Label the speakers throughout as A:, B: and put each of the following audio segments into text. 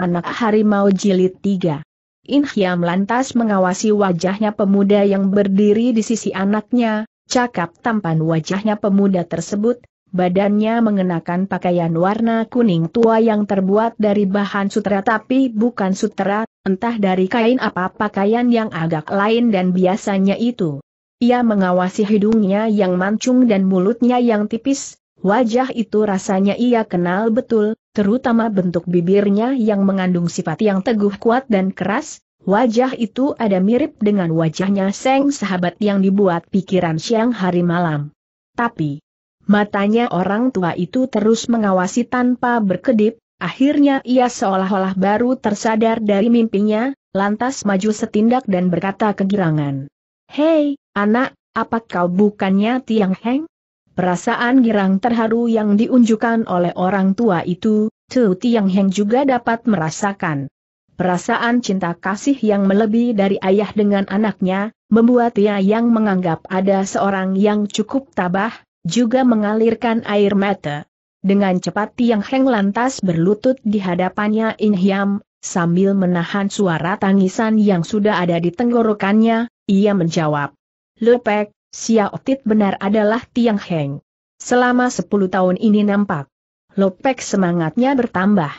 A: Anak Harimau Jilid 3 In Hiam lantas mengawasi wajahnya pemuda yang berdiri di sisi anaknya, cakap tampan wajahnya pemuda tersebut, badannya mengenakan pakaian warna kuning tua yang terbuat dari bahan sutra tapi bukan sutra, entah dari kain apa pakaian yang agak lain dan biasanya itu. Ia mengawasi hidungnya yang mancung dan mulutnya yang tipis, wajah itu rasanya ia kenal betul, terutama bentuk bibirnya yang mengandung sifat yang teguh kuat dan keras, wajah itu ada mirip dengan wajahnya Seng sahabat yang dibuat pikiran siang hari malam. Tapi, matanya orang tua itu terus mengawasi tanpa berkedip, akhirnya ia seolah-olah baru tersadar dari mimpinya, lantas maju setindak dan berkata kegirangan. Hei, anak, apa kau bukannya Tiang Heng? Perasaan girang terharu yang diunjukkan oleh orang tua itu, Tu Tiang Heng juga dapat merasakan. Perasaan cinta kasih yang melebihi dari ayah dengan anaknya, membuat ia yang menganggap ada seorang yang cukup tabah, juga mengalirkan air mata. Dengan cepat Tiang Heng lantas berlutut di hadapannya In Hiam, sambil menahan suara tangisan yang sudah ada di tenggorokannya, ia menjawab. Lepek, Tit benar adalah Tiang Heng. Selama 10 tahun ini nampak. Lopek semangatnya bertambah.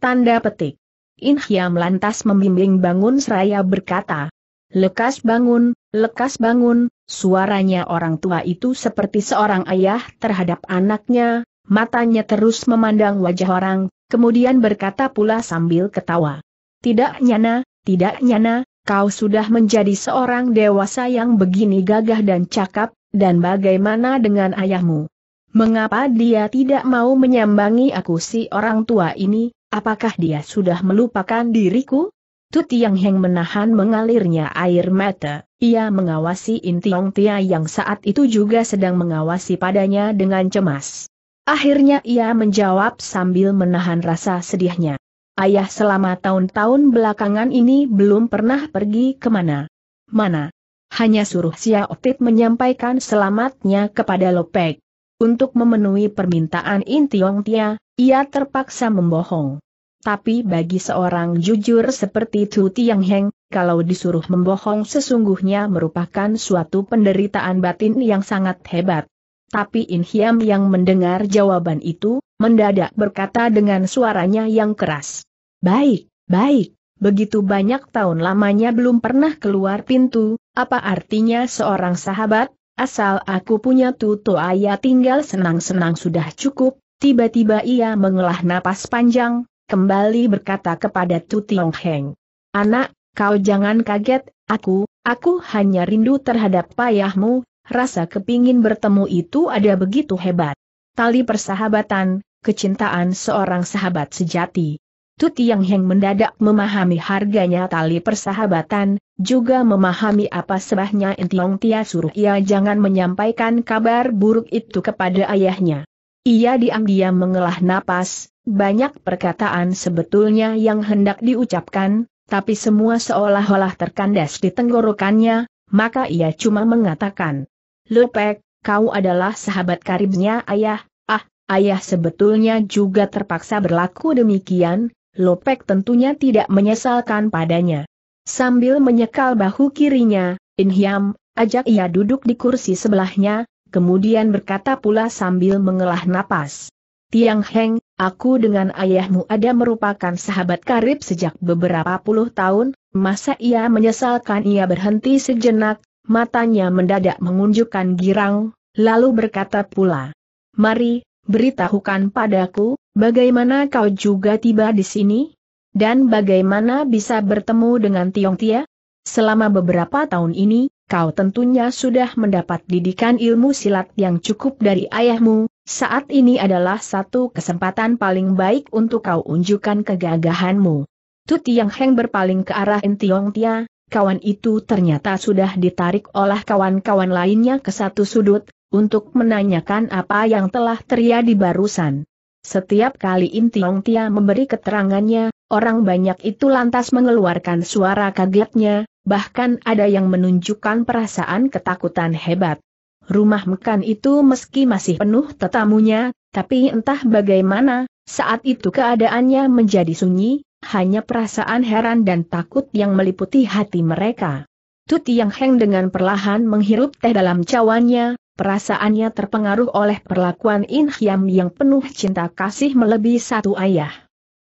A: Tanda petik. In Hiam lantas membimbing bangun seraya berkata. Lekas bangun, lekas bangun, suaranya orang tua itu seperti seorang ayah terhadap anaknya, matanya terus memandang wajah orang, kemudian berkata pula sambil ketawa. Tidak nyana, tidak nyana, kau sudah menjadi seorang dewasa yang begini gagah dan cakap, dan bagaimana dengan ayahmu? Mengapa dia tidak mau menyambangi aku si orang tua ini, apakah dia sudah melupakan diriku? Tut Yang Heng menahan mengalirnya air mata, ia mengawasi Intiong Tia yang saat itu juga sedang mengawasi padanya dengan cemas. Akhirnya ia menjawab sambil menahan rasa sedihnya ayah selama tahun-tahun belakangan ini belum pernah pergi kemana. Mana? Hanya suruh Sia Otit menyampaikan selamatnya kepada Lopek. Untuk memenuhi permintaan Intiong Tia, ia terpaksa membohong. Tapi bagi seorang jujur seperti Tu Tiang Heng, kalau disuruh membohong sesungguhnya merupakan suatu penderitaan batin yang sangat hebat. Tapi In Hiam yang mendengar jawaban itu, mendadak berkata dengan suaranya yang keras. Baik, baik, begitu banyak tahun lamanya belum pernah keluar pintu, apa artinya seorang sahabat, asal aku punya tutu ayah tinggal senang-senang sudah cukup, tiba-tiba ia mengelah napas panjang, kembali berkata kepada Tu Tiong Heng. Anak, kau jangan kaget, aku, aku hanya rindu terhadap payahmu, rasa kepingin bertemu itu ada begitu hebat. Tali persahabatan, kecintaan seorang sahabat sejati. Tut yang Heng mendadak memahami harganya tali persahabatan, juga memahami apa sebabnya Intiong Tia suruh ia jangan menyampaikan kabar buruk itu kepada ayahnya. Ia diam-diam mengelah napas, banyak perkataan sebetulnya yang hendak diucapkan, tapi semua seolah-olah terkandas di tenggorokannya, maka ia cuma mengatakan, Lepek, kau adalah sahabat karibnya ayah, ah, ayah sebetulnya juga terpaksa berlaku demikian, Lopek tentunya tidak menyesalkan padanya. Sambil menyekal bahu kirinya, Inhiam, ajak ia duduk di kursi sebelahnya, kemudian berkata pula sambil mengelah napas. Tiang Heng, aku dengan ayahmu ada merupakan sahabat karib sejak beberapa puluh tahun, masa ia menyesalkan ia berhenti sejenak, matanya mendadak mengunjukkan girang, lalu berkata pula. Mari, beritahukan padaku, bagaimana kau juga tiba di sini? Dan bagaimana bisa bertemu dengan Tiong Tia? Selama beberapa tahun ini, kau tentunya sudah mendapat didikan ilmu silat yang cukup dari ayahmu, saat ini adalah satu kesempatan paling baik untuk kau unjukkan kegagahanmu. Tu Tiang Heng berpaling ke arah Tiong Tia, kawan itu ternyata sudah ditarik oleh kawan-kawan lainnya ke satu sudut, untuk menanyakan apa yang telah terjadi barusan. Setiap kali Im Tiong Tia memberi keterangannya, orang banyak itu lantas mengeluarkan suara kagetnya, bahkan ada yang menunjukkan perasaan ketakutan hebat. Rumah Mekan itu meski masih penuh tetamunya, tapi entah bagaimana, saat itu keadaannya menjadi sunyi, hanya perasaan heran dan takut yang meliputi hati mereka. Tutiang Yang Heng dengan perlahan menghirup teh dalam cawannya, perasaannya terpengaruh oleh perlakuan In Hyam yang penuh cinta kasih melebihi satu ayah.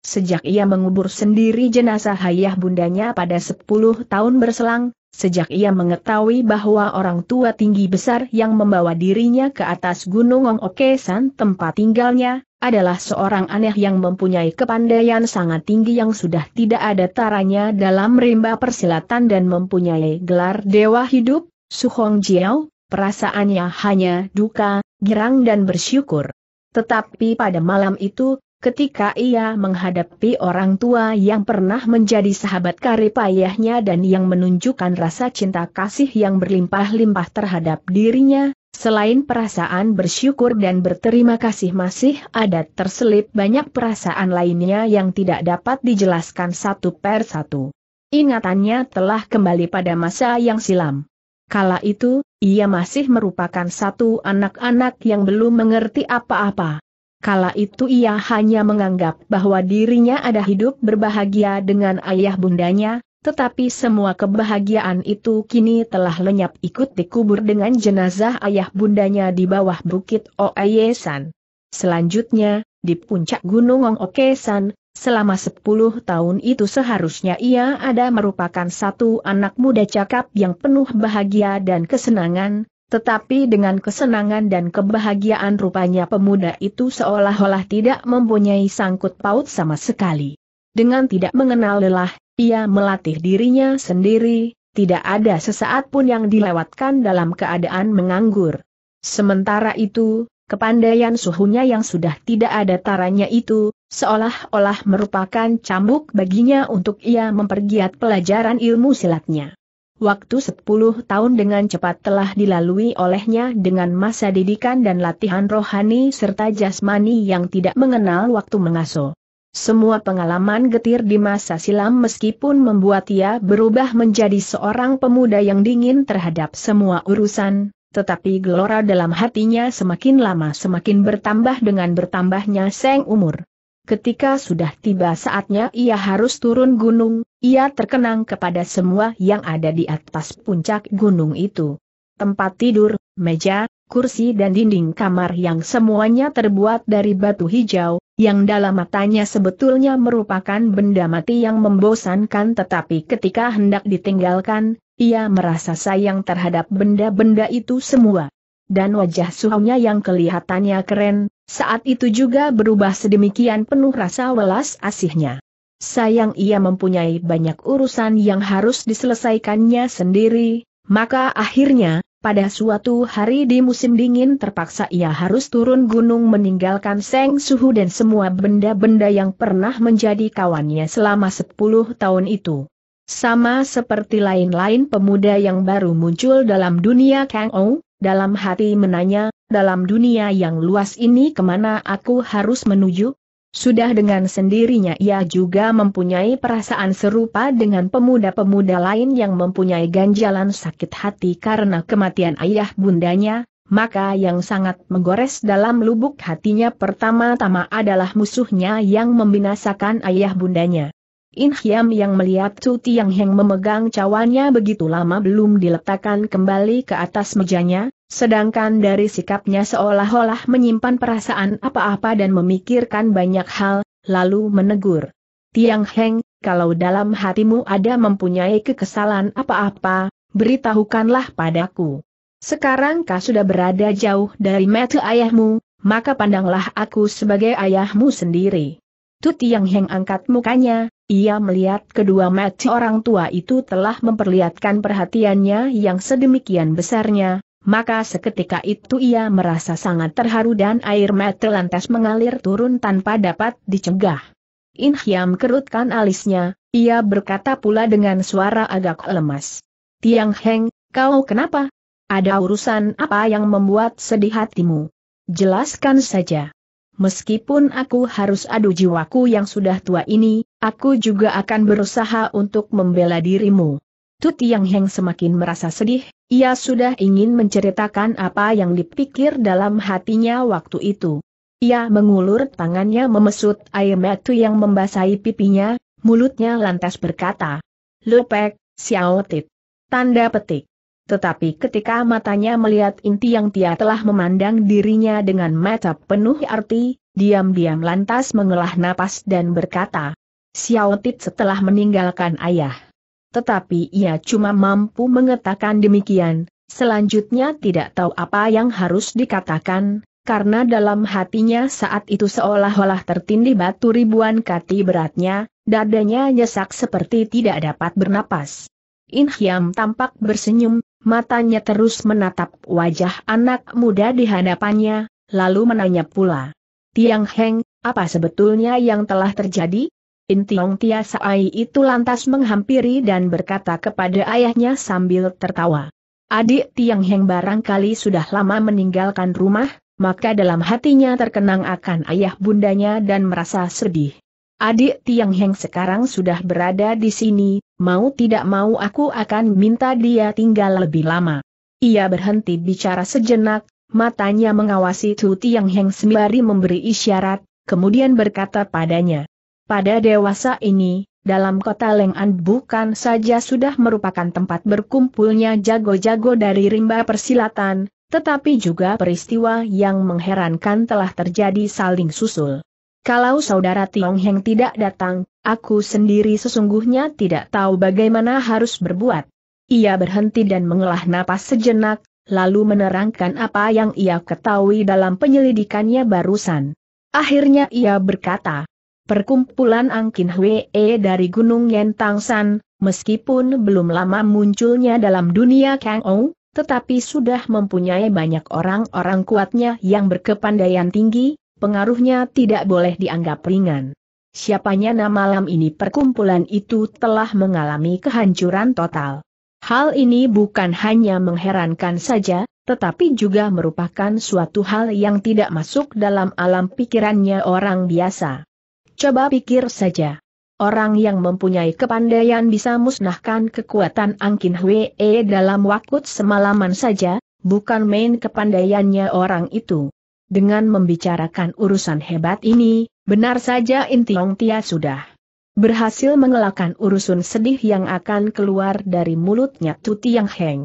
A: Sejak ia mengubur sendiri jenazah ayah bundanya pada 10 tahun berselang, sejak ia mengetahui bahwa orang tua tinggi besar yang membawa dirinya ke atas Gunung Ong Okesan tempat tinggalnya, adalah seorang aneh yang mempunyai kepandaian sangat tinggi yang sudah tidak ada taranya dalam rimba persilatan dan mempunyai gelar dewa hidup, Su Hong Jiao, perasaannya hanya duka, girang dan bersyukur. Tetapi pada malam itu, ketika ia menghadapi orang tua yang pernah menjadi sahabat karib ayahnya dan yang menunjukkan rasa cinta kasih yang berlimpah-limpah terhadap dirinya, Selain perasaan bersyukur dan berterima kasih masih ada terselip banyak perasaan lainnya yang tidak dapat dijelaskan satu per satu. Ingatannya telah kembali pada masa yang silam. Kala itu, ia masih merupakan satu anak-anak yang belum mengerti apa-apa. Kala itu ia hanya menganggap bahwa dirinya ada hidup berbahagia dengan ayah bundanya, tetapi semua kebahagiaan itu kini telah lenyap ikut dikubur dengan jenazah ayah bundanya di bawah bukit Oayesan. Selanjutnya, di puncak gunung Okesan, Selama sepuluh tahun itu seharusnya ia ada merupakan satu anak muda cakap yang penuh bahagia dan kesenangan, tetapi dengan kesenangan dan kebahagiaan rupanya pemuda itu seolah-olah tidak mempunyai sangkut paut sama sekali. Dengan tidak mengenal lelah, ia melatih dirinya sendiri, tidak ada sesaat pun yang dilewatkan dalam keadaan menganggur. Sementara itu, kepandaian suhunya yang sudah tidak ada taranya itu, Seolah-olah merupakan cambuk baginya untuk ia mempergiat pelajaran ilmu silatnya. Waktu 10 tahun dengan cepat telah dilalui olehnya dengan masa didikan dan latihan rohani serta jasmani yang tidak mengenal waktu mengaso. Semua pengalaman getir di masa silam meskipun membuat ia berubah menjadi seorang pemuda yang dingin terhadap semua urusan, tetapi gelora dalam hatinya semakin lama semakin bertambah dengan bertambahnya seng umur ketika sudah tiba saatnya ia harus turun gunung, ia terkenang kepada semua yang ada di atas puncak gunung itu. Tempat tidur, meja, kursi dan dinding kamar yang semuanya terbuat dari batu hijau, yang dalam matanya sebetulnya merupakan benda mati yang membosankan tetapi ketika hendak ditinggalkan, ia merasa sayang terhadap benda-benda itu semua. Dan wajah suhunya yang kelihatannya keren, saat itu juga berubah sedemikian penuh rasa welas asihnya. Sayang ia mempunyai banyak urusan yang harus diselesaikannya sendiri, maka akhirnya, pada suatu hari di musim dingin terpaksa ia harus turun gunung meninggalkan seng suhu dan semua benda-benda yang pernah menjadi kawannya selama 10 tahun itu. Sama seperti lain-lain pemuda yang baru muncul dalam dunia Kang Ou, dalam hati menanya, dalam dunia yang luas ini kemana aku harus menuju? Sudah dengan sendirinya ia juga mempunyai perasaan serupa dengan pemuda-pemuda lain yang mempunyai ganjalan sakit hati karena kematian ayah bundanya, maka yang sangat menggores dalam lubuk hatinya pertama-tama adalah musuhnya yang membinasakan ayah bundanya. In Hiam yang melihat Tuti Tiang Heng memegang cawannya begitu lama belum diletakkan kembali ke atas mejanya, sedangkan dari sikapnya seolah-olah menyimpan perasaan apa-apa dan memikirkan banyak hal, lalu menegur. Tiang Heng, kalau dalam hatimu ada mempunyai kekesalan apa-apa, beritahukanlah padaku. Sekarang kau sudah berada jauh dari mata ayahmu, maka pandanglah aku sebagai ayahmu sendiri. Tu Tiang Heng angkat mukanya, ia melihat kedua mata orang tua itu telah memperlihatkan perhatiannya yang sedemikian besarnya, maka seketika itu ia merasa sangat terharu dan air mata lantas mengalir turun tanpa dapat dicegah. In kerutkan alisnya, ia berkata pula dengan suara agak lemas. Tiang Heng, kau kenapa? Ada urusan apa yang membuat sedih hatimu? Jelaskan saja. Meskipun aku harus adu jiwaku yang sudah tua ini, aku juga akan berusaha untuk membela dirimu. Tut Yang Heng semakin merasa sedih, ia sudah ingin menceritakan apa yang dipikir dalam hatinya waktu itu. Ia mengulur tangannya memesut air metu yang membasahi pipinya, mulutnya lantas berkata, Lepek, Xiao Tit. Tanda petik. Tetapi ketika matanya melihat inti yang Tia telah memandang dirinya dengan mata penuh arti, diam-diam lantas mengelah napas dan berkata, Tit setelah meninggalkan ayah. Tetapi ia cuma mampu mengatakan demikian, selanjutnya tidak tahu apa yang harus dikatakan, karena dalam hatinya saat itu seolah-olah tertindih batu ribuan kati beratnya, dadanya nyesak seperti tidak dapat bernapas. In Hiam tampak bersenyum, matanya terus menatap wajah anak muda di hadapannya, lalu menanya pula. Tiang Heng, apa sebetulnya yang telah terjadi? Tia Sai itu lantas menghampiri dan berkata kepada ayahnya sambil tertawa. Adik Tiang Heng barangkali sudah lama meninggalkan rumah, maka dalam hatinya terkenang akan ayah bundanya dan merasa sedih. Adik Tiang Heng sekarang sudah berada di sini, mau tidak mau aku akan minta dia tinggal lebih lama. Ia berhenti bicara sejenak, matanya mengawasi Tu Tiang Heng sembari memberi isyarat, kemudian berkata padanya, pada dewasa ini, dalam kota Leng'an bukan saja sudah merupakan tempat berkumpulnya jago-jago dari rimba persilatan, tetapi juga peristiwa yang mengherankan telah terjadi saling susul. Kalau saudara Tiong Heng tidak datang, aku sendiri sesungguhnya tidak tahu bagaimana harus berbuat. Ia berhenti dan mengelah napas sejenak, lalu menerangkan apa yang ia ketahui dalam penyelidikannya barusan. Akhirnya ia berkata, Perkumpulan Angkin Hwee dari Gunung Yentangsan, meskipun belum lama munculnya dalam dunia Kang Ou, tetapi sudah mempunyai banyak orang-orang kuatnya yang berkepandaian tinggi, pengaruhnya tidak boleh dianggap ringan. Siapanya nama malam ini perkumpulan itu telah mengalami kehancuran total. Hal ini bukan hanya mengherankan saja, tetapi juga merupakan suatu hal yang tidak masuk dalam alam pikirannya orang biasa. Coba pikir saja. Orang yang mempunyai kepandaian bisa musnahkan kekuatan Angkin Hwee dalam waktu semalaman saja, bukan main kepandaiannya orang itu. Dengan membicarakan urusan hebat ini, benar saja Intiong Tia sudah berhasil mengelakkan urusan sedih yang akan keluar dari mulutnya Tuti Yang Heng.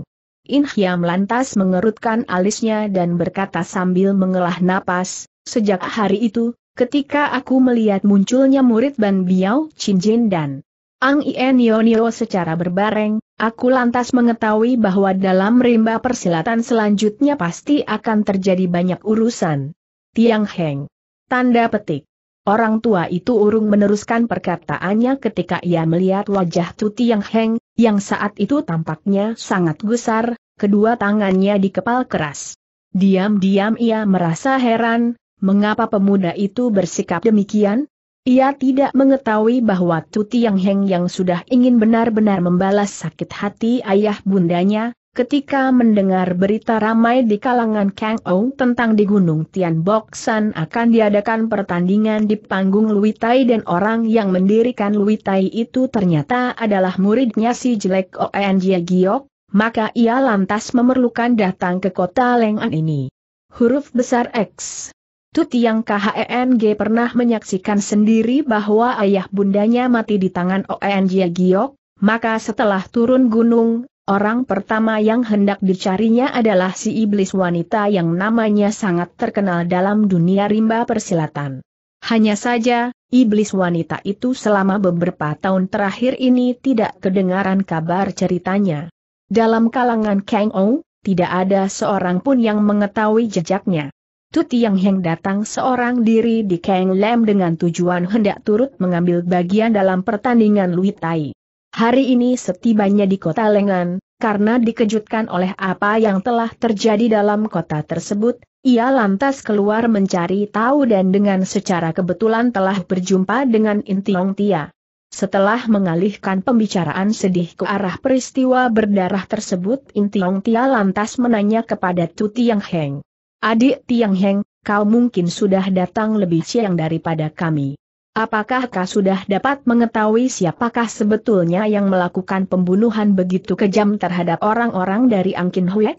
A: In Hiam lantas mengerutkan alisnya dan berkata sambil mengelah napas, sejak hari itu, ketika aku melihat munculnya murid Ban Biao, Chin Jin dan Ang Ien secara berbareng, aku lantas mengetahui bahwa dalam rimba persilatan selanjutnya pasti akan terjadi banyak urusan. Tiang Heng. Tanda petik. Orang tua itu urung meneruskan perkataannya ketika ia melihat wajah Tu Tiang Heng, yang saat itu tampaknya sangat gusar, kedua tangannya dikepal keras. Diam-diam ia merasa heran, Mengapa pemuda itu bersikap demikian? Ia tidak mengetahui bahwa Tuti Yang Heng yang sudah ingin benar-benar membalas sakit hati ayah bundanya, ketika mendengar berita ramai di kalangan Kang Ou tentang di Gunung Tian Boksan akan diadakan pertandingan di panggung Lui Tai dan orang yang mendirikan Lui Tai itu ternyata adalah muridnya si jelek Oen Jia Giok, maka ia lantas memerlukan datang ke kota Leng'an ini. Huruf besar X Tut yang KHENG pernah menyaksikan sendiri bahwa ayah bundanya mati di tangan ONG Giok, maka setelah turun gunung, orang pertama yang hendak dicarinya adalah si iblis wanita yang namanya sangat terkenal dalam dunia rimba persilatan. Hanya saja, iblis wanita itu selama beberapa tahun terakhir ini tidak kedengaran kabar ceritanya. Dalam kalangan Kang Ong, tidak ada seorang pun yang mengetahui jejaknya. Tu Tiang Heng datang seorang diri di Kang Lam dengan tujuan hendak turut mengambil bagian dalam pertandingan Lui Tai. Hari ini setibanya di kota Lengan, karena dikejutkan oleh apa yang telah terjadi dalam kota tersebut, ia lantas keluar mencari tahu dan dengan secara kebetulan telah berjumpa dengan Intiong Tia. Setelah mengalihkan pembicaraan sedih ke arah peristiwa berdarah tersebut Intiong Tia lantas menanya kepada Tu Tiang Heng. Adik Tiang Heng, kau mungkin sudah datang lebih siang daripada kami. Apakah kau sudah dapat mengetahui siapakah sebetulnya yang melakukan pembunuhan begitu kejam terhadap orang-orang dari Angkin Huye?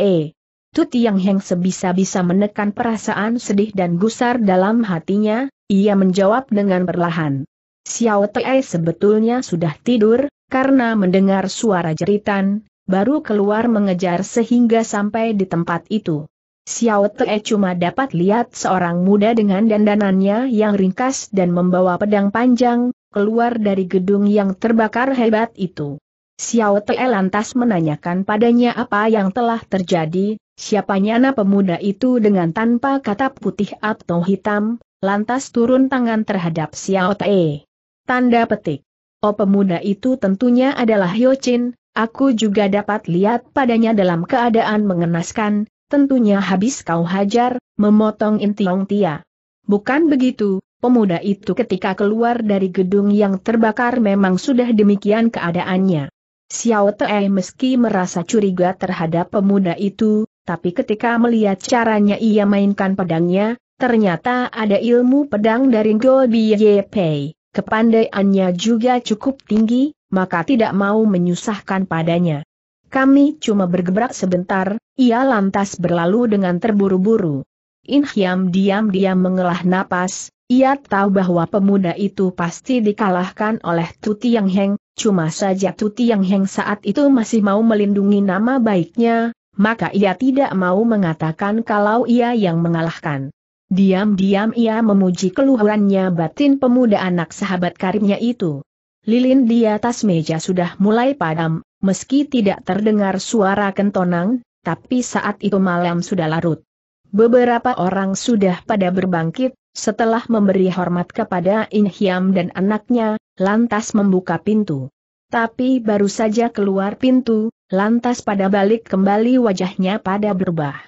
A: Tu Tiang Heng sebisa-bisa menekan perasaan sedih dan gusar dalam hatinya, ia menjawab dengan perlahan. Xiao Tei sebetulnya sudah tidur, karena mendengar suara jeritan, baru keluar mengejar sehingga sampai di tempat itu. Xiao Te cuma dapat lihat seorang muda dengan dandanannya yang ringkas dan membawa pedang panjang, keluar dari gedung yang terbakar hebat itu. Xiao Te lantas menanyakan padanya apa yang telah terjadi, siapanya anak pemuda itu dengan tanpa kata putih atau hitam, lantas turun tangan terhadap Xiao Te. Tanda petik. Oh pemuda itu tentunya adalah Hyo Chin, aku juga dapat lihat padanya dalam keadaan mengenaskan, tentunya habis kau hajar, memotong Intiong Tia. Bukan begitu, pemuda itu ketika keluar dari gedung yang terbakar memang sudah demikian keadaannya. Xiao Tei meski merasa curiga terhadap pemuda itu, tapi ketika melihat caranya ia mainkan pedangnya, ternyata ada ilmu pedang dari Go Ye Pei. Kepandaiannya juga cukup tinggi, maka tidak mau menyusahkan padanya. Kami cuma bergebrak sebentar, ia lantas berlalu dengan terburu-buru. In Hiam diam-diam mengelah napas, ia tahu bahwa pemuda itu pasti dikalahkan oleh Tuti Yang Heng, cuma saja Tuti Yang Heng saat itu masih mau melindungi nama baiknya, maka ia tidak mau mengatakan kalau ia yang mengalahkan. Diam-diam ia memuji keluhurannya batin pemuda anak sahabat karibnya itu. Lilin di atas meja sudah mulai padam, meski tidak terdengar suara kentonang, tapi saat itu malam sudah larut. Beberapa orang sudah pada berbangkit, setelah memberi hormat kepada In Hiam dan anaknya, lantas membuka pintu. Tapi baru saja keluar pintu, lantas pada balik kembali wajahnya pada berubah.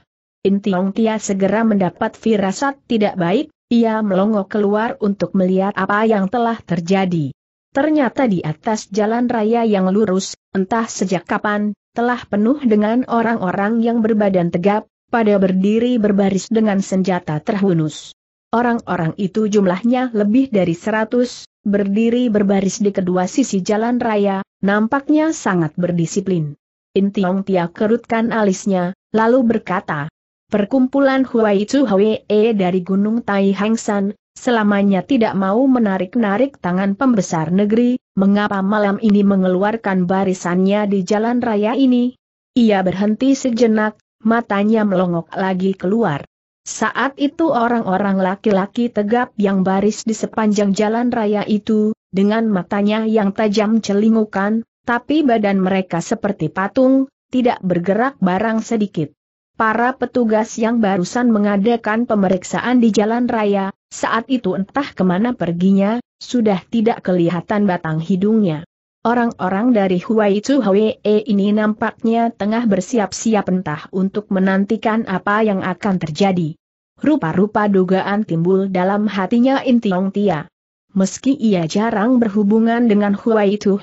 A: Tiong Tia segera mendapat firasat tidak baik, ia melongo keluar untuk melihat apa yang telah terjadi. Ternyata di atas jalan raya yang lurus, entah sejak kapan, telah penuh dengan orang-orang yang berbadan tegap, pada berdiri berbaris dengan senjata terhunus. Orang-orang itu jumlahnya lebih dari seratus, berdiri berbaris di kedua sisi jalan raya, nampaknya sangat berdisiplin. Intiong Tia kerutkan alisnya, lalu berkata, Perkumpulan Huai Chu Hwe e dari Gunung Tai Hang San, selamanya tidak mau menarik-narik tangan pembesar negeri, mengapa malam ini mengeluarkan barisannya di jalan raya ini? Ia berhenti sejenak, matanya melongok lagi keluar. Saat itu orang-orang laki-laki tegap yang baris di sepanjang jalan raya itu, dengan matanya yang tajam celingukan, tapi badan mereka seperti patung, tidak bergerak barang sedikit para petugas yang barusan mengadakan pemeriksaan di jalan raya, saat itu entah kemana perginya, sudah tidak kelihatan batang hidungnya. Orang-orang dari Huai Chu ini nampaknya tengah bersiap-siap entah untuk menantikan apa yang akan terjadi. Rupa-rupa dugaan timbul dalam hatinya Intiong Tia. Meski ia jarang berhubungan dengan Huai Chu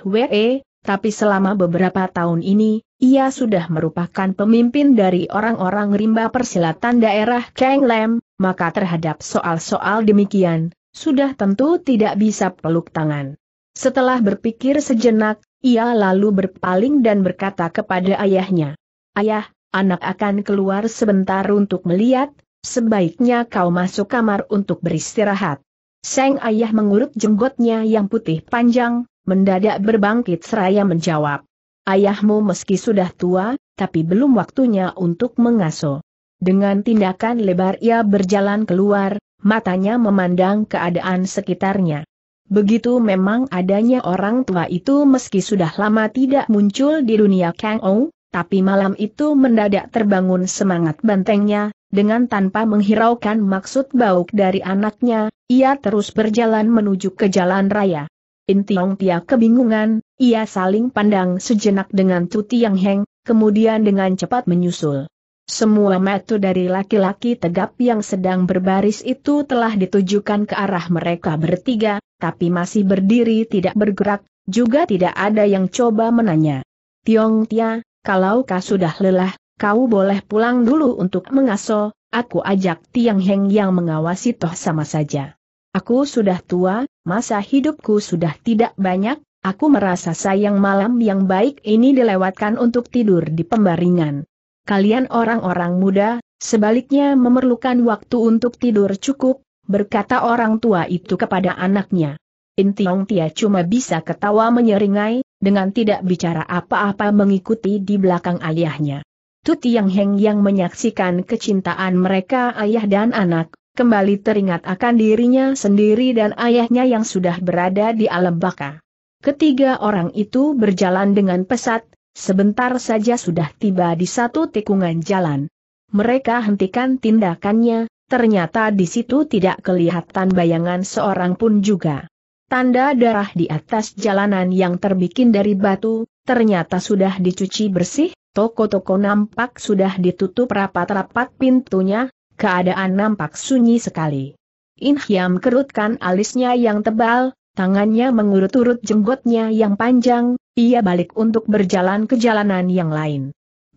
A: tapi selama beberapa tahun ini, ia sudah merupakan pemimpin dari orang-orang rimba persilatan daerah Kang Lam, maka terhadap soal-soal demikian, sudah tentu tidak bisa peluk tangan. Setelah berpikir sejenak, ia lalu berpaling dan berkata kepada ayahnya, Ayah, anak akan keluar sebentar untuk melihat, sebaiknya kau masuk kamar untuk beristirahat. Sang ayah mengurut jenggotnya yang putih panjang, mendadak berbangkit seraya menjawab. Ayahmu meski sudah tua, tapi belum waktunya untuk mengaso. Dengan tindakan lebar ia berjalan keluar, matanya memandang keadaan sekitarnya. Begitu memang adanya orang tua itu meski sudah lama tidak muncul di dunia Kang Ou, tapi malam itu mendadak terbangun semangat bantengnya, dengan tanpa menghiraukan maksud bauk dari anaknya, ia terus berjalan menuju ke jalan raya. Intiong Pia kebingungan, ia saling pandang sejenak dengan Tuti Yang Heng, kemudian dengan cepat menyusul. Semua mata dari laki-laki tegap yang sedang berbaris itu telah ditujukan ke arah mereka bertiga, tapi masih berdiri tidak bergerak, juga tidak ada yang coba menanya. Tiong Tia, kalau kau sudah lelah, kau boleh pulang dulu untuk mengaso, aku ajak Tiang Heng yang mengawasi toh sama saja. Aku sudah tua, masa hidupku sudah tidak banyak, Aku merasa sayang malam yang baik ini dilewatkan untuk tidur di pembaringan. Kalian orang-orang muda, sebaliknya memerlukan waktu untuk tidur cukup, berkata orang tua itu kepada anaknya. Intiong Tia cuma bisa ketawa menyeringai, dengan tidak bicara apa-apa mengikuti di belakang ayahnya. Tuti Yang Heng yang menyaksikan kecintaan mereka ayah dan anak, kembali teringat akan dirinya sendiri dan ayahnya yang sudah berada di alam baka. Ketiga orang itu berjalan dengan pesat, sebentar saja sudah tiba di satu tikungan jalan. Mereka hentikan tindakannya, ternyata di situ tidak kelihatan bayangan seorang pun juga. Tanda darah di atas jalanan yang terbikin dari batu, ternyata sudah dicuci bersih, toko-toko nampak sudah ditutup rapat-rapat pintunya, keadaan nampak sunyi sekali. Inhyam kerutkan alisnya yang tebal, tangannya mengurut-urut jenggotnya yang panjang, ia balik untuk berjalan ke jalanan yang lain.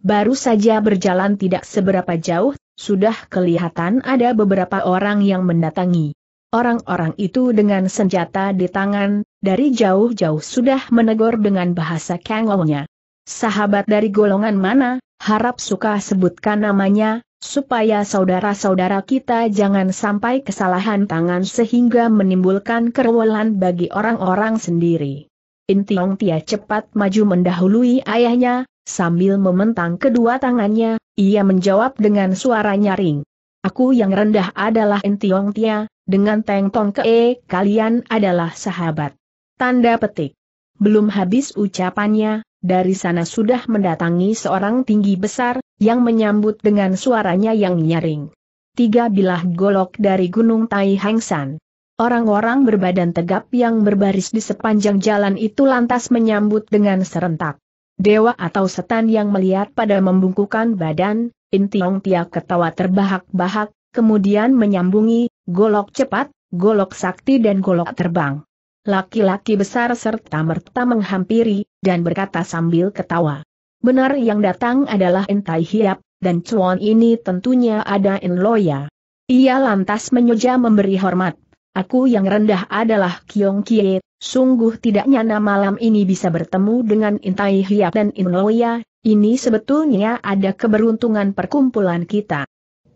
A: Baru saja berjalan tidak seberapa jauh, sudah kelihatan ada beberapa orang yang mendatangi. Orang-orang itu dengan senjata di tangan, dari jauh-jauh sudah menegur dengan bahasa kengongnya. Sahabat dari golongan mana, harap suka sebutkan namanya, supaya saudara-saudara kita jangan sampai kesalahan tangan sehingga menimbulkan kerewelan bagi orang-orang sendiri. Intiong Tia cepat maju mendahului ayahnya, sambil mementang kedua tangannya, ia menjawab dengan suara nyaring. Aku yang rendah adalah Intiong Tia, dengan Teng Tong Kee kalian adalah sahabat. Tanda petik. Belum habis ucapannya, dari sana sudah mendatangi seorang tinggi besar, yang menyambut dengan suaranya yang nyaring. Tiga bilah golok dari Gunung Tai Hengsan. Orang-orang berbadan tegap yang berbaris di sepanjang jalan itu lantas menyambut dengan serentak. Dewa atau setan yang melihat pada membungkukan badan, Intiong Tia ketawa terbahak-bahak, kemudian menyambungi, golok cepat, golok sakti dan golok terbang. Laki-laki besar serta merta menghampiri, dan berkata sambil ketawa. Benar yang datang adalah Entai Hiap, dan cuan ini tentunya ada Enloya. Ia lantas menyoja memberi hormat. Aku yang rendah adalah Kiong Kie, sungguh tidak nyana malam ini bisa bertemu dengan Intai Hiap dan Inloya, ini sebetulnya ada keberuntungan perkumpulan kita.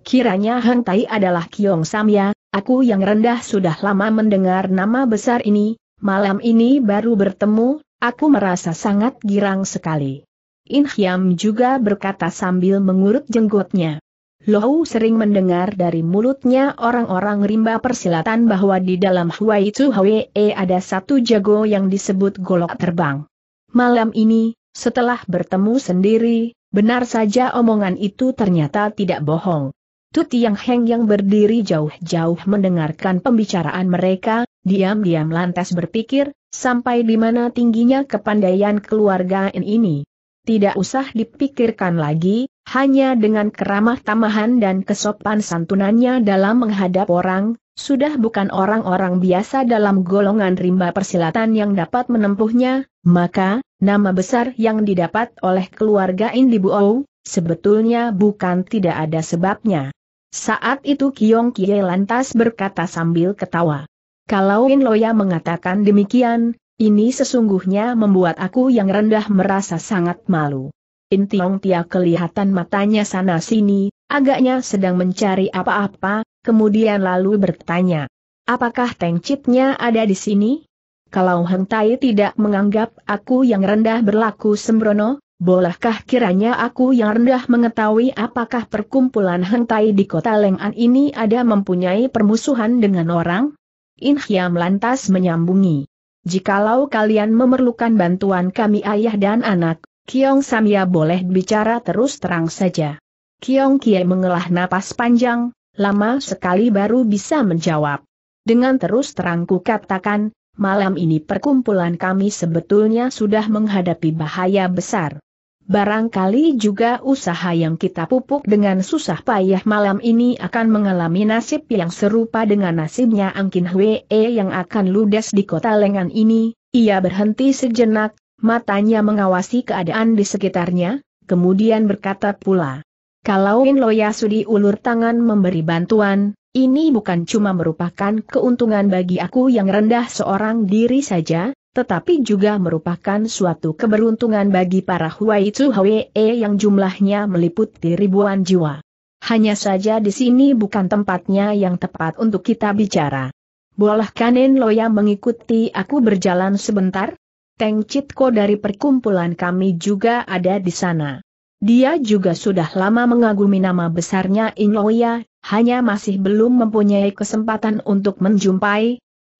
A: Kiranya Hang Tai adalah Kiong Samya, aku yang rendah sudah lama mendengar nama besar ini, malam ini baru bertemu, aku merasa sangat girang sekali. In Hiam juga berkata sambil mengurut jenggotnya. Lohu sering mendengar dari mulutnya orang-orang rimba persilatan bahwa di dalam Huai Tzu Hwee e ada satu jago yang disebut golok terbang. Malam ini, setelah bertemu sendiri, benar saja omongan itu ternyata tidak bohong. Tu Heng yang berdiri jauh-jauh mendengarkan pembicaraan mereka, diam-diam lantas berpikir, sampai di mana tingginya kepandaian keluarga ini. Tidak usah dipikirkan lagi, hanya dengan keramah tamahan dan kesopan santunannya dalam menghadap orang, sudah bukan orang-orang biasa dalam golongan rimba persilatan yang dapat menempuhnya, maka, nama besar yang didapat oleh keluarga Indibuo, sebetulnya bukan tidak ada sebabnya. Saat itu Kiong Kie lantas berkata sambil ketawa. Kalau In Loya mengatakan demikian, ini sesungguhnya membuat aku yang rendah merasa sangat malu. In Tiong Tia kelihatan matanya sana-sini, agaknya sedang mencari apa-apa, kemudian lalu bertanya. Apakah Teng Chipnya ada di sini? Kalau Heng Tai tidak menganggap aku yang rendah berlaku sembrono, Bolehkah kiranya aku yang rendah mengetahui apakah perkumpulan hentai di kota Leng'an ini ada mempunyai permusuhan dengan orang? In Hiam lantas menyambungi. Jikalau kalian memerlukan bantuan kami ayah dan anak, Kiong Samya boleh bicara terus terang saja. Kiong Kie mengelah napas panjang, lama sekali baru bisa menjawab. Dengan terus terang ku katakan, malam ini perkumpulan kami sebetulnya sudah menghadapi bahaya besar. Barangkali juga usaha yang kita pupuk dengan susah payah malam ini akan mengalami nasib yang serupa dengan nasibnya Angkin Hwee yang akan ludes di kota Lengan ini. Ia berhenti sejenak, matanya mengawasi keadaan di sekitarnya, kemudian berkata pula. Kalau In Sudi ulur tangan memberi bantuan, ini bukan cuma merupakan keuntungan bagi aku yang rendah seorang diri saja, tetapi juga merupakan suatu keberuntungan bagi para Huai Tsu Hwee e yang jumlahnya meliputi ribuan jiwa. Hanya saja di sini bukan tempatnya yang tepat untuk kita bicara. Boleh Kanen Loya mengikuti aku berjalan sebentar? Teng Chitko dari perkumpulan kami juga ada di sana. Dia juga sudah lama mengagumi nama besarnya Inloya, hanya masih belum mempunyai kesempatan untuk menjumpai,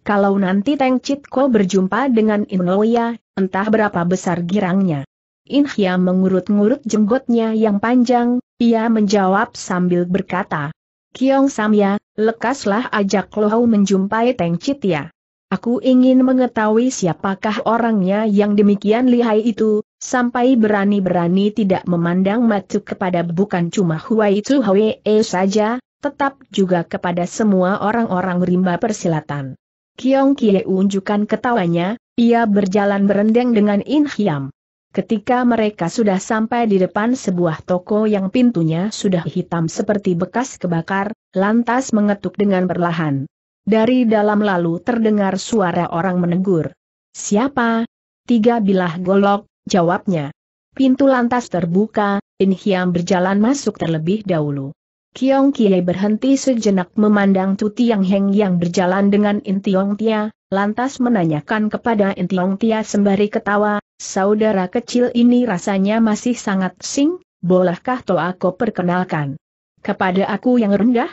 A: kalau nanti Teng Chit Ko berjumpa dengan In ya, entah berapa besar girangnya. In mengurut-ngurut jenggotnya yang panjang, ia menjawab sambil berkata, Kiong Samya, lekaslah ajak Lohau menjumpai Teng Chit ya. Aku ingin mengetahui siapakah orangnya yang demikian lihai itu, sampai berani-berani tidak memandang matuk kepada bukan cuma Huai Tsu Hwee saja, tetap juga kepada semua orang-orang rimba persilatan. Kiong Kie unjukkan ketawanya, ia berjalan berendeng dengan In Hiam. Ketika mereka sudah sampai di depan sebuah toko yang pintunya sudah hitam seperti bekas kebakar, lantas mengetuk dengan perlahan. Dari dalam lalu terdengar suara orang menegur. Siapa? Tiga bilah golok, jawabnya. Pintu lantas terbuka, In Hiam berjalan masuk terlebih dahulu. Kiong Kie berhenti sejenak memandang Tu Tiang Heng yang berjalan dengan Intiong Tia, lantas menanyakan kepada Intiong Tia sembari ketawa, saudara kecil ini rasanya masih sangat sing, bolehkah to aku perkenalkan? Kepada aku yang rendah?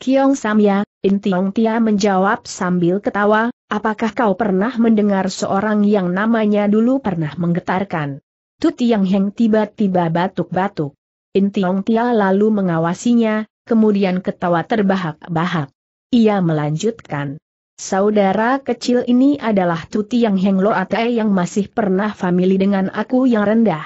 A: Kiong Samya, Intiong Tia menjawab sambil ketawa, apakah kau pernah mendengar seorang yang namanya dulu pernah menggetarkan? Tu Tiang Heng tiba-tiba batuk-batuk. In Tiong Tia lalu mengawasinya, kemudian ketawa terbahak-bahak. Ia melanjutkan. Saudara kecil ini adalah Tuti Yang Heng Lo Atai yang masih pernah famili dengan aku yang rendah.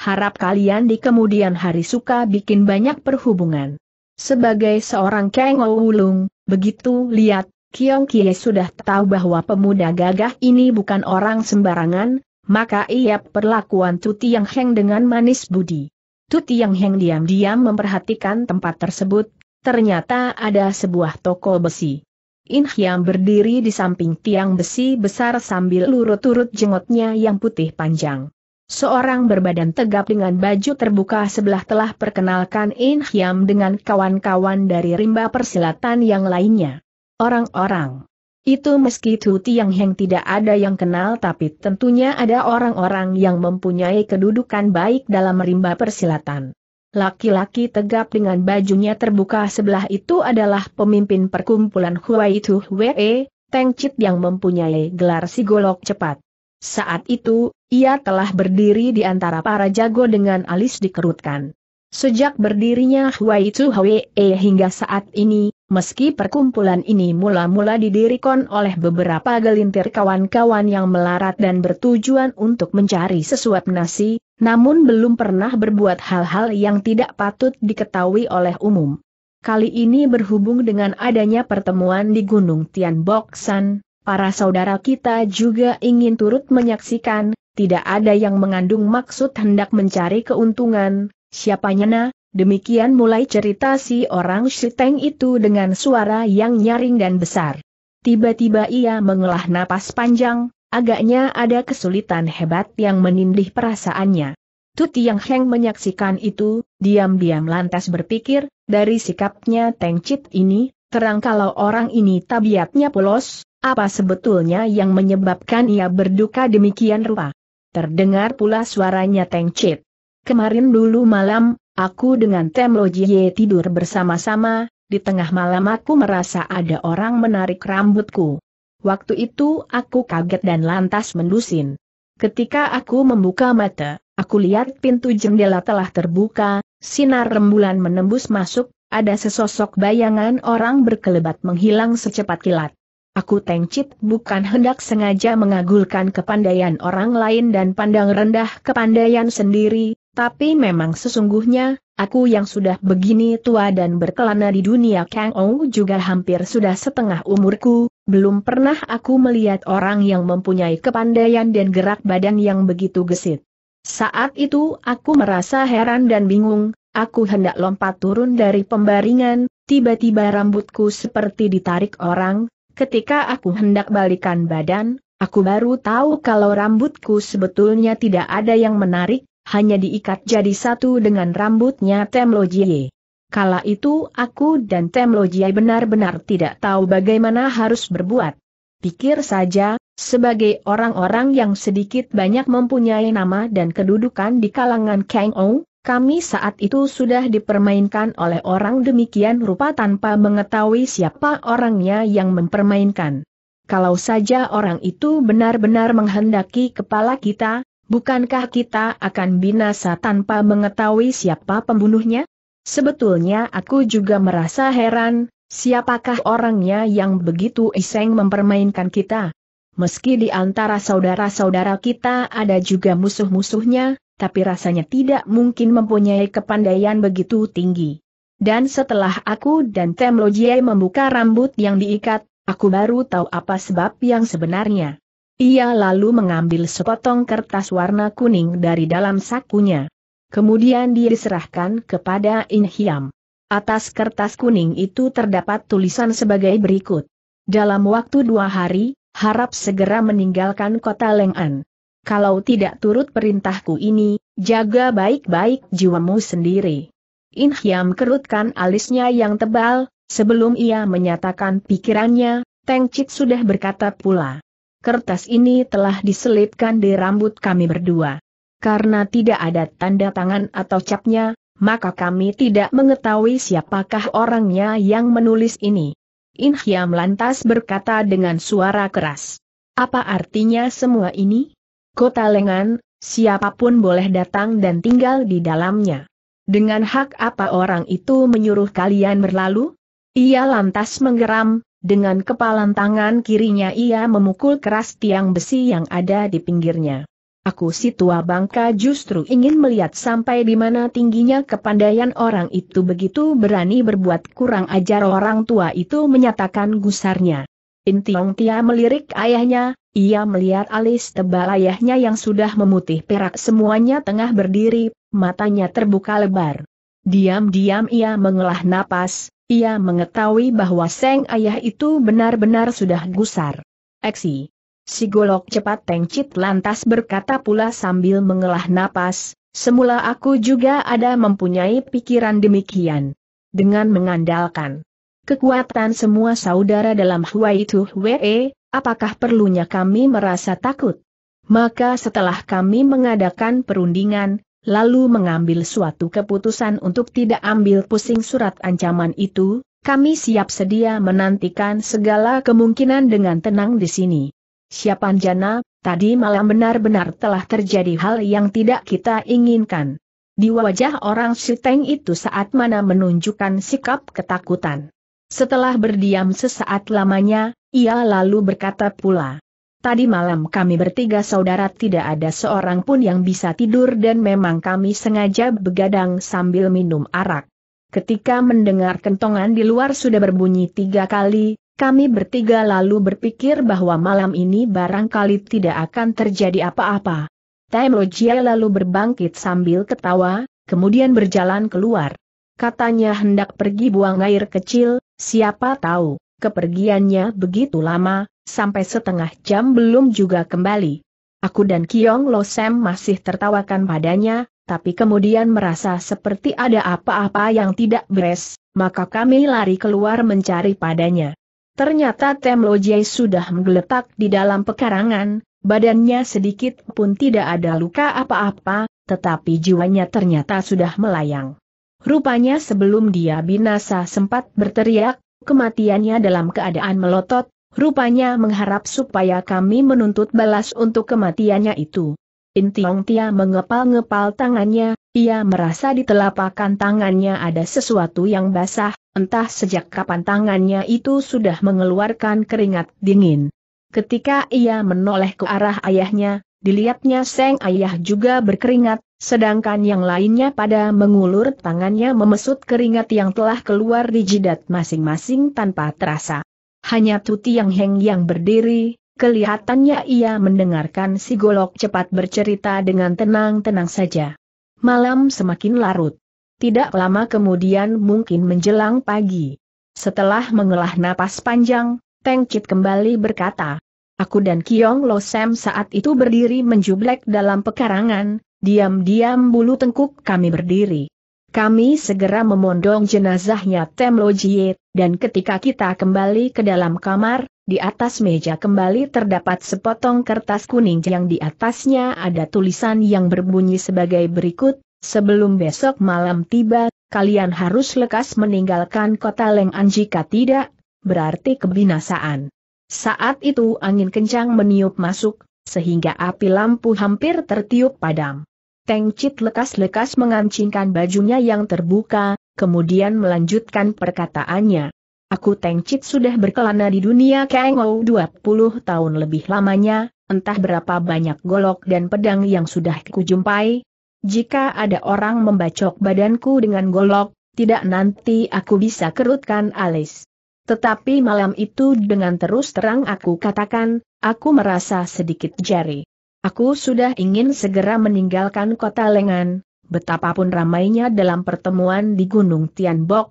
A: Harap kalian di kemudian hari suka bikin banyak perhubungan. Sebagai seorang Kang Wulung, begitu lihat, Kiong Kie sudah tahu bahwa pemuda gagah ini bukan orang sembarangan, maka ia perlakuan Tuti Yang Heng dengan manis budi. Tut yang Heng diam-diam memperhatikan tempat tersebut, ternyata ada sebuah toko besi. In Hiam berdiri di samping tiang besi besar sambil lurut lurut jenggotnya yang putih panjang. Seorang berbadan tegap dengan baju terbuka sebelah telah perkenalkan In Hiam dengan kawan-kawan dari rimba persilatan yang lainnya. Orang-orang itu meski Tu Tiang Heng tidak ada yang kenal tapi tentunya ada orang-orang yang mempunyai kedudukan baik dalam rimba persilatan. Laki-laki tegap dengan bajunya terbuka sebelah itu adalah pemimpin perkumpulan Huai Tu Hwee, Teng Chit yang mempunyai gelar si golok cepat. Saat itu, ia telah berdiri di antara para jago dengan alis dikerutkan. Sejak berdirinya Huai Tzu Hwee eh, hingga saat ini, meski perkumpulan ini mula-mula didirikan oleh beberapa gelintir kawan-kawan yang melarat dan bertujuan untuk mencari sesuap nasi, namun belum pernah berbuat hal-hal yang tidak patut diketahui oleh umum. Kali ini berhubung dengan adanya pertemuan di Gunung Tian Bok San, para saudara kita juga ingin turut menyaksikan, tidak ada yang mengandung maksud hendak mencari keuntungan, Siapa nyana? Demikian mulai cerita si orang Shiteng itu dengan suara yang nyaring dan besar. Tiba-tiba ia mengelah napas panjang, agaknya ada kesulitan hebat yang menindih perasaannya. Tuti Yang Heng menyaksikan itu, diam-diam lantas berpikir, dari sikapnya Teng Chit ini, terang kalau orang ini tabiatnya polos, apa sebetulnya yang menyebabkan ia berduka demikian rupa. Terdengar pula suaranya Teng Chit. Kemarin dulu malam, aku dengan Tem Jie tidur bersama-sama, di tengah malam aku merasa ada orang menarik rambutku. Waktu itu aku kaget dan lantas mendusin. Ketika aku membuka mata, aku lihat pintu jendela telah terbuka, sinar rembulan menembus masuk, ada sesosok bayangan orang berkelebat menghilang secepat kilat. Aku tengcit bukan hendak sengaja mengagulkan kepandaian orang lain dan pandang rendah kepandaian sendiri, tapi memang sesungguhnya, aku yang sudah begini tua dan berkelana di dunia Kang Ou juga hampir sudah setengah umurku, belum pernah aku melihat orang yang mempunyai kepandaian dan gerak badan yang begitu gesit. Saat itu aku merasa heran dan bingung, aku hendak lompat turun dari pembaringan, tiba-tiba rambutku seperti ditarik orang, ketika aku hendak balikan badan, aku baru tahu kalau rambutku sebetulnya tidak ada yang menarik, hanya diikat jadi satu dengan rambutnya Temlojie. Kala itu aku dan Temlojie benar-benar tidak tahu bagaimana harus berbuat. Pikir saja, sebagai orang-orang yang sedikit banyak mempunyai nama dan kedudukan di kalangan Kang Ou, kami saat itu sudah dipermainkan oleh orang demikian rupa tanpa mengetahui siapa orangnya yang mempermainkan. Kalau saja orang itu benar-benar menghendaki kepala kita, Bukankah kita akan binasa tanpa mengetahui siapa pembunuhnya? Sebetulnya aku juga merasa heran, siapakah orangnya yang begitu iseng mempermainkan kita? Meski di antara saudara-saudara kita ada juga musuh-musuhnya, tapi rasanya tidak mungkin mempunyai kepandaian begitu tinggi. Dan setelah aku dan Temlojie membuka rambut yang diikat, aku baru tahu apa sebab yang sebenarnya. Ia lalu mengambil sepotong kertas warna kuning dari dalam sakunya. Kemudian dia diserahkan kepada In Hiam. Atas kertas kuning itu terdapat tulisan sebagai berikut. Dalam waktu dua hari, harap segera meninggalkan kota Leng'an. Kalau tidak turut perintahku ini, jaga baik-baik jiwamu sendiri. In Hiam kerutkan alisnya yang tebal, sebelum ia menyatakan pikirannya, Teng Chit sudah berkata pula. Kertas ini telah diselipkan di rambut kami berdua. Karena tidak ada tanda tangan atau capnya, maka kami tidak mengetahui siapakah orangnya yang menulis ini. In lantas berkata dengan suara keras. Apa artinya semua ini? Kota Lengan, siapapun boleh datang dan tinggal di dalamnya. Dengan hak apa orang itu menyuruh kalian berlalu? Ia lantas menggeram, dengan kepalan tangan kirinya ia memukul keras tiang besi yang ada di pinggirnya. Aku si tua bangka justru ingin melihat sampai di mana tingginya kepandaian orang itu begitu berani berbuat kurang ajar orang tua itu menyatakan gusarnya. Intiong Tia melirik ayahnya, ia melihat alis tebal ayahnya yang sudah memutih perak semuanya tengah berdiri, matanya terbuka lebar. Diam-diam ia mengelah napas, ia mengetahui bahwa Seng Ayah itu benar-benar sudah gusar. Eksi. Si golok cepat tengcit lantas berkata pula sambil mengelah napas, semula aku juga ada mempunyai pikiran demikian. Dengan mengandalkan kekuatan semua saudara dalam Hua itu Hwe, apakah perlunya kami merasa takut? Maka setelah kami mengadakan perundingan, lalu mengambil suatu keputusan untuk tidak ambil pusing surat ancaman itu, kami siap sedia menantikan segala kemungkinan dengan tenang di sini. Siapan Jana, tadi malam benar-benar telah terjadi hal yang tidak kita inginkan. Di wajah orang Siteng itu saat mana menunjukkan sikap ketakutan. Setelah berdiam sesaat lamanya, ia lalu berkata pula, Tadi malam kami bertiga saudara tidak ada seorang pun yang bisa tidur dan memang kami sengaja begadang sambil minum arak. Ketika mendengar kentongan di luar sudah berbunyi tiga kali, kami bertiga lalu berpikir bahwa malam ini barangkali tidak akan terjadi apa-apa. Time Lojia lalu berbangkit sambil ketawa, kemudian berjalan keluar. Katanya hendak pergi buang air kecil, siapa tahu, kepergiannya begitu lama, sampai setengah jam belum juga kembali. Aku dan Kiong Lo Sam masih tertawakan padanya, tapi kemudian merasa seperti ada apa-apa yang tidak beres, maka kami lari keluar mencari padanya. Ternyata Tem Lo Jai sudah menggeletak di dalam pekarangan, badannya sedikit pun tidak ada luka apa-apa, tetapi jiwanya ternyata sudah melayang. Rupanya sebelum dia binasa sempat berteriak, kematiannya dalam keadaan melotot, Rupanya mengharap supaya kami menuntut balas untuk kematiannya itu. Intiong Tia mengepal-ngepal tangannya, ia merasa di telapakan tangannya ada sesuatu yang basah, entah sejak kapan tangannya itu sudah mengeluarkan keringat dingin. Ketika ia menoleh ke arah ayahnya, dilihatnya Seng Ayah juga berkeringat, sedangkan yang lainnya pada mengulur tangannya memesut keringat yang telah keluar di jidat masing-masing tanpa terasa hanya Tuti yang Heng yang berdiri, kelihatannya ia mendengarkan si golok cepat bercerita dengan tenang-tenang saja. Malam semakin larut. Tidak lama kemudian mungkin menjelang pagi. Setelah mengelah napas panjang, Teng Chit kembali berkata, Aku dan Kiong Lo Sam saat itu berdiri menjublek dalam pekarangan, diam-diam bulu tengkuk kami berdiri. Kami segera memondong jenazahnya Tem Lo Jiet, dan ketika kita kembali ke dalam kamar, di atas meja kembali terdapat sepotong kertas kuning yang di atasnya ada tulisan yang berbunyi sebagai berikut, sebelum besok malam tiba, kalian harus lekas meninggalkan kota Leng'an jika tidak, berarti kebinasaan. Saat itu angin kencang meniup masuk, sehingga api lampu hampir tertiup padam. Tengcit lekas-lekas mengancingkan bajunya yang terbuka, kemudian melanjutkan perkataannya. Aku Teng Chit sudah berkelana di dunia Ou 20 tahun lebih lamanya, entah berapa banyak golok dan pedang yang sudah kujumpai. Jika ada orang membacok badanku dengan golok, tidak nanti aku bisa kerutkan alis. Tetapi malam itu dengan terus terang aku katakan, aku merasa sedikit jari. Aku sudah ingin segera meninggalkan kota Lengan, Betapapun ramainya dalam pertemuan di Gunung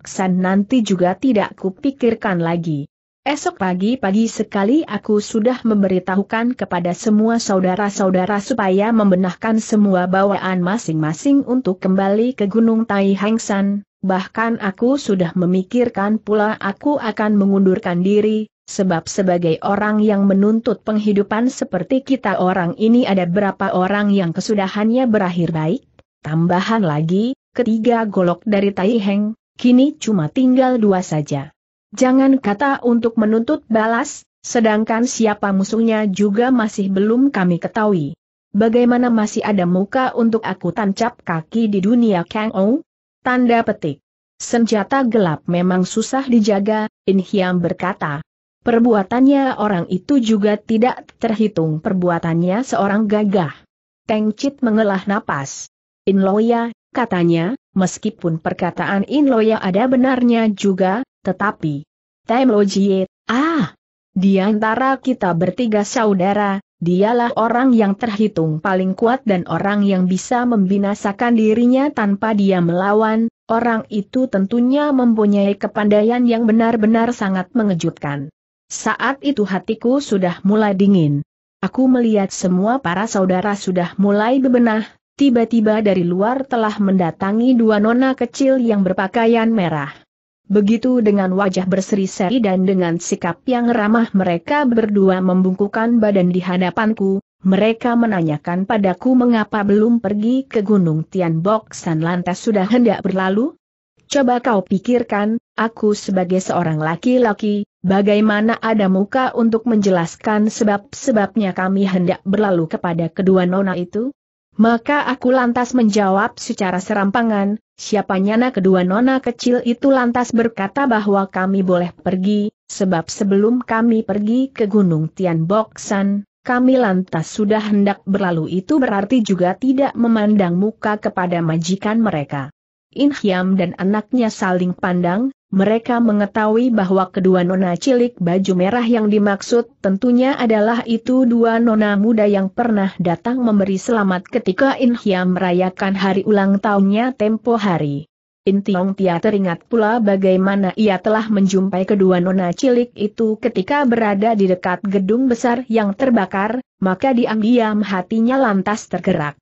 A: San nanti juga tidak kupikirkan lagi. Esok pagi-pagi sekali aku sudah memberitahukan kepada semua saudara-saudara supaya membenahkan semua bawaan masing-masing untuk kembali ke Gunung Tai San. bahkan aku sudah memikirkan pula aku akan mengundurkan diri, sebab sebagai orang yang menuntut penghidupan seperti kita orang ini ada berapa orang yang kesudahannya berakhir baik? Tambahan lagi, ketiga golok dari Tai Heng, kini cuma tinggal dua saja. Jangan kata untuk menuntut balas, sedangkan siapa musuhnya juga masih belum kami ketahui. Bagaimana masih ada muka untuk aku tancap kaki di dunia Kang Ou? Tanda petik. Senjata gelap memang susah dijaga, In Hiam berkata. Perbuatannya orang itu juga tidak terhitung perbuatannya seorang gagah. Teng Chit mengelah napas. Inloya, katanya, meskipun perkataan Inloya ada benarnya juga, tetapi Time Temlojie, ah, di antara kita bertiga saudara, dialah orang yang terhitung paling kuat dan orang yang bisa membinasakan dirinya tanpa dia melawan, orang itu tentunya mempunyai kepandaian yang benar-benar sangat mengejutkan. Saat itu hatiku sudah mulai dingin. Aku melihat semua para saudara sudah mulai bebenah, tiba-tiba dari luar telah mendatangi dua nona kecil yang berpakaian merah. Begitu dengan wajah berseri-seri dan dengan sikap yang ramah mereka berdua membungkukan badan di hadapanku, mereka menanyakan padaku mengapa belum pergi ke Gunung Tianbok San lantas sudah hendak berlalu? Coba kau pikirkan, aku sebagai seorang laki-laki, bagaimana ada muka untuk menjelaskan sebab-sebabnya kami hendak berlalu kepada kedua nona itu? Maka aku lantas menjawab secara serampangan, siapa nyana kedua nona kecil itu lantas berkata bahwa kami boleh pergi, sebab sebelum kami pergi ke Gunung Tian Boksan, kami lantas sudah hendak berlalu itu berarti juga tidak memandang muka kepada majikan mereka. In Hyam dan anaknya saling pandang, mereka mengetahui bahwa kedua nona cilik baju merah yang dimaksud tentunya adalah itu dua nona muda yang pernah datang memberi selamat ketika In Hia merayakan hari ulang tahunnya tempo hari. In Tiong Tia teringat pula bagaimana ia telah menjumpai kedua nona cilik itu ketika berada di dekat gedung besar yang terbakar, maka diam-diam hatinya lantas tergerak.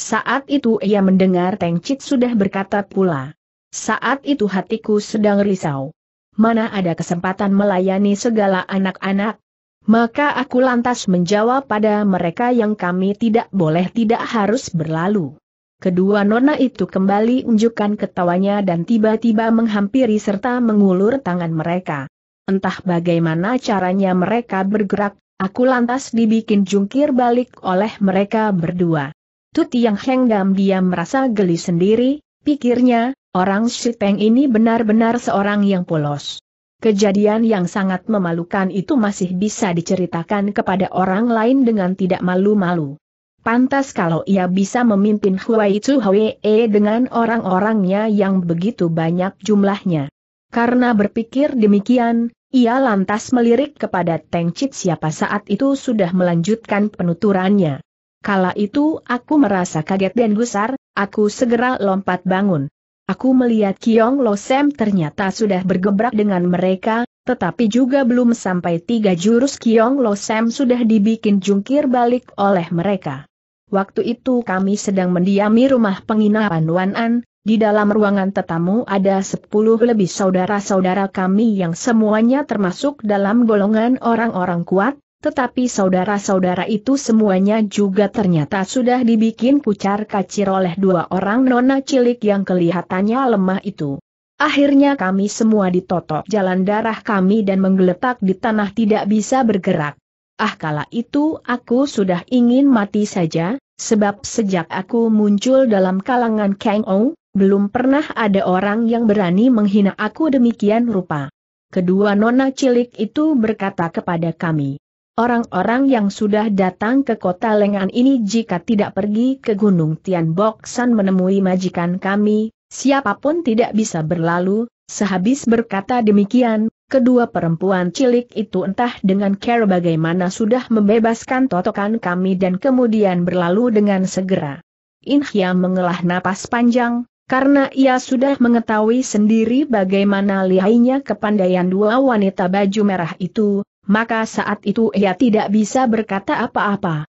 A: Saat itu ia mendengar Teng Chit sudah berkata pula. Saat itu hatiku sedang risau. Mana ada kesempatan melayani segala anak-anak? Maka aku lantas menjawab pada mereka yang kami tidak boleh tidak harus berlalu. Kedua nona itu kembali unjukkan ketawanya dan tiba-tiba menghampiri serta mengulur tangan mereka. Entah bagaimana caranya mereka bergerak, aku lantas dibikin jungkir balik oleh mereka berdua. tuti yang hengdam dia merasa geli sendiri, pikirnya, Orang Peng ini benar-benar seorang yang polos. Kejadian yang sangat memalukan itu masih bisa diceritakan kepada orang lain dengan tidak malu-malu. Pantas kalau ia bisa memimpin Huai Tzu Hwee dengan orang-orangnya yang begitu banyak jumlahnya. Karena berpikir demikian, ia lantas melirik kepada Teng Chit siapa saat itu sudah melanjutkan penuturannya. Kala itu aku merasa kaget dan gusar, aku segera lompat bangun. Aku melihat Kiong Lo Sam ternyata sudah bergebrak dengan mereka, tetapi juga belum sampai tiga jurus Kiong Lo Sam sudah dibikin jungkir balik oleh mereka. Waktu itu kami sedang mendiami rumah penginapan Wan An, di dalam ruangan tetamu ada sepuluh lebih saudara-saudara kami yang semuanya termasuk dalam golongan orang-orang kuat, tetapi saudara-saudara itu semuanya juga ternyata sudah dibikin pucar kacir oleh dua orang nona cilik yang kelihatannya lemah itu. Akhirnya kami semua ditotok jalan darah kami dan menggeletak di tanah tidak bisa bergerak. Ah kala itu aku sudah ingin mati saja, sebab sejak aku muncul dalam kalangan Kang Ong, belum pernah ada orang yang berani menghina aku demikian rupa. Kedua nona cilik itu berkata kepada kami, Orang-orang yang sudah datang ke kota Lengan ini jika tidak pergi ke Gunung Tianboksan menemui majikan kami, siapapun tidak bisa berlalu, sehabis berkata demikian, kedua perempuan cilik itu entah dengan care bagaimana sudah membebaskan totokan kami dan kemudian berlalu dengan segera. Inhya mengelah napas panjang, karena ia sudah mengetahui sendiri bagaimana lihainya kepandaian dua wanita baju merah itu, maka saat itu ia tidak bisa berkata apa-apa.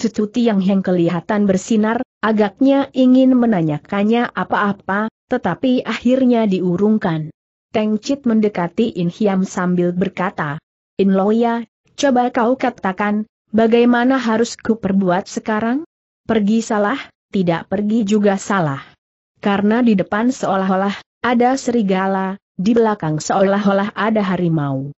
A: Tuti yang Heng kelihatan bersinar, agaknya ingin menanyakannya apa-apa, tetapi akhirnya diurungkan. Teng Chit mendekati In Hiam sambil berkata, In Loya, coba kau katakan, bagaimana harus ku perbuat sekarang? Pergi salah, tidak pergi juga salah. Karena di depan seolah-olah ada serigala, di belakang seolah-olah ada harimau.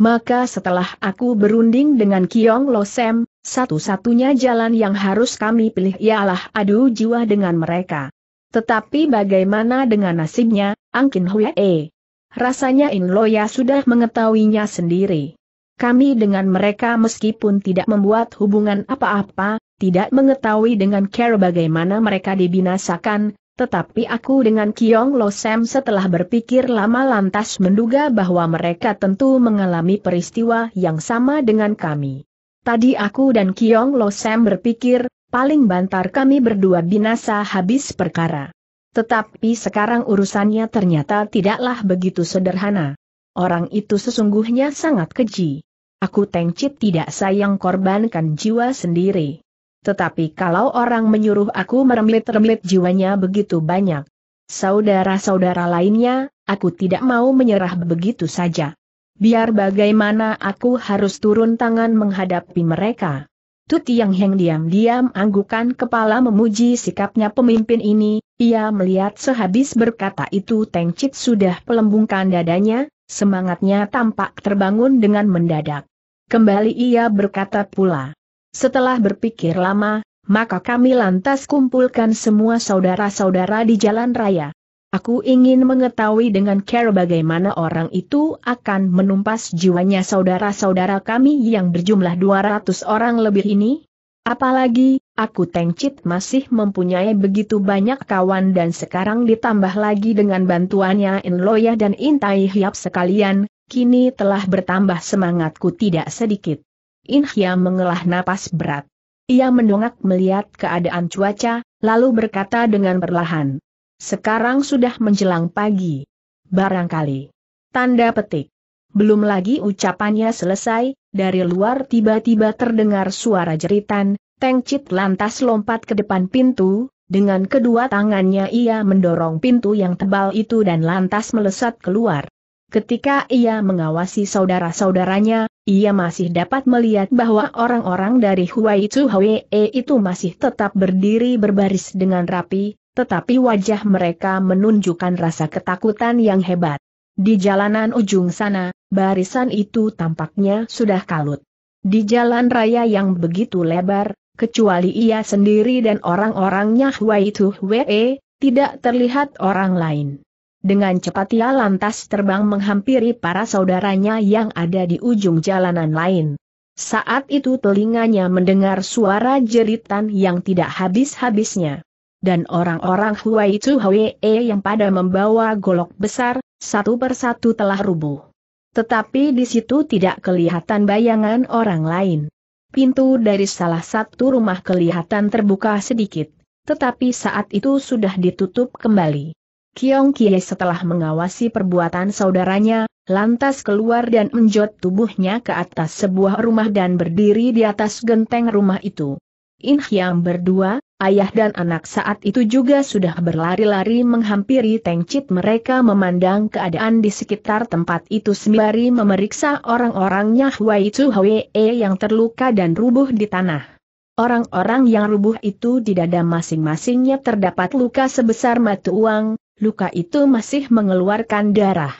A: Maka setelah aku berunding dengan Kiong Losem, satu-satunya jalan yang harus kami pilih ialah adu jiwa dengan mereka. Tetapi bagaimana dengan nasibnya, Angkin Hue? -e? Rasanya In Loya sudah mengetahuinya sendiri. Kami dengan mereka meskipun tidak membuat hubungan apa-apa, tidak mengetahui dengan care bagaimana mereka dibinasakan, tetapi aku dengan Kiong Lo Sam setelah berpikir lama lantas menduga bahwa mereka tentu mengalami peristiwa yang sama dengan kami. Tadi aku dan Kiong Lo Sam berpikir, paling bantar kami berdua binasa habis perkara. Tetapi sekarang urusannya ternyata tidaklah begitu sederhana. Orang itu sesungguhnya sangat keji. Aku Tengcit tidak sayang korbankan jiwa sendiri. Tetapi kalau orang menyuruh aku meremlit-remlit jiwanya begitu banyak. Saudara-saudara lainnya, aku tidak mau menyerah begitu saja. Biar bagaimana aku harus turun tangan menghadapi mereka. Tut Yang Heng diam-diam anggukan kepala memuji sikapnya pemimpin ini, ia melihat sehabis berkata itu Teng Chit sudah pelembungkan dadanya, semangatnya tampak terbangun dengan mendadak. Kembali ia berkata pula, setelah berpikir lama, maka kami lantas kumpulkan semua saudara-saudara di jalan raya. Aku ingin mengetahui dengan care bagaimana orang itu akan menumpas jiwanya saudara-saudara kami yang berjumlah 200 orang lebih ini. Apalagi, aku Tengcit masih mempunyai begitu banyak kawan dan sekarang ditambah lagi dengan bantuannya Loya dan Intai Hiap sekalian, kini telah bertambah semangatku tidak sedikit. Inhia mengelah napas berat. Ia mendongak melihat keadaan cuaca, lalu berkata dengan perlahan. Sekarang sudah menjelang pagi. Barangkali. Tanda petik. Belum lagi ucapannya selesai, dari luar tiba-tiba terdengar suara jeritan, Teng Chit lantas lompat ke depan pintu, dengan kedua tangannya ia mendorong pintu yang tebal itu dan lantas melesat keluar. Ketika ia mengawasi saudara-saudaranya, ia masih dapat melihat bahwa orang-orang dari Huai Tzu Hwee itu masih tetap berdiri berbaris dengan rapi, tetapi wajah mereka menunjukkan rasa ketakutan yang hebat. Di jalanan ujung sana, barisan itu tampaknya sudah kalut. Di jalan raya yang begitu lebar, kecuali ia sendiri dan orang-orangnya Huai Tzu Hwee, tidak terlihat orang lain. Dengan cepat ia lantas terbang menghampiri para saudaranya yang ada di ujung jalanan lain. Saat itu telinganya mendengar suara jeritan yang tidak habis-habisnya. Dan orang-orang Huai Tzu E yang pada membawa golok besar, satu persatu telah rubuh. Tetapi di situ tidak kelihatan bayangan orang lain. Pintu dari salah satu rumah kelihatan terbuka sedikit, tetapi saat itu sudah ditutup kembali. Kiong Kie setelah mengawasi perbuatan saudaranya, lantas keluar dan menjot tubuhnya ke atas sebuah rumah dan berdiri di atas genteng rumah itu. In Hyang berdua, ayah dan anak saat itu juga sudah berlari-lari menghampiri Chit mereka memandang keadaan di sekitar tempat itu sembari memeriksa orang-orangnya Hwai Tzu Hwee yang terluka dan rubuh di tanah. Orang-orang yang rubuh itu di dada masing-masingnya terdapat luka sebesar mata uang, luka itu masih mengeluarkan darah.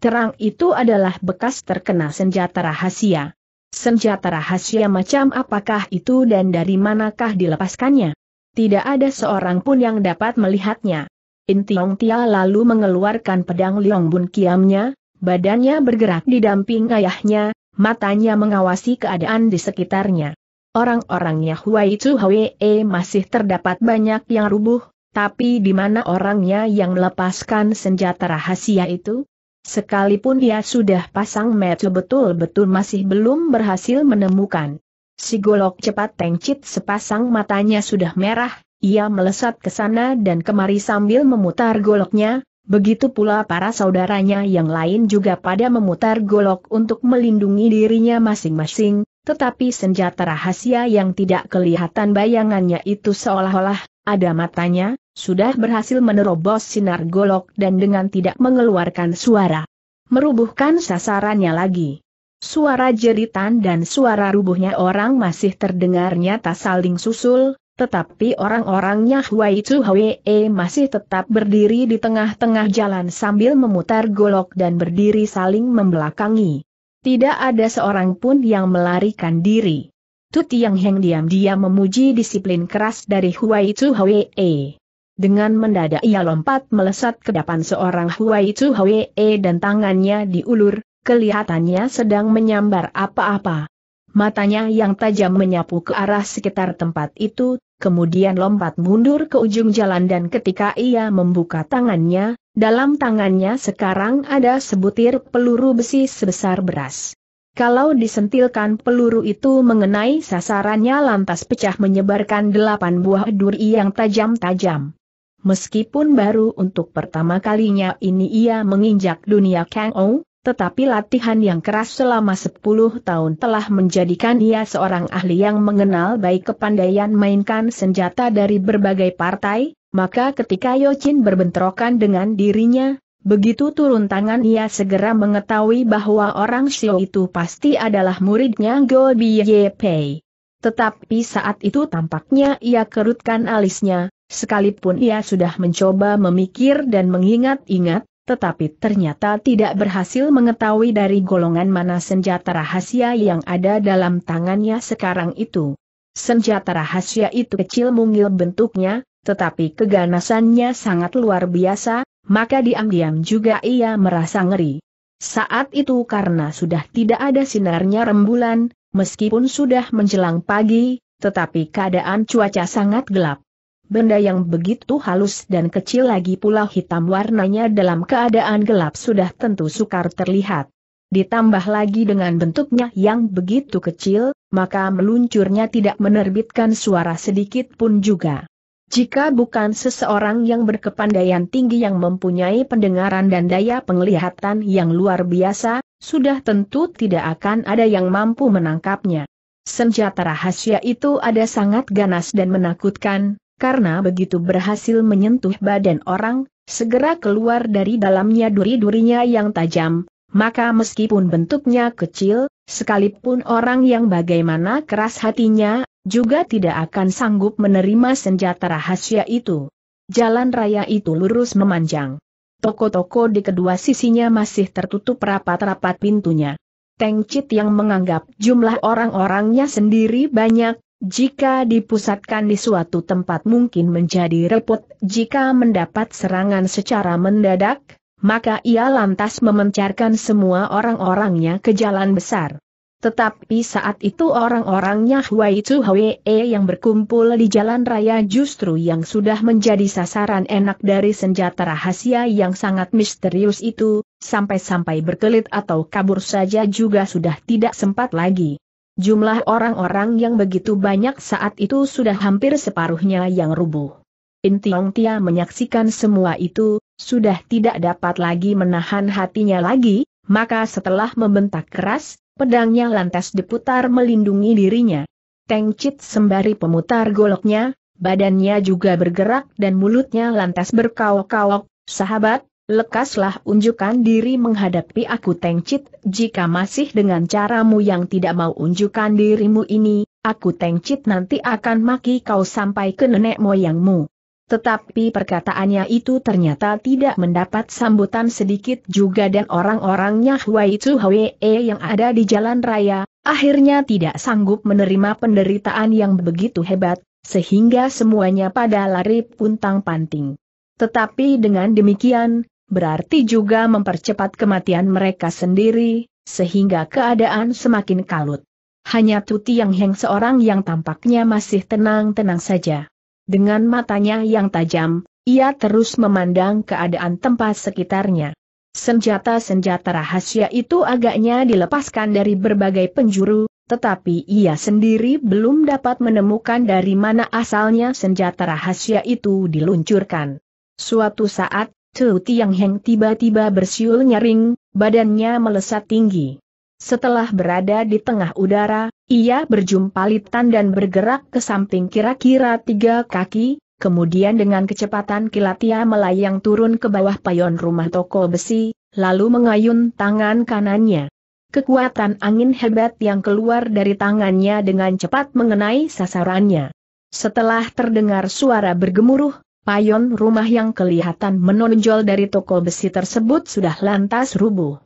A: Terang itu adalah bekas terkena senjata rahasia. Senjata rahasia macam apakah itu dan dari manakah dilepaskannya? Tidak ada seorang pun yang dapat melihatnya. Tiong Tia lalu mengeluarkan pedang Liong Bun Kiamnya, badannya bergerak di damping ayahnya, matanya mengawasi keadaan di sekitarnya. Orang-orangnya Huai Chu Hwee masih terdapat banyak yang rubuh, tapi di mana orangnya yang melepaskan senjata rahasia itu? Sekalipun dia sudah pasang metu betul-betul masih belum berhasil menemukan. Si golok cepat tengcit sepasang matanya sudah merah, ia melesat ke sana dan kemari sambil memutar goloknya, Begitu pula para saudaranya yang lain juga pada memutar golok untuk melindungi dirinya masing-masing, tetapi senjata rahasia yang tidak kelihatan bayangannya itu seolah-olah ada matanya, sudah berhasil menerobos sinar golok dan dengan tidak mengeluarkan suara. Merubuhkan sasarannya lagi. Suara jeritan dan suara rubuhnya orang masih terdengar nyata saling susul, tetapi orang-orangnya Huai Tzu Hwee masih tetap berdiri di tengah-tengah jalan sambil memutar golok dan berdiri saling membelakangi. Tidak ada seorang pun yang melarikan diri. Tu Tiang Heng diam-diam memuji disiplin keras dari Huai Tu Hwee. Dengan mendadak ia lompat melesat ke depan seorang Huai Tu Hwee dan tangannya diulur, kelihatannya sedang menyambar apa-apa. Matanya yang tajam menyapu ke arah sekitar tempat itu, kemudian lompat mundur ke ujung jalan dan ketika ia membuka tangannya, dalam tangannya sekarang ada sebutir peluru besi sebesar beras. Kalau disentilkan peluru itu mengenai sasarannya lantas pecah menyebarkan delapan buah duri yang tajam-tajam. Meskipun baru untuk pertama kalinya ini ia menginjak dunia Kang Ou, tetapi latihan yang keras selama sepuluh tahun telah menjadikan ia seorang ahli yang mengenal baik kepandaian mainkan senjata dari berbagai partai, maka ketika Yochin berbentrokan dengan dirinya, Begitu turun tangan ia segera mengetahui bahwa orang Xiao itu pasti adalah muridnya Go Biye Pei. Tetapi saat itu tampaknya ia kerutkan alisnya, sekalipun ia sudah mencoba memikir dan mengingat-ingat, tetapi ternyata tidak berhasil mengetahui dari golongan mana senjata rahasia yang ada dalam tangannya sekarang itu. Senjata rahasia itu kecil mungil bentuknya, tetapi keganasannya sangat luar biasa, maka diam-diam juga ia merasa ngeri. Saat itu karena sudah tidak ada sinarnya rembulan, meskipun sudah menjelang pagi, tetapi keadaan cuaca sangat gelap. Benda yang begitu halus dan kecil lagi pula hitam warnanya dalam keadaan gelap sudah tentu sukar terlihat. Ditambah lagi dengan bentuknya yang begitu kecil, maka meluncurnya tidak menerbitkan suara sedikit pun juga. Jika bukan seseorang yang berkepandaian tinggi yang mempunyai pendengaran dan daya penglihatan yang luar biasa, sudah tentu tidak akan ada yang mampu menangkapnya. Senjata rahasia itu ada sangat ganas dan menakutkan, karena begitu berhasil menyentuh badan orang, segera keluar dari dalamnya duri-durinya yang tajam, maka meskipun bentuknya kecil, sekalipun orang yang bagaimana keras hatinya juga tidak akan sanggup menerima senjata rahasia itu. Jalan raya itu lurus memanjang. Toko-toko di kedua sisinya masih tertutup rapat-rapat pintunya. Teng yang menganggap jumlah orang-orangnya sendiri banyak, jika dipusatkan di suatu tempat mungkin menjadi repot jika mendapat serangan secara mendadak, maka ia lantas memencarkan semua orang-orangnya ke jalan besar. Tetapi saat itu orang-orangnya Huai Tzu Hwee yang berkumpul di jalan raya justru yang sudah menjadi sasaran enak dari senjata rahasia yang sangat misterius itu, sampai-sampai berkelit atau kabur saja juga sudah tidak sempat lagi. Jumlah orang-orang yang begitu banyak saat itu sudah hampir separuhnya yang rubuh. Intiong Tia menyaksikan semua itu, sudah tidak dapat lagi menahan hatinya lagi, maka setelah membentak keras, Pedangnya lantas diputar melindungi dirinya. Teng Chit sembari pemutar goloknya, badannya juga bergerak dan mulutnya lantas berkaok-kaok, sahabat, lekaslah unjukkan diri menghadapi aku Teng Chit, jika masih dengan caramu yang tidak mau unjukkan dirimu ini, aku Teng Chit nanti akan maki kau sampai ke nenek moyangmu. Tetapi perkataannya itu ternyata tidak mendapat sambutan sedikit juga dan orang-orangnya Huai Chu Hwee yang ada di jalan raya, akhirnya tidak sanggup menerima penderitaan yang begitu hebat, sehingga semuanya pada lari puntang panting. Tetapi dengan demikian, berarti juga mempercepat kematian mereka sendiri, sehingga keadaan semakin kalut. Hanya Tuti Yang Heng seorang yang tampaknya masih tenang-tenang saja. Dengan matanya yang tajam, ia terus memandang keadaan tempat sekitarnya. Senjata-senjata rahasia itu agaknya dilepaskan dari berbagai penjuru, tetapi ia sendiri belum dapat menemukan dari mana asalnya senjata rahasia itu diluncurkan. Suatu saat, Tu Tiang Heng tiba-tiba bersiul nyaring, badannya melesat tinggi. Setelah berada di tengah udara, ia berjumpa litan dan bergerak ke samping kira-kira tiga kaki, kemudian dengan kecepatan kilat ia melayang turun ke bawah payon rumah toko besi, lalu mengayun tangan kanannya. Kekuatan angin hebat yang keluar dari tangannya dengan cepat mengenai sasarannya. Setelah terdengar suara bergemuruh, payon rumah yang kelihatan menonjol dari toko besi tersebut sudah lantas rubuh.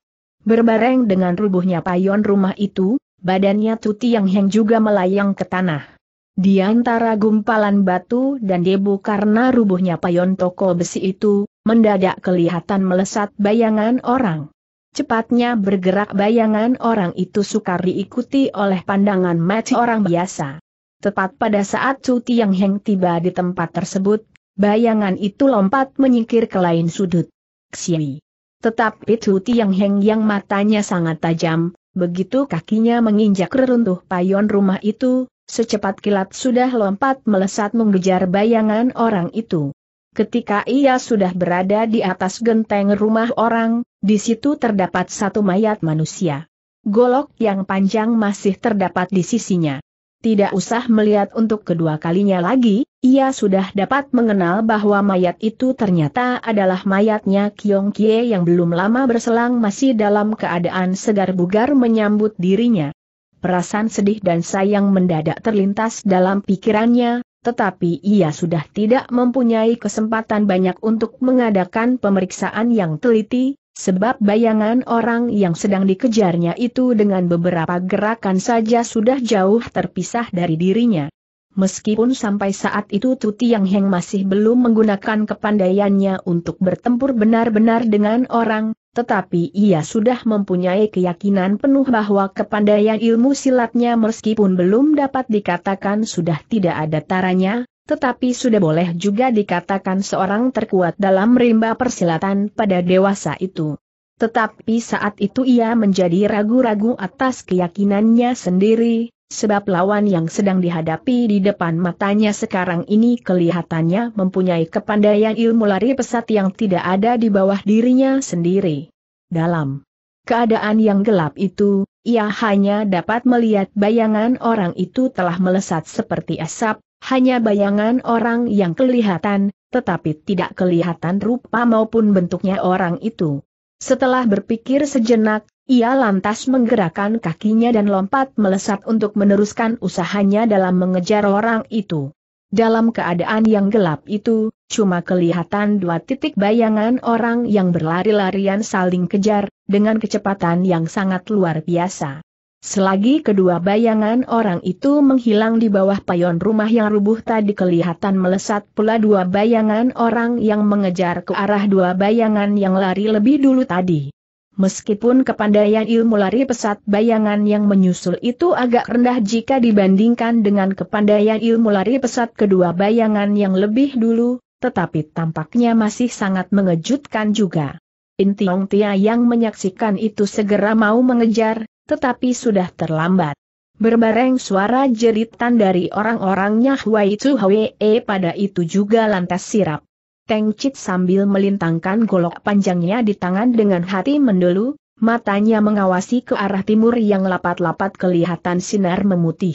A: Berbareng dengan rubuhnya payon rumah itu, badannya Tuti Yang Heng juga melayang ke tanah. Di antara gumpalan batu dan debu karena rubuhnya payon toko besi itu, mendadak kelihatan melesat bayangan orang. Cepatnya bergerak bayangan orang itu sukar diikuti oleh pandangan mati orang biasa. Tepat pada saat Tuti Yang Heng tiba di tempat tersebut, bayangan itu lompat menyingkir ke lain sudut. Xiawi. Tetapi Tu Tiang Heng yang matanya sangat tajam, begitu kakinya menginjak reruntuh payon rumah itu, secepat kilat sudah lompat melesat menggejar bayangan orang itu. Ketika ia sudah berada di atas genteng rumah orang, di situ terdapat satu mayat manusia. Golok yang panjang masih terdapat di sisinya tidak usah melihat untuk kedua kalinya lagi, ia sudah dapat mengenal bahwa mayat itu ternyata adalah mayatnya Kiong Kie yang belum lama berselang masih dalam keadaan segar bugar menyambut dirinya. Perasaan sedih dan sayang mendadak terlintas dalam pikirannya, tetapi ia sudah tidak mempunyai kesempatan banyak untuk mengadakan pemeriksaan yang teliti, Sebab bayangan orang yang sedang dikejarnya itu dengan beberapa gerakan saja sudah jauh terpisah dari dirinya. Meskipun sampai saat itu Tuti Yang Heng masih belum menggunakan kepandaiannya untuk bertempur benar-benar dengan orang, tetapi ia sudah mempunyai keyakinan penuh bahwa kepandaian ilmu silatnya meskipun belum dapat dikatakan sudah tidak ada taranya, tetapi sudah boleh juga dikatakan seorang terkuat dalam rimba persilatan pada dewasa itu. Tetapi saat itu ia menjadi ragu-ragu atas keyakinannya sendiri, sebab lawan yang sedang dihadapi di depan matanya sekarang ini kelihatannya mempunyai kepandaian ilmu lari pesat yang tidak ada di bawah dirinya sendiri. Dalam keadaan yang gelap itu, ia hanya dapat melihat bayangan orang itu telah melesat seperti asap, hanya bayangan orang yang kelihatan, tetapi tidak kelihatan rupa maupun bentuknya orang itu. Setelah berpikir sejenak, ia lantas menggerakkan kakinya dan lompat melesat untuk meneruskan usahanya dalam mengejar orang itu. Dalam keadaan yang gelap itu, cuma kelihatan dua titik bayangan orang yang berlari-larian saling kejar, dengan kecepatan yang sangat luar biasa. Selagi kedua bayangan orang itu menghilang di bawah payon rumah yang rubuh tadi kelihatan melesat pula dua bayangan orang yang mengejar ke arah dua bayangan yang lari lebih dulu tadi. Meskipun kepandaian ilmu lari pesat bayangan yang menyusul itu agak rendah jika dibandingkan dengan kepandaian ilmu lari pesat kedua bayangan yang lebih dulu, tetapi tampaknya masih sangat mengejutkan juga. Intiong Tia yang menyaksikan itu segera mau mengejar, tetapi sudah terlambat. Berbareng suara jeritan dari orang-orang Nyahuai Tsu Hwee pada itu juga lantas sirap. Teng Chit sambil melintangkan golok panjangnya di tangan dengan hati mendulu, matanya mengawasi ke arah timur yang lapat-lapat kelihatan sinar memutih.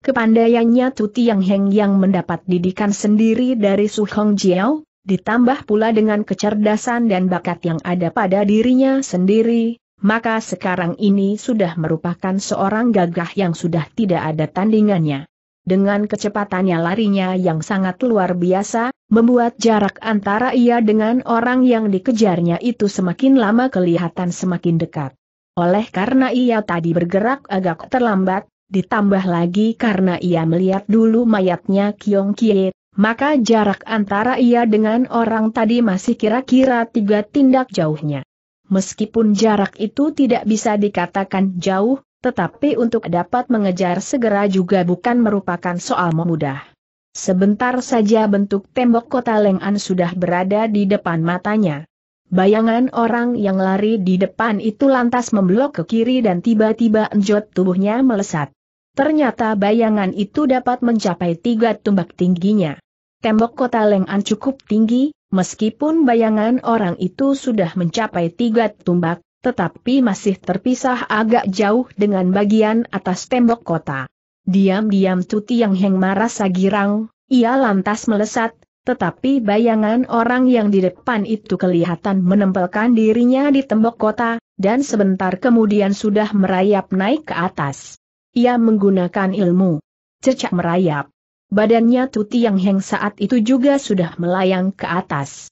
A: Kepandaiannya Tuti Yang Heng yang mendapat didikan sendiri dari Su Hong Jiao, ditambah pula dengan kecerdasan dan bakat yang ada pada dirinya sendiri, maka sekarang ini sudah merupakan seorang gagah yang sudah tidak ada tandingannya. Dengan kecepatannya larinya yang sangat luar biasa, membuat jarak antara ia dengan orang yang dikejarnya itu semakin lama kelihatan semakin dekat. Oleh karena ia tadi bergerak agak terlambat, ditambah lagi karena ia melihat dulu mayatnya Kiong Kie, maka jarak antara ia dengan orang tadi masih kira-kira tiga tindak jauhnya. Meskipun jarak itu tidak bisa dikatakan jauh, tetapi untuk dapat mengejar segera juga bukan merupakan soal memudah. Sebentar saja bentuk tembok kota Leng'an sudah berada di depan matanya. Bayangan orang yang lari di depan itu lantas memblok ke kiri dan tiba-tiba enjot tubuhnya melesat. Ternyata bayangan itu dapat mencapai tiga tumbak tingginya. Tembok kota Leng'an cukup tinggi, Meskipun bayangan orang itu sudah mencapai tiga tumbak, tetapi masih terpisah agak jauh dengan bagian atas tembok kota. Diam-diam Tuti yang Heng merasa girang, ia lantas melesat, tetapi bayangan orang yang di depan itu kelihatan menempelkan dirinya di tembok kota, dan sebentar kemudian sudah merayap naik ke atas. Ia menggunakan ilmu cecak merayap. Badannya Tuti Yang Heng saat itu juga sudah melayang ke atas.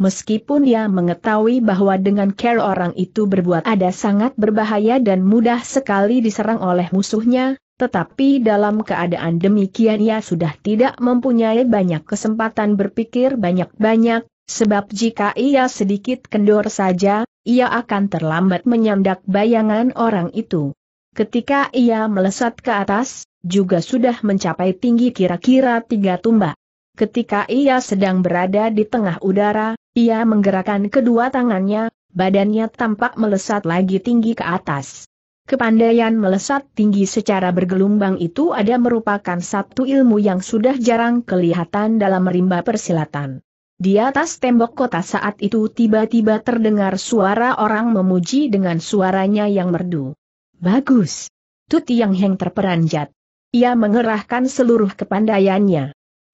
A: Meskipun ia mengetahui bahwa dengan care orang itu berbuat ada sangat berbahaya dan mudah sekali diserang oleh musuhnya, tetapi dalam keadaan demikian ia sudah tidak mempunyai banyak kesempatan berpikir banyak-banyak, sebab jika ia sedikit kendor saja, ia akan terlambat menyandak bayangan orang itu. Ketika ia melesat ke atas, juga sudah mencapai tinggi kira-kira tiga tumbak. Ketika ia sedang berada di tengah udara, ia menggerakkan kedua tangannya, badannya tampak melesat lagi tinggi ke atas. Kepandaian melesat tinggi secara bergelombang itu ada merupakan satu ilmu yang sudah jarang kelihatan dalam rimba persilatan. Di atas tembok kota saat itu tiba-tiba terdengar suara orang memuji dengan suaranya yang merdu. Bagus. Tuti Yang Heng terperanjat. Ia mengerahkan seluruh kepandaiannya.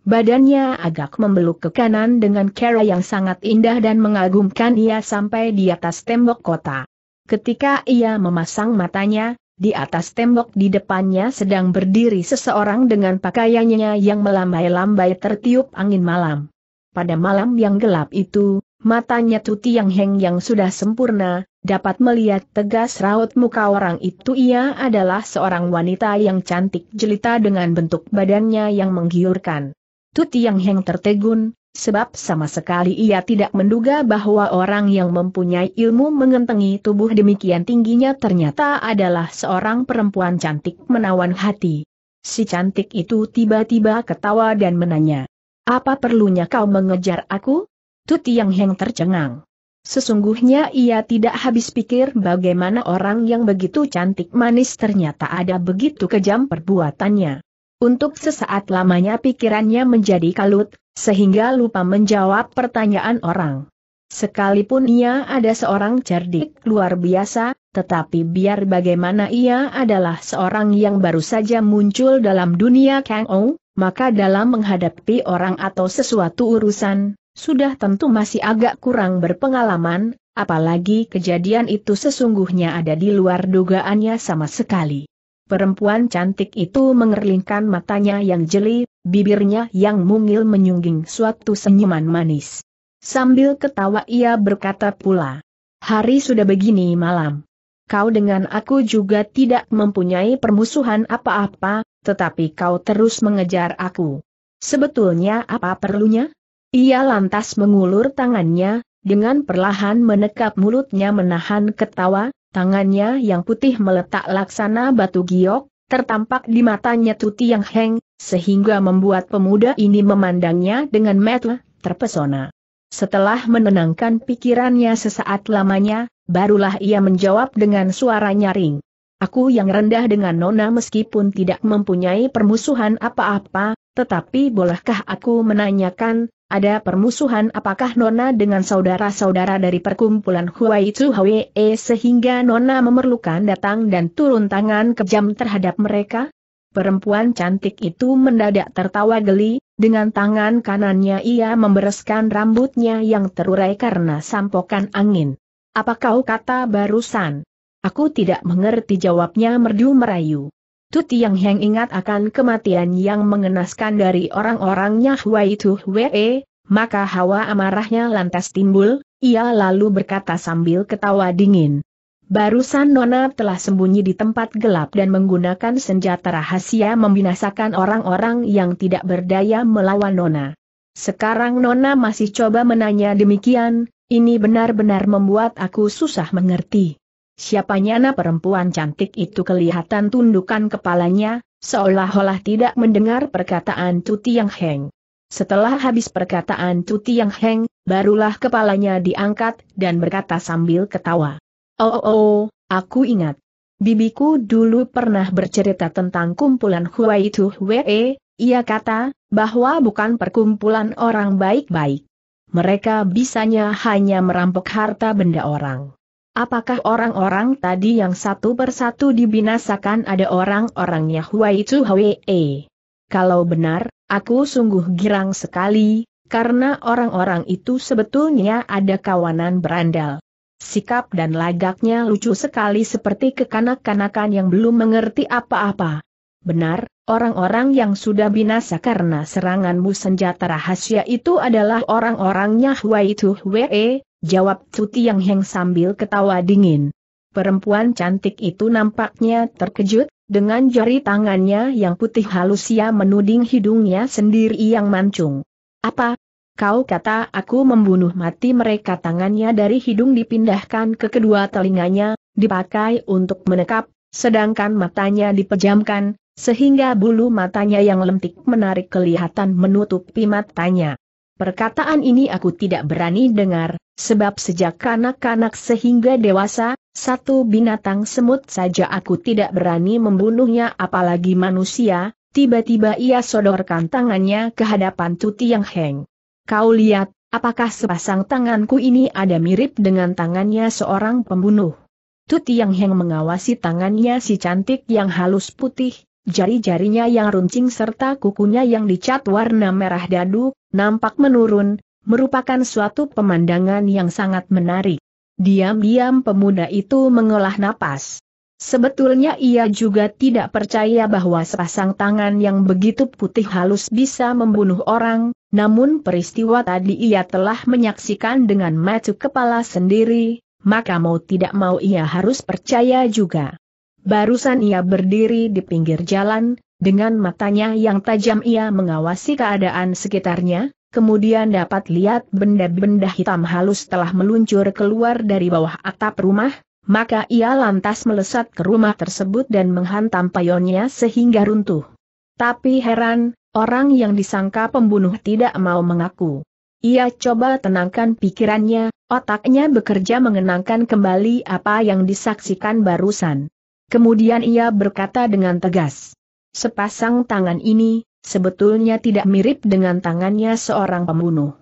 A: Badannya agak membeluk ke kanan dengan cara yang sangat indah dan mengagumkan ia sampai di atas tembok kota. Ketika ia memasang matanya, di atas tembok di depannya sedang berdiri seseorang dengan pakaiannya yang melambai-lambai tertiup angin malam. Pada malam yang gelap itu, matanya Tuti Yang Heng yang sudah sempurna, dapat melihat tegas raut muka orang itu ia adalah seorang wanita yang cantik jelita dengan bentuk badannya yang menggiurkan. Tuti Yang Heng tertegun, sebab sama sekali ia tidak menduga bahwa orang yang mempunyai ilmu mengentengi tubuh demikian tingginya ternyata adalah seorang perempuan cantik menawan hati. Si cantik itu tiba-tiba ketawa dan menanya, apa perlunya kau mengejar aku? Tuti Yang Heng tercengang. Sesungguhnya ia tidak habis pikir bagaimana orang yang begitu cantik manis ternyata ada begitu kejam perbuatannya. Untuk sesaat lamanya pikirannya menjadi kalut, sehingga lupa menjawab pertanyaan orang. Sekalipun ia ada seorang cerdik luar biasa, tetapi biar bagaimana ia adalah seorang yang baru saja muncul dalam dunia Kang Ong, maka dalam menghadapi orang atau sesuatu urusan, sudah tentu masih agak kurang berpengalaman, apalagi kejadian itu sesungguhnya ada di luar dugaannya sama sekali. Perempuan cantik itu mengerlingkan matanya yang jeli, bibirnya yang mungil menyungging suatu senyuman manis. Sambil ketawa ia berkata pula, Hari sudah begini malam. Kau dengan aku juga tidak mempunyai permusuhan apa-apa, tetapi kau terus mengejar aku. Sebetulnya apa perlunya? Ia lantas mengulur tangannya, dengan perlahan menekap mulutnya menahan ketawa, tangannya yang putih meletak laksana batu giok, tertampak di matanya Tuti yang heng, sehingga membuat pemuda ini memandangnya dengan metel, terpesona. Setelah menenangkan pikirannya sesaat lamanya, barulah ia menjawab dengan suara nyaring. Aku yang rendah dengan Nona meskipun tidak mempunyai permusuhan apa-apa, tetapi bolehkah aku menanyakan, ada permusuhan apakah Nona dengan saudara-saudara dari perkumpulan Huai Tzu Hwe eh, sehingga Nona memerlukan datang dan turun tangan kejam terhadap mereka? Perempuan cantik itu mendadak tertawa geli, dengan tangan kanannya ia membereskan rambutnya yang terurai karena sampokan angin. Apa kau kata barusan? Aku tidak mengerti jawabnya merdu merayu. Tuti yang Heng ingat akan kematian yang mengenaskan dari orang-orangnya Huai Tu Wee, maka hawa amarahnya lantas timbul, ia lalu berkata sambil ketawa dingin. Barusan Nona telah sembunyi di tempat gelap dan menggunakan senjata rahasia membinasakan orang-orang yang tidak berdaya melawan Nona. Sekarang Nona masih coba menanya demikian, ini benar-benar membuat aku susah mengerti. Siapanya na perempuan cantik itu kelihatan tundukan kepalanya, seolah-olah tidak mendengar perkataan Tuti Yang Heng. Setelah habis perkataan Tuti Yang Heng, barulah kepalanya diangkat dan berkata sambil ketawa. Oh, oh, oh aku ingat. Bibiku dulu pernah bercerita tentang kumpulan Huai itu Wee, ia kata, bahwa bukan perkumpulan orang baik-baik. Mereka bisanya hanya merampok harta benda orang. Apakah orang-orang tadi yang satu persatu dibinasakan ada orang-orang Yahuwai Hwee? Kalau benar, aku sungguh girang sekali, karena orang-orang itu sebetulnya ada kawanan berandal. Sikap dan lagaknya lucu sekali seperti kekanak-kanakan yang belum mengerti apa-apa. Benar, orang-orang yang sudah binasa karena seranganmu senjata rahasia itu adalah orang-orang Yahweh Hwee, jawab Cuti yang Heng sambil ketawa dingin. Perempuan cantik itu nampaknya terkejut, dengan jari tangannya yang putih halus ia menuding hidungnya sendiri yang mancung. Apa? Kau kata aku membunuh mati mereka tangannya dari hidung dipindahkan ke kedua telinganya, dipakai untuk menekap, sedangkan matanya dipejamkan, sehingga bulu matanya yang lentik menarik kelihatan menutupi matanya. Perkataan ini aku tidak berani dengar, sebab sejak kanak-kanak sehingga dewasa, satu binatang semut saja aku tidak berani membunuhnya apalagi manusia, tiba-tiba ia sodorkan tangannya ke hadapan Tuti Yang Heng. Kau lihat, apakah sepasang tanganku ini ada mirip dengan tangannya seorang pembunuh? Tuti Yang Heng mengawasi tangannya si cantik yang halus putih, jari-jarinya yang runcing serta kukunya yang dicat warna merah dadu, nampak menurun, merupakan suatu pemandangan yang sangat menarik. Diam-diam pemuda itu mengolah napas. Sebetulnya ia juga tidak percaya bahwa sepasang tangan yang begitu putih halus bisa membunuh orang, namun peristiwa tadi ia telah menyaksikan dengan mata kepala sendiri, maka mau tidak mau ia harus percaya juga. Barusan ia berdiri di pinggir jalan, dengan matanya yang tajam ia mengawasi keadaan sekitarnya, kemudian dapat lihat benda-benda hitam halus telah meluncur keluar dari bawah atap rumah, maka ia lantas melesat ke rumah tersebut dan menghantam payonnya sehingga runtuh. Tapi heran, orang yang disangka pembunuh tidak mau mengaku. Ia coba tenangkan pikirannya, otaknya bekerja mengenangkan kembali apa yang disaksikan barusan. Kemudian ia berkata dengan tegas. Sepasang tangan ini, sebetulnya tidak mirip dengan tangannya seorang pembunuh.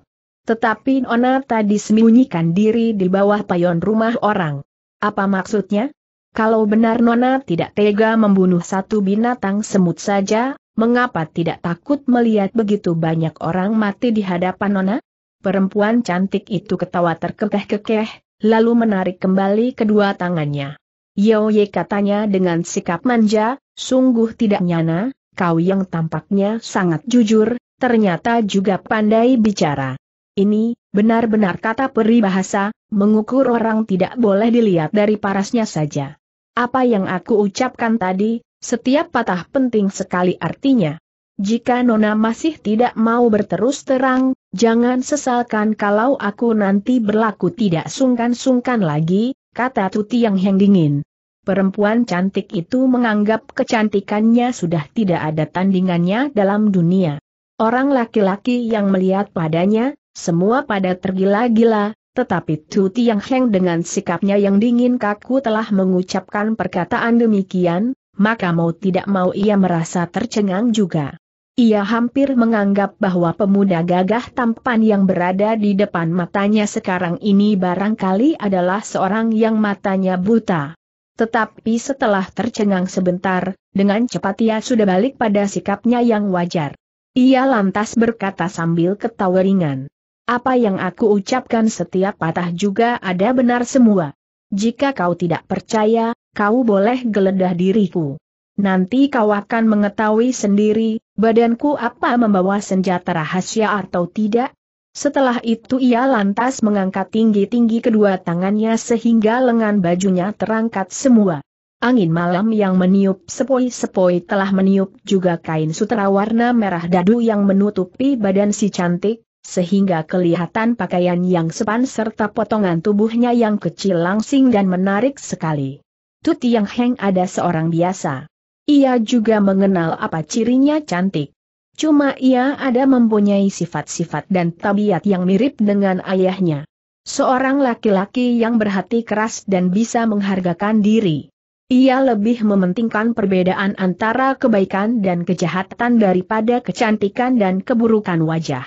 A: Tetapi Nona tadi sembunyikan diri di bawah payon rumah orang. Apa maksudnya? Kalau benar Nona tidak tega membunuh satu binatang semut saja, mengapa tidak takut melihat begitu banyak orang mati di hadapan Nona? Perempuan cantik itu ketawa terkekeh-kekeh, lalu menarik kembali kedua tangannya. Yao Ye katanya dengan sikap manja, sungguh tidak nyana, kau yang tampaknya sangat jujur, ternyata juga pandai bicara. Ini, benar-benar kata peribahasa, mengukur orang tidak boleh dilihat dari parasnya saja. Apa yang aku ucapkan tadi, setiap patah penting sekali artinya. Jika Nona masih tidak mau berterus terang, jangan sesalkan kalau aku nanti berlaku tidak sungkan-sungkan lagi, kata Tuti yang Heng dingin. Perempuan cantik itu menganggap kecantikannya sudah tidak ada tandingannya dalam dunia. Orang laki-laki yang melihat padanya, semua pada tergila-gila, tetapi Tuti yang Heng dengan sikapnya yang dingin kaku telah mengucapkan perkataan demikian, maka mau tidak mau ia merasa tercengang juga. Ia hampir menganggap bahwa pemuda gagah tampan yang berada di depan matanya sekarang ini barangkali adalah seorang yang matanya buta. Tetapi setelah tercengang sebentar, dengan cepat ia sudah balik pada sikapnya yang wajar. Ia lantas berkata sambil ketawa ringan. Apa yang aku ucapkan setiap patah juga ada benar semua. Jika kau tidak percaya, kau boleh geledah diriku. Nanti kau akan mengetahui sendiri, badanku apa membawa senjata rahasia atau tidak? Setelah itu ia lantas mengangkat tinggi-tinggi kedua tangannya sehingga lengan bajunya terangkat semua. Angin malam yang meniup sepoi-sepoi telah meniup juga kain sutra warna merah dadu yang menutupi badan si cantik, sehingga kelihatan pakaian yang sepan serta potongan tubuhnya yang kecil langsing dan menarik sekali. Tuti Yang Heng ada seorang biasa. Ia juga mengenal apa cirinya cantik. Cuma ia ada mempunyai sifat-sifat dan tabiat yang mirip dengan ayahnya. Seorang laki-laki yang berhati keras dan bisa menghargakan diri. Ia lebih mementingkan perbedaan antara kebaikan dan kejahatan daripada kecantikan dan keburukan wajah.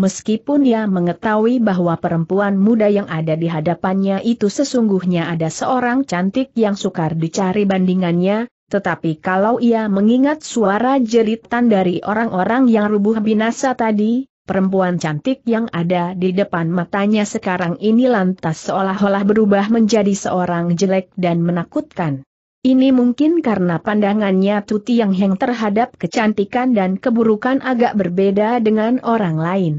A: Meskipun ia mengetahui bahwa perempuan muda yang ada di hadapannya itu sesungguhnya ada seorang cantik yang sukar dicari bandingannya, tetapi kalau ia mengingat suara jeritan dari orang-orang yang rubuh binasa tadi, perempuan cantik yang ada di depan matanya sekarang ini lantas seolah-olah berubah menjadi seorang jelek dan menakutkan. Ini mungkin karena pandangannya Tuti Yang Heng terhadap kecantikan dan keburukan agak berbeda dengan orang lain.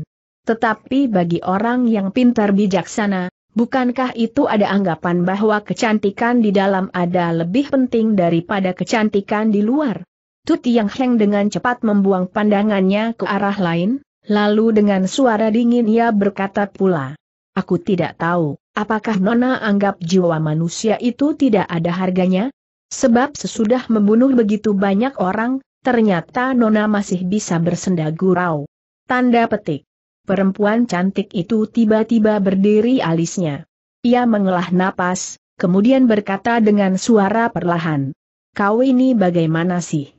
A: Tetapi bagi orang yang pintar bijaksana, Bukankah itu ada anggapan bahwa kecantikan di dalam ada lebih penting daripada kecantikan di luar? Tu Yang Heng dengan cepat membuang pandangannya ke arah lain, lalu dengan suara dingin ia berkata pula. Aku tidak tahu, apakah Nona anggap jiwa manusia itu tidak ada harganya? Sebab sesudah membunuh begitu banyak orang, ternyata Nona masih bisa bersenda gurau. Tanda petik perempuan cantik itu tiba-tiba berdiri alisnya. Ia mengelah napas, kemudian berkata dengan suara perlahan. Kau ini bagaimana sih?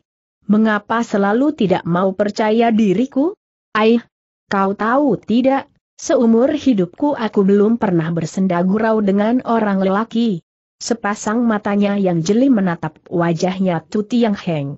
A: Mengapa selalu tidak mau percaya diriku? Aih, kau tahu tidak, seumur hidupku aku belum pernah bersenda gurau dengan orang lelaki. Sepasang matanya yang jeli menatap wajahnya Tuti Yang Heng.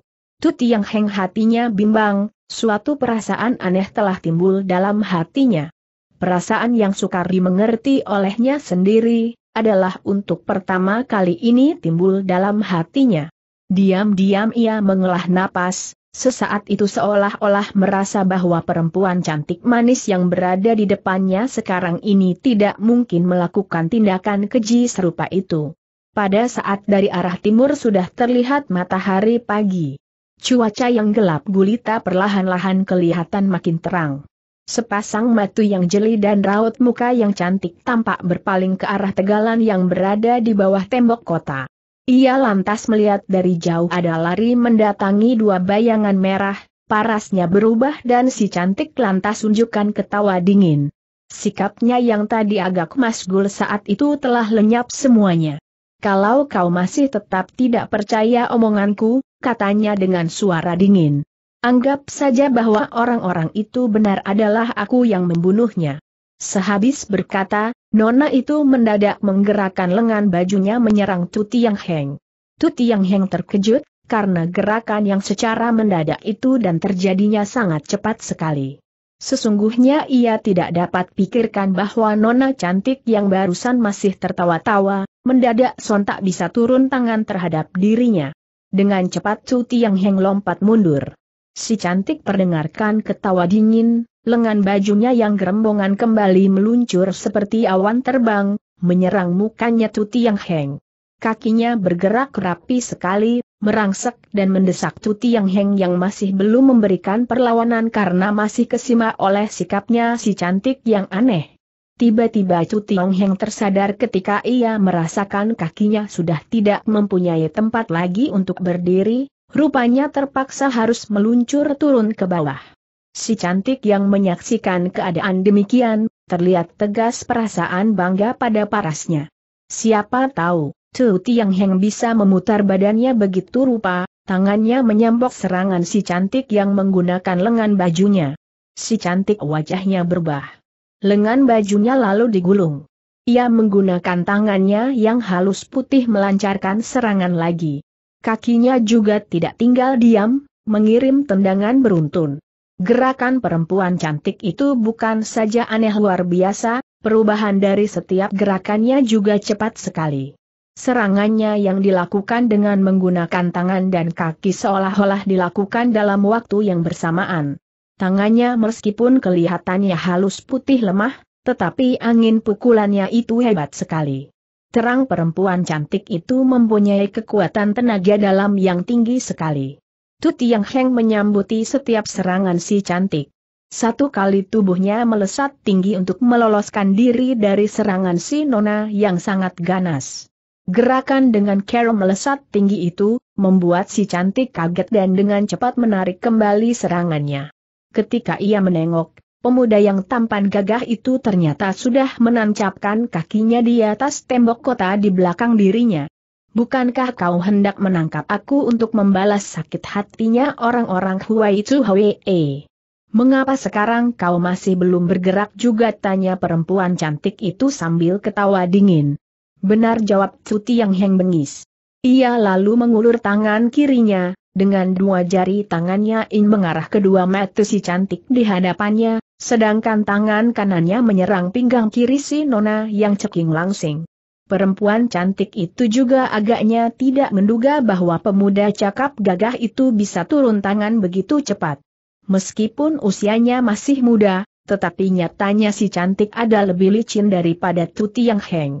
A: Tuti Yang Heng hatinya bimbang, Suatu perasaan aneh telah timbul dalam hatinya. Perasaan yang sukar dimengerti olehnya sendiri, adalah untuk pertama kali ini timbul dalam hatinya. Diam-diam ia mengelah napas, sesaat itu seolah-olah merasa bahwa perempuan cantik manis yang berada di depannya sekarang ini tidak mungkin melakukan tindakan keji serupa itu. Pada saat dari arah timur sudah terlihat matahari pagi. Cuaca yang gelap gulita perlahan-lahan kelihatan makin terang. Sepasang matu yang jeli dan raut muka yang cantik tampak berpaling ke arah tegalan yang berada di bawah tembok kota. Ia lantas melihat dari jauh ada lari mendatangi dua bayangan merah, parasnya berubah dan si cantik lantas unjukkan ketawa dingin. Sikapnya yang tadi agak masgul saat itu telah lenyap semuanya. Kalau kau masih tetap tidak percaya omonganku, katanya dengan suara dingin. Anggap saja bahwa orang-orang itu benar adalah aku yang membunuhnya. Sehabis berkata, Nona itu mendadak menggerakkan lengan bajunya menyerang Tuti Yang Heng. Tuti Yang Heng terkejut, karena gerakan yang secara mendadak itu dan terjadinya sangat cepat sekali. Sesungguhnya ia tidak dapat pikirkan bahwa Nona cantik yang barusan masih tertawa-tawa, Mendadak Son tak bisa turun tangan terhadap dirinya. Dengan cepat Tuti Yang Heng lompat mundur. Si cantik perdengarkan ketawa dingin, lengan bajunya yang gerembongan kembali meluncur seperti awan terbang, menyerang mukanya Tuti Yang Heng. Kakinya bergerak rapi sekali, merangsek dan mendesak Tuti Yang Heng yang masih belum memberikan perlawanan karena masih kesima oleh sikapnya si cantik yang aneh. Tiba-tiba Chu Tiong Heng tersadar ketika ia merasakan kakinya sudah tidak mempunyai tempat lagi untuk berdiri, rupanya terpaksa harus meluncur turun ke bawah. Si cantik yang menyaksikan keadaan demikian, terlihat tegas perasaan bangga pada parasnya. Siapa tahu, Chu Tiong Heng bisa memutar badannya begitu rupa, tangannya menyambok serangan si cantik yang menggunakan lengan bajunya. Si cantik wajahnya berubah lengan bajunya lalu digulung. Ia menggunakan tangannya yang halus putih melancarkan serangan lagi. Kakinya juga tidak tinggal diam, mengirim tendangan beruntun. Gerakan perempuan cantik itu bukan saja aneh luar biasa, perubahan dari setiap gerakannya juga cepat sekali. Serangannya yang dilakukan dengan menggunakan tangan dan kaki seolah-olah dilakukan dalam waktu yang bersamaan. Tangannya meskipun kelihatannya halus putih lemah, tetapi angin pukulannya itu hebat sekali. Terang perempuan cantik itu mempunyai kekuatan tenaga dalam yang tinggi sekali. Tu Tiang Heng menyambuti setiap serangan si cantik. Satu kali tubuhnya melesat tinggi untuk meloloskan diri dari serangan si Nona yang sangat ganas. Gerakan dengan cara melesat tinggi itu, membuat si cantik kaget dan dengan cepat menarik kembali serangannya. Ketika ia menengok, pemuda yang tampan gagah itu ternyata sudah menancapkan kakinya di atas tembok kota di belakang dirinya. Bukankah kau hendak menangkap aku untuk membalas sakit hatinya orang-orang Huai Chu Hwee? Mengapa sekarang kau masih belum bergerak juga tanya perempuan cantik itu sambil ketawa dingin. Benar jawab Cuti yang heng bengis. Ia lalu mengulur tangan kirinya, dengan dua jari tangannya In mengarah kedua mata si cantik di hadapannya, sedangkan tangan kanannya menyerang pinggang kiri si Nona yang ceking langsing. Perempuan cantik itu juga agaknya tidak menduga bahwa pemuda cakap gagah itu bisa turun tangan begitu cepat. Meskipun usianya masih muda, tetapi nyatanya si cantik ada lebih licin daripada Tuti Yang Heng.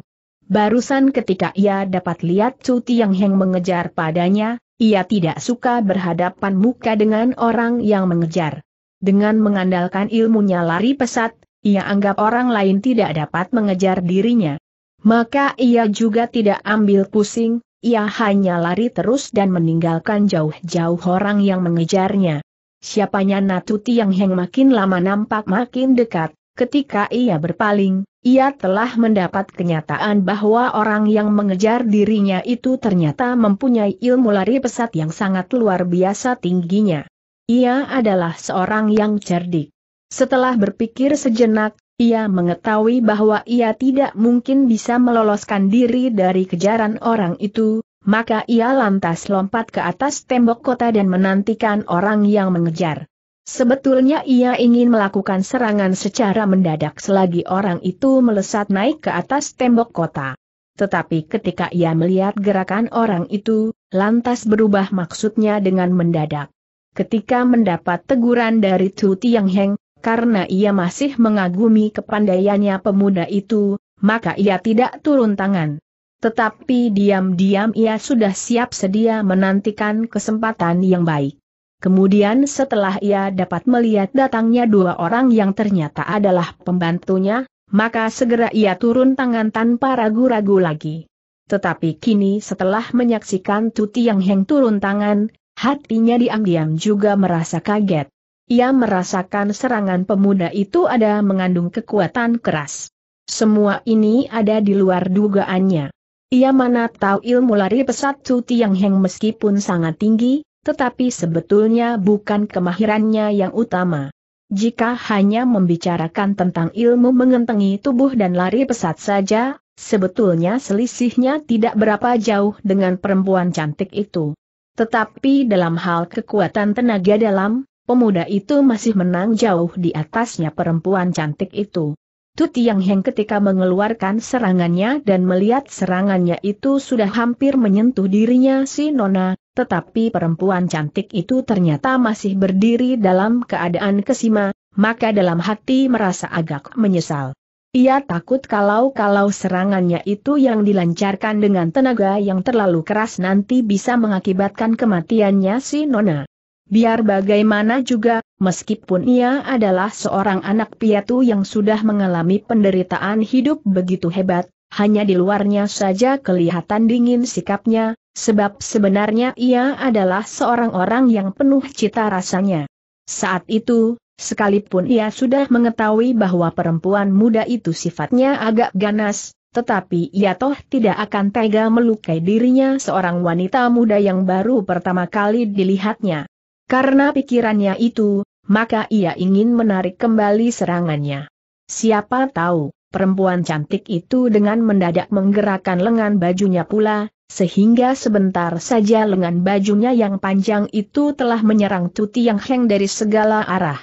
A: Barusan ketika ia dapat lihat Tuti Yang Heng mengejar padanya, ia tidak suka berhadapan muka dengan orang yang mengejar. Dengan mengandalkan ilmunya lari pesat, ia anggap orang lain tidak dapat mengejar dirinya. Maka ia juga tidak ambil pusing, ia hanya lari terus dan meninggalkan jauh-jauh orang yang mengejarnya. Siapanya Natuti yang Heng makin lama nampak makin dekat, ketika ia berpaling, ia telah mendapat kenyataan bahwa orang yang mengejar dirinya itu ternyata mempunyai ilmu lari pesat yang sangat luar biasa tingginya. Ia adalah seorang yang cerdik. Setelah berpikir sejenak, ia mengetahui bahwa ia tidak mungkin bisa meloloskan diri dari kejaran orang itu, maka ia lantas lompat ke atas tembok kota dan menantikan orang yang mengejar. Sebetulnya ia ingin melakukan serangan secara mendadak selagi orang itu melesat naik ke atas tembok kota. Tetapi ketika ia melihat gerakan orang itu, lantas berubah maksudnya dengan mendadak. Ketika mendapat teguran dari Tu Tiang Heng, karena ia masih mengagumi kepandaiannya pemuda itu, maka ia tidak turun tangan. Tetapi diam-diam ia sudah siap sedia menantikan kesempatan yang baik. Kemudian setelah ia dapat melihat datangnya dua orang yang ternyata adalah pembantunya, maka segera ia turun tangan tanpa ragu-ragu lagi. Tetapi kini setelah menyaksikan Tuti Yang Heng turun tangan, hatinya diam-diam juga merasa kaget. Ia merasakan serangan pemuda itu ada mengandung kekuatan keras. Semua ini ada di luar dugaannya. Ia mana tahu ilmu lari pesat Tuti Yang Heng meskipun sangat tinggi, tetapi sebetulnya bukan kemahirannya yang utama. Jika hanya membicarakan tentang ilmu mengentengi tubuh dan lari pesat saja, sebetulnya selisihnya tidak berapa jauh dengan perempuan cantik itu. Tetapi dalam hal kekuatan tenaga dalam, pemuda itu masih menang jauh di atasnya perempuan cantik itu. Tuti yang Heng ketika mengeluarkan serangannya dan melihat serangannya itu sudah hampir menyentuh dirinya si Nona, tetapi perempuan cantik itu ternyata masih berdiri dalam keadaan kesima, maka dalam hati merasa agak menyesal. Ia takut kalau-kalau serangannya itu yang dilancarkan dengan tenaga yang terlalu keras nanti bisa mengakibatkan kematiannya si Nona. Biar bagaimana juga, meskipun ia adalah seorang anak piatu yang sudah mengalami penderitaan hidup begitu hebat, hanya di luarnya saja kelihatan dingin sikapnya, sebab sebenarnya ia adalah seorang orang yang penuh cita rasanya. Saat itu, sekalipun ia sudah mengetahui bahwa perempuan muda itu sifatnya agak ganas, tetapi ia toh tidak akan tega melukai dirinya seorang wanita muda yang baru pertama kali dilihatnya. Karena pikirannya itu, maka ia ingin menarik kembali serangannya. Siapa tahu, perempuan cantik itu dengan mendadak menggerakkan lengan bajunya pula, sehingga sebentar saja lengan bajunya yang panjang itu telah menyerang Tuti Yang Heng dari segala arah.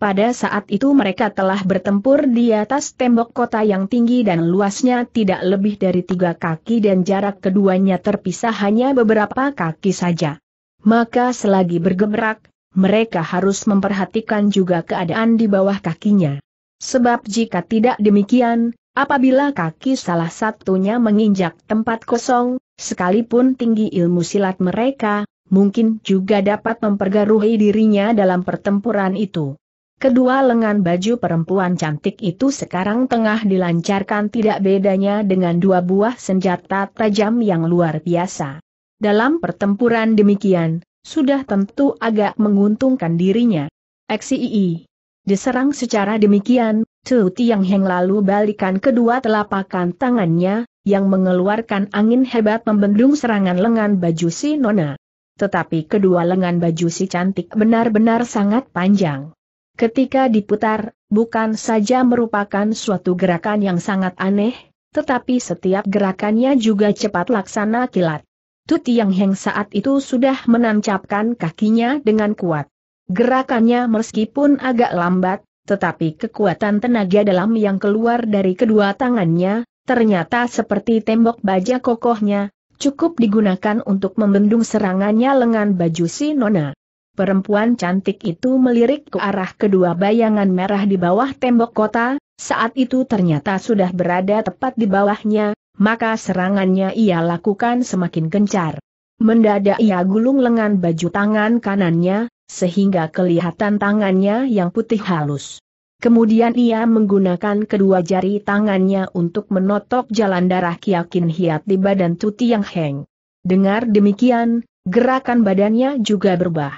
A: Pada saat itu mereka telah bertempur di atas tembok kota yang tinggi dan luasnya tidak lebih dari tiga kaki dan jarak keduanya terpisah hanya beberapa kaki saja. Maka selagi bergerak, mereka harus memperhatikan juga keadaan di bawah kakinya. Sebab jika tidak demikian, Apabila kaki salah satunya menginjak tempat kosong, sekalipun tinggi ilmu silat mereka, mungkin juga dapat mempergaruhi dirinya dalam pertempuran itu. Kedua lengan baju perempuan cantik itu sekarang tengah dilancarkan tidak bedanya dengan dua buah senjata tajam yang luar biasa. Dalam pertempuran demikian, sudah tentu agak menguntungkan dirinya. XII Diserang secara demikian, Tu Tiang Heng lalu balikan kedua telapakan tangannya, yang mengeluarkan angin hebat membendung serangan lengan baju si Nona. Tetapi kedua lengan baju si cantik benar-benar sangat panjang. Ketika diputar, bukan saja merupakan suatu gerakan yang sangat aneh, tetapi setiap gerakannya juga cepat laksana kilat. Tu Tiang Heng saat itu sudah menancapkan kakinya dengan kuat. Gerakannya meskipun agak lambat, tetapi kekuatan tenaga dalam yang keluar dari kedua tangannya, ternyata seperti tembok baja kokohnya, cukup digunakan untuk membendung serangannya lengan baju si Nona. Perempuan cantik itu melirik ke arah kedua bayangan merah di bawah tembok kota, saat itu ternyata sudah berada tepat di bawahnya, maka serangannya ia lakukan semakin gencar. Mendadak ia gulung lengan baju tangan kanannya, sehingga kelihatan tangannya yang putih halus. Kemudian ia menggunakan kedua jari tangannya untuk menotok jalan darah Kiakin Hiat di badan tuti yang Heng. Dengar demikian, gerakan badannya juga berubah.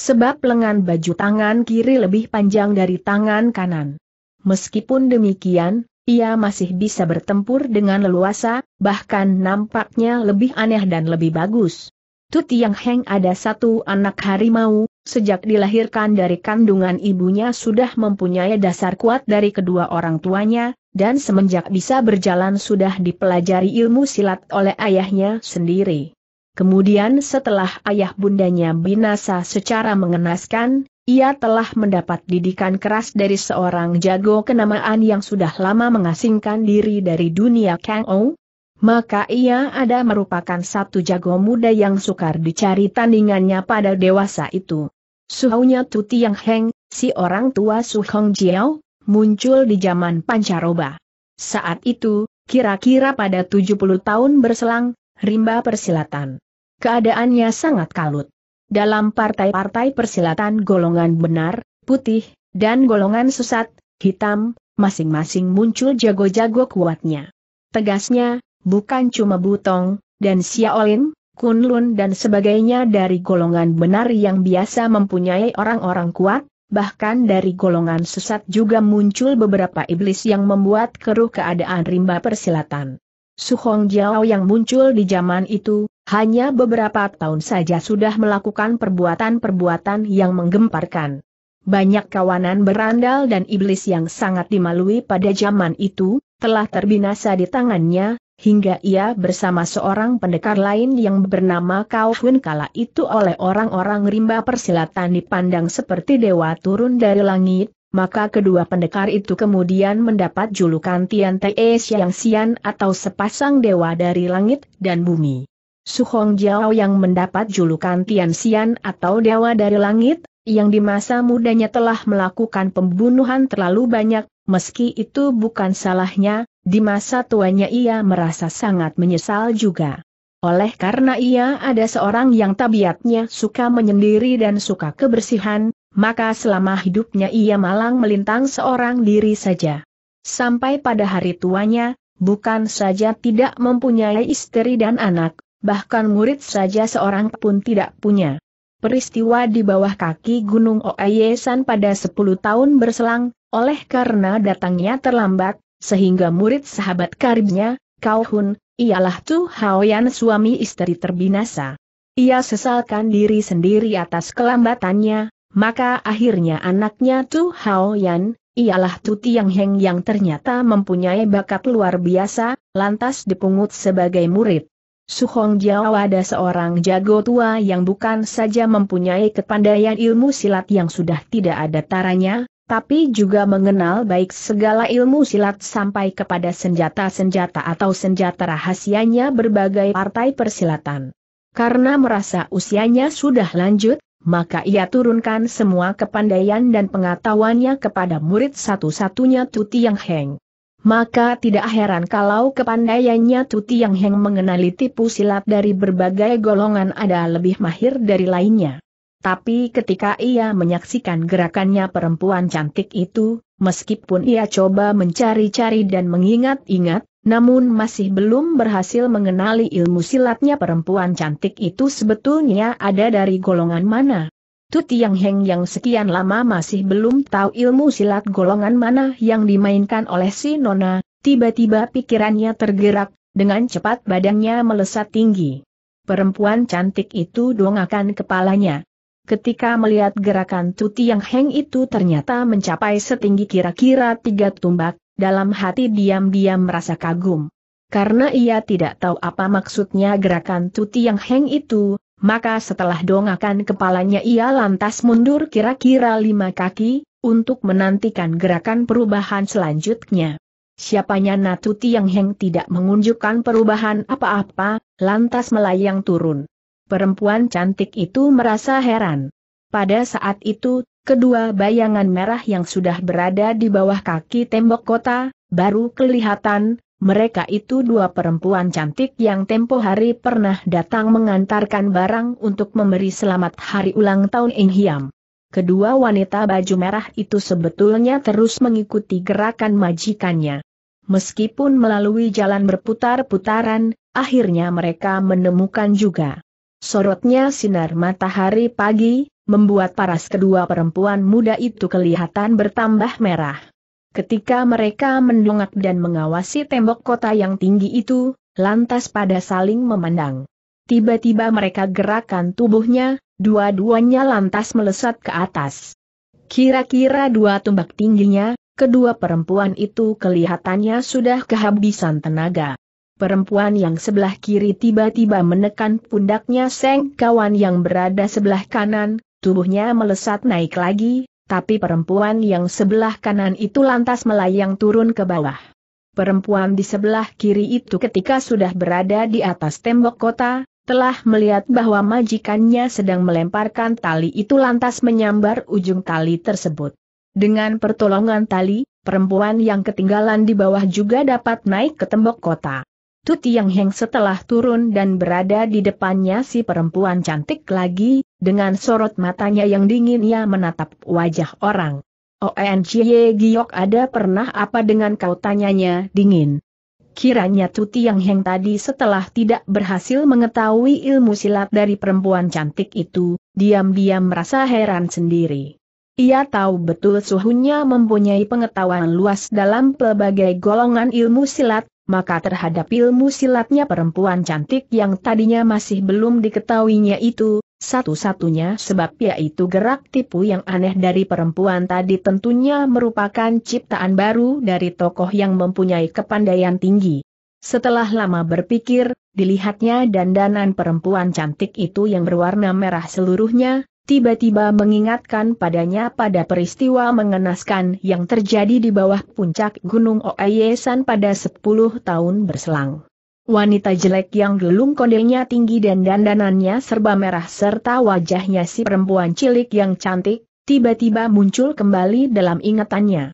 A: Sebab lengan baju tangan kiri lebih panjang dari tangan kanan. Meskipun demikian, ia masih bisa bertempur dengan leluasa, bahkan nampaknya lebih aneh dan lebih bagus. Tuti yang Heng ada satu anak harimau, Sejak dilahirkan dari kandungan ibunya sudah mempunyai dasar kuat dari kedua orang tuanya, dan semenjak bisa berjalan sudah dipelajari ilmu silat oleh ayahnya sendiri. Kemudian setelah ayah bundanya binasa secara mengenaskan, ia telah mendapat didikan keras dari seorang jago kenamaan yang sudah lama mengasingkan diri dari dunia Kang Ong, maka ia ada merupakan satu jago muda yang sukar dicari tandingannya pada dewasa itu. Suhaunya Tuti Yang Heng, si orang tua Su Hong Jiao, muncul di zaman pancaroba. Saat itu, kira-kira pada 70 tahun berselang, rimba persilatan. Keadaannya sangat kalut. Dalam partai-partai persilatan golongan benar, putih, dan golongan sesat, hitam, masing-masing muncul jago-jago kuatnya. Tegasnya, bukan cuma Butong, dan Xiaolin, Kunlun dan sebagainya dari golongan benar yang biasa mempunyai orang-orang kuat, bahkan dari golongan sesat juga muncul beberapa iblis yang membuat keruh keadaan rimba persilatan. Suhong Jiao yang muncul di zaman itu, hanya beberapa tahun saja sudah melakukan perbuatan-perbuatan yang menggemparkan. Banyak kawanan berandal dan iblis yang sangat dimalui pada zaman itu, telah terbinasa di tangannya, hingga ia bersama seorang pendekar lain yang bernama Kau Hun kala itu oleh orang-orang rimba persilatan dipandang seperti dewa turun dari langit, maka kedua pendekar itu kemudian mendapat julukan Tian Te Siang e Sian atau sepasang dewa dari langit dan bumi. Su Hong Jiao yang mendapat julukan Tian Sian atau dewa dari langit, yang di masa mudanya telah melakukan pembunuhan terlalu banyak, meski itu bukan salahnya, di masa tuanya ia merasa sangat menyesal juga. Oleh karena ia ada seorang yang tabiatnya suka menyendiri dan suka kebersihan, maka selama hidupnya ia malang melintang seorang diri saja. Sampai pada hari tuanya, bukan saja tidak mempunyai istri dan anak, bahkan murid saja seorang pun tidak punya. Peristiwa di bawah kaki Gunung Oayesan pada 10 tahun berselang, oleh karena datangnya terlambat, sehingga murid sahabat karibnya, Kau Hun, ialah Tu Haoyan suami istri terbinasa. Ia sesalkan diri sendiri atas kelambatannya, maka akhirnya anaknya Tu Haoyan, ialah Tu Tiang Heng yang ternyata mempunyai bakat luar biasa, lantas dipungut sebagai murid. Suhong Jiao ada seorang jago tua yang bukan saja mempunyai kepandaian ilmu silat yang sudah tidak ada taranya, tapi juga mengenal baik segala ilmu silat sampai kepada senjata-senjata atau senjata rahasianya berbagai partai persilatan. Karena merasa usianya sudah lanjut, maka ia turunkan semua kepandaian dan pengetahuannya kepada murid satu-satunya Tuti Yang Heng. Maka tidak heran kalau kepandaiannya Tuti Yang Heng mengenali tipu silat dari berbagai golongan ada lebih mahir dari lainnya. Tapi ketika ia menyaksikan gerakannya perempuan cantik itu, meskipun ia coba mencari-cari dan mengingat-ingat, namun masih belum berhasil mengenali ilmu silatnya perempuan cantik itu sebetulnya ada dari golongan mana. Tu Tiang Heng yang sekian lama masih belum tahu ilmu silat golongan mana yang dimainkan oleh si Nona, tiba-tiba pikirannya tergerak, dengan cepat badannya melesat tinggi. Perempuan cantik itu dongakan kepalanya ketika melihat gerakan Tuti Yang Heng itu ternyata mencapai setinggi kira-kira tiga tumbak, dalam hati diam-diam merasa kagum. Karena ia tidak tahu apa maksudnya gerakan Tuti Yang Heng itu, maka setelah dongakan kepalanya ia lantas mundur kira-kira lima kaki, untuk menantikan gerakan perubahan selanjutnya. Siapanya Natuti Yang Heng tidak mengunjukkan perubahan apa-apa, lantas melayang turun perempuan cantik itu merasa heran. Pada saat itu, kedua bayangan merah yang sudah berada di bawah kaki tembok kota, baru kelihatan, mereka itu dua perempuan cantik yang tempo hari pernah datang mengantarkan barang untuk memberi selamat hari ulang tahun Inhiam. Kedua wanita baju merah itu sebetulnya terus mengikuti gerakan majikannya. Meskipun melalui jalan berputar-putaran, akhirnya mereka menemukan juga Sorotnya sinar matahari pagi, membuat paras kedua perempuan muda itu kelihatan bertambah merah. Ketika mereka mendongak dan mengawasi tembok kota yang tinggi itu, lantas pada saling memandang. Tiba-tiba mereka gerakan tubuhnya, dua-duanya lantas melesat ke atas. Kira-kira dua tumbak tingginya, kedua perempuan itu kelihatannya sudah kehabisan tenaga. Perempuan yang sebelah kiri tiba-tiba menekan pundaknya Seng kawan yang berada sebelah kanan, tubuhnya melesat naik lagi, tapi perempuan yang sebelah kanan itu lantas melayang turun ke bawah. Perempuan di sebelah kiri itu ketika sudah berada di atas tembok kota, telah melihat bahwa majikannya sedang melemparkan tali itu lantas menyambar ujung tali tersebut. Dengan pertolongan tali, perempuan yang ketinggalan di bawah juga dapat naik ke tembok kota. Tu Tiang Heng setelah turun dan berada di depannya si perempuan cantik lagi, dengan sorot matanya yang dingin ia menatap wajah orang. ONCY Giok ada pernah apa dengan kau tanyanya dingin. Kiranya Tu Tiang Heng tadi setelah tidak berhasil mengetahui ilmu silat dari perempuan cantik itu, diam-diam merasa heran sendiri. Ia tahu betul suhunya mempunyai pengetahuan luas dalam pelbagai golongan ilmu silat, maka terhadap ilmu silatnya perempuan cantik yang tadinya masih belum diketahuinya itu, satu-satunya sebab yaitu gerak tipu yang aneh dari perempuan tadi tentunya merupakan ciptaan baru dari tokoh yang mempunyai kepandaian tinggi. Setelah lama berpikir, dilihatnya dandanan perempuan cantik itu yang berwarna merah seluruhnya, tiba-tiba mengingatkan padanya pada peristiwa mengenaskan yang terjadi di bawah puncak Gunung Oayesan pada 10 tahun berselang. Wanita jelek yang gelung kondilnya tinggi dan dandanannya serba merah serta wajahnya si perempuan cilik yang cantik, tiba-tiba muncul kembali dalam ingatannya.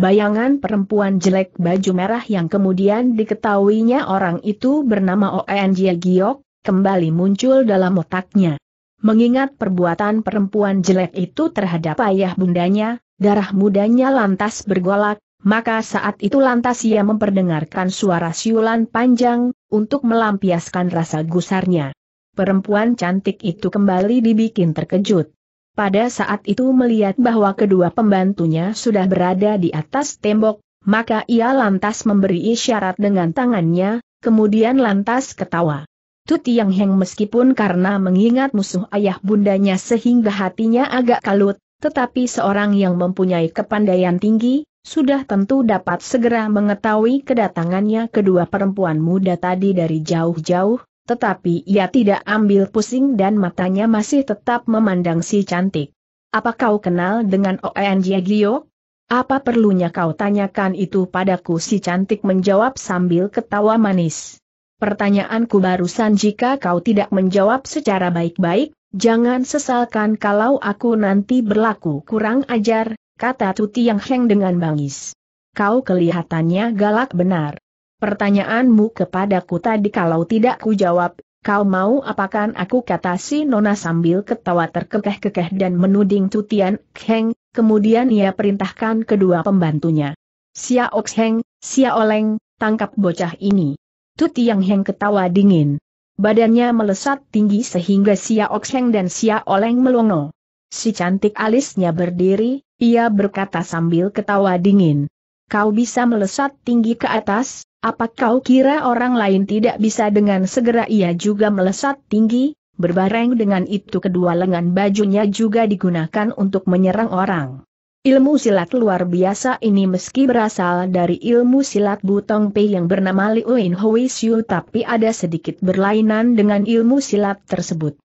A: Bayangan perempuan jelek baju merah yang kemudian diketahuinya orang itu bernama Oen Giok, kembali muncul dalam otaknya. Mengingat perbuatan perempuan jelek itu terhadap ayah bundanya, darah mudanya lantas bergolak, maka saat itu lantas ia memperdengarkan suara siulan panjang, untuk melampiaskan rasa gusarnya. Perempuan cantik itu kembali dibikin terkejut. Pada saat itu melihat bahwa kedua pembantunya sudah berada di atas tembok, maka ia lantas memberi isyarat dengan tangannya, kemudian lantas ketawa. Tu Tiang Heng meskipun karena mengingat musuh ayah bundanya sehingga hatinya agak kalut, tetapi seorang yang mempunyai kepandaian tinggi, sudah tentu dapat segera mengetahui kedatangannya kedua perempuan muda tadi dari jauh-jauh, tetapi ia tidak ambil pusing dan matanya masih tetap memandang si cantik. Apa kau kenal dengan O.N. Gio? Apa perlunya kau tanyakan itu padaku si cantik menjawab sambil ketawa manis pertanyaanku barusan jika kau tidak menjawab secara baik-baik, jangan sesalkan kalau aku nanti berlaku kurang ajar, kata Tuti yang Heng dengan bangis. Kau kelihatannya galak benar. Pertanyaanmu kepadaku tadi kalau tidak ku jawab, kau mau apakan aku kata si Nona sambil ketawa terkekeh-kekeh dan menuding Tutian Heng, kemudian ia perintahkan kedua pembantunya. Sia Oks Heng, sia Oleng, tangkap bocah ini. Tu Tiang Heng ketawa dingin. Badannya melesat tinggi sehingga Sia Okseng dan Sia Oleng melongo. Si cantik alisnya berdiri, ia berkata sambil ketawa dingin. Kau bisa melesat tinggi ke atas, apa kau kira orang lain tidak bisa dengan segera ia juga melesat tinggi? Berbareng dengan itu kedua lengan bajunya juga digunakan untuk menyerang orang. Ilmu silat luar biasa ini meski berasal dari ilmu silat Butong Pei yang bernama Liuin Hui Xiu tapi ada sedikit berlainan dengan ilmu silat tersebut.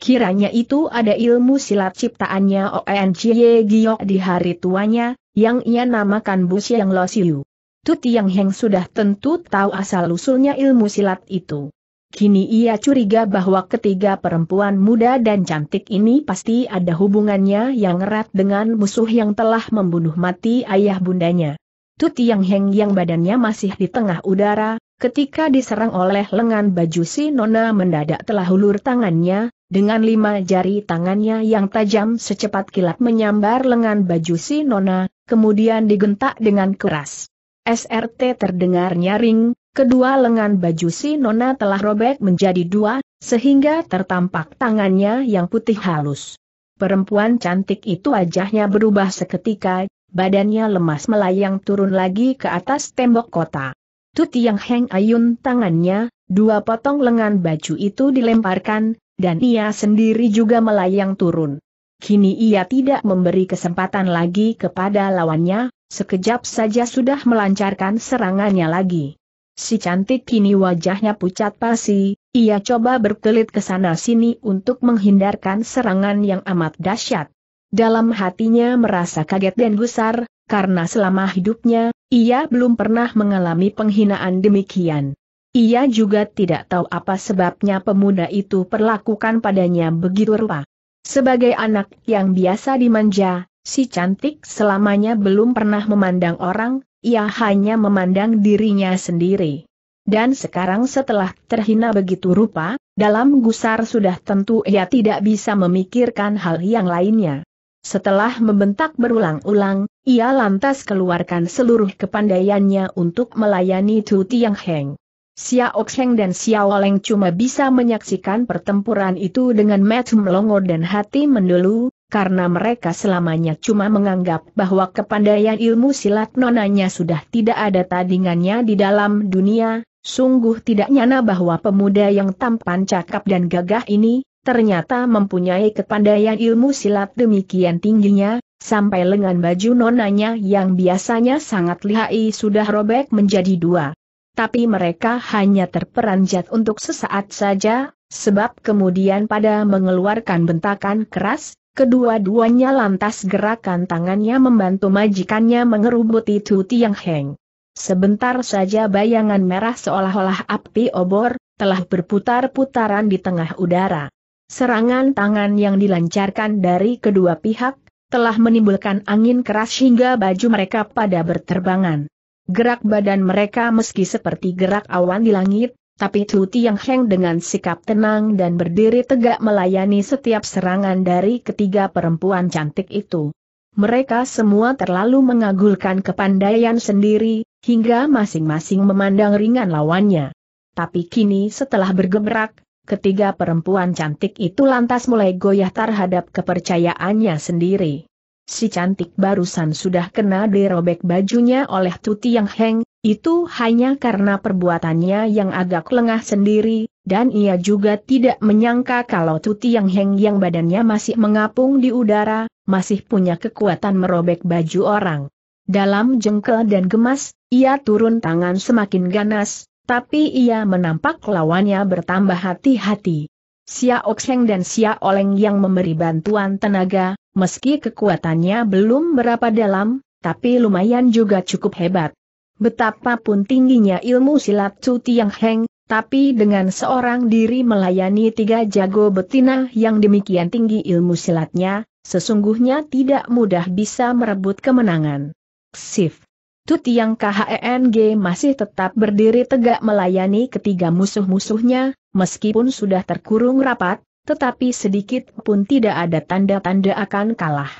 A: Kiranya itu ada ilmu silat ciptaannya Oen Chie Giok di hari tuanya, yang ia namakan Xiang Lo Siu. Tut Yang Heng sudah tentu tahu asal-usulnya ilmu silat itu. Kini ia curiga bahwa ketiga perempuan muda dan cantik ini pasti ada hubungannya yang erat dengan musuh yang telah membunuh mati ayah bundanya. Tu Yang Heng yang badannya masih di tengah udara, ketika diserang oleh lengan baju si Nona mendadak telah ulur tangannya, dengan lima jari tangannya yang tajam secepat kilat menyambar lengan baju si Nona, kemudian digentak dengan keras. SRT terdengar nyaring, Kedua lengan baju si Nona telah robek menjadi dua, sehingga tertampak tangannya yang putih halus. Perempuan cantik itu wajahnya berubah seketika, badannya lemas melayang turun lagi ke atas tembok kota. Tuti yang heng ayun tangannya, dua potong lengan baju itu dilemparkan, dan ia sendiri juga melayang turun. Kini ia tidak memberi kesempatan lagi kepada lawannya, sekejap saja sudah melancarkan serangannya lagi. Si cantik kini wajahnya pucat pasi, ia coba berkelit ke sana sini untuk menghindarkan serangan yang amat dahsyat. Dalam hatinya merasa kaget dan gusar, karena selama hidupnya, ia belum pernah mengalami penghinaan demikian. Ia juga tidak tahu apa sebabnya pemuda itu perlakukan padanya begitu rupa. Sebagai anak yang biasa dimanja, si cantik selamanya belum pernah memandang orang, ia hanya memandang dirinya sendiri. Dan sekarang setelah terhina begitu rupa, dalam gusar sudah tentu ia tidak bisa memikirkan hal yang lainnya. Setelah membentak berulang-ulang, ia lantas keluarkan seluruh kepandaiannya untuk melayani Tu Tiang Heng. Xiao Xeng dan Xiao Leng cuma bisa menyaksikan pertempuran itu dengan mata melongo dan hati mendelu, karena mereka selamanya cuma menganggap bahwa kepandaian ilmu silat nonanya sudah tidak ada tandingannya di dalam dunia, sungguh tidak nyana bahwa pemuda yang tampan cakap dan gagah ini, ternyata mempunyai kepandaian ilmu silat demikian tingginya, sampai lengan baju nonanya yang biasanya sangat lihai sudah robek menjadi dua. Tapi mereka hanya terperanjat untuk sesaat saja, sebab kemudian pada mengeluarkan bentakan keras, Kedua-duanya lantas gerakan tangannya membantu majikannya mengerubuti Tu Tiang Heng. Sebentar saja bayangan merah seolah-olah api obor, telah berputar-putaran di tengah udara. Serangan tangan yang dilancarkan dari kedua pihak, telah menimbulkan angin keras hingga baju mereka pada berterbangan. Gerak badan mereka meski seperti gerak awan di langit, tapi Tu Tiang Heng dengan sikap tenang dan berdiri tegak melayani setiap serangan dari ketiga perempuan cantik itu. Mereka semua terlalu mengagulkan kepandaian sendiri, hingga masing-masing memandang ringan lawannya. Tapi kini setelah bergemerak, ketiga perempuan cantik itu lantas mulai goyah terhadap kepercayaannya sendiri. Si cantik barusan sudah kena dirobek bajunya oleh Tu Tiang Heng, itu hanya karena perbuatannya yang agak lengah sendiri, dan ia juga tidak menyangka kalau Tuti Yang Heng yang badannya masih mengapung di udara, masih punya kekuatan merobek baju orang. Dalam jengkel dan gemas, ia turun tangan semakin ganas, tapi ia menampak lawannya bertambah hati-hati. Sia Oxeng dan Sia Oleng yang memberi bantuan tenaga, meski kekuatannya belum berapa dalam, tapi lumayan juga cukup hebat. Betapapun tingginya ilmu silat Chu Tiang Heng, tapi dengan seorang diri melayani tiga jago betina yang demikian tinggi ilmu silatnya, sesungguhnya tidak mudah bisa merebut kemenangan. Sif. Tu yang KHENG masih tetap berdiri tegak melayani ketiga musuh-musuhnya, meskipun sudah terkurung rapat, tetapi sedikit pun tidak ada tanda-tanda akan kalah.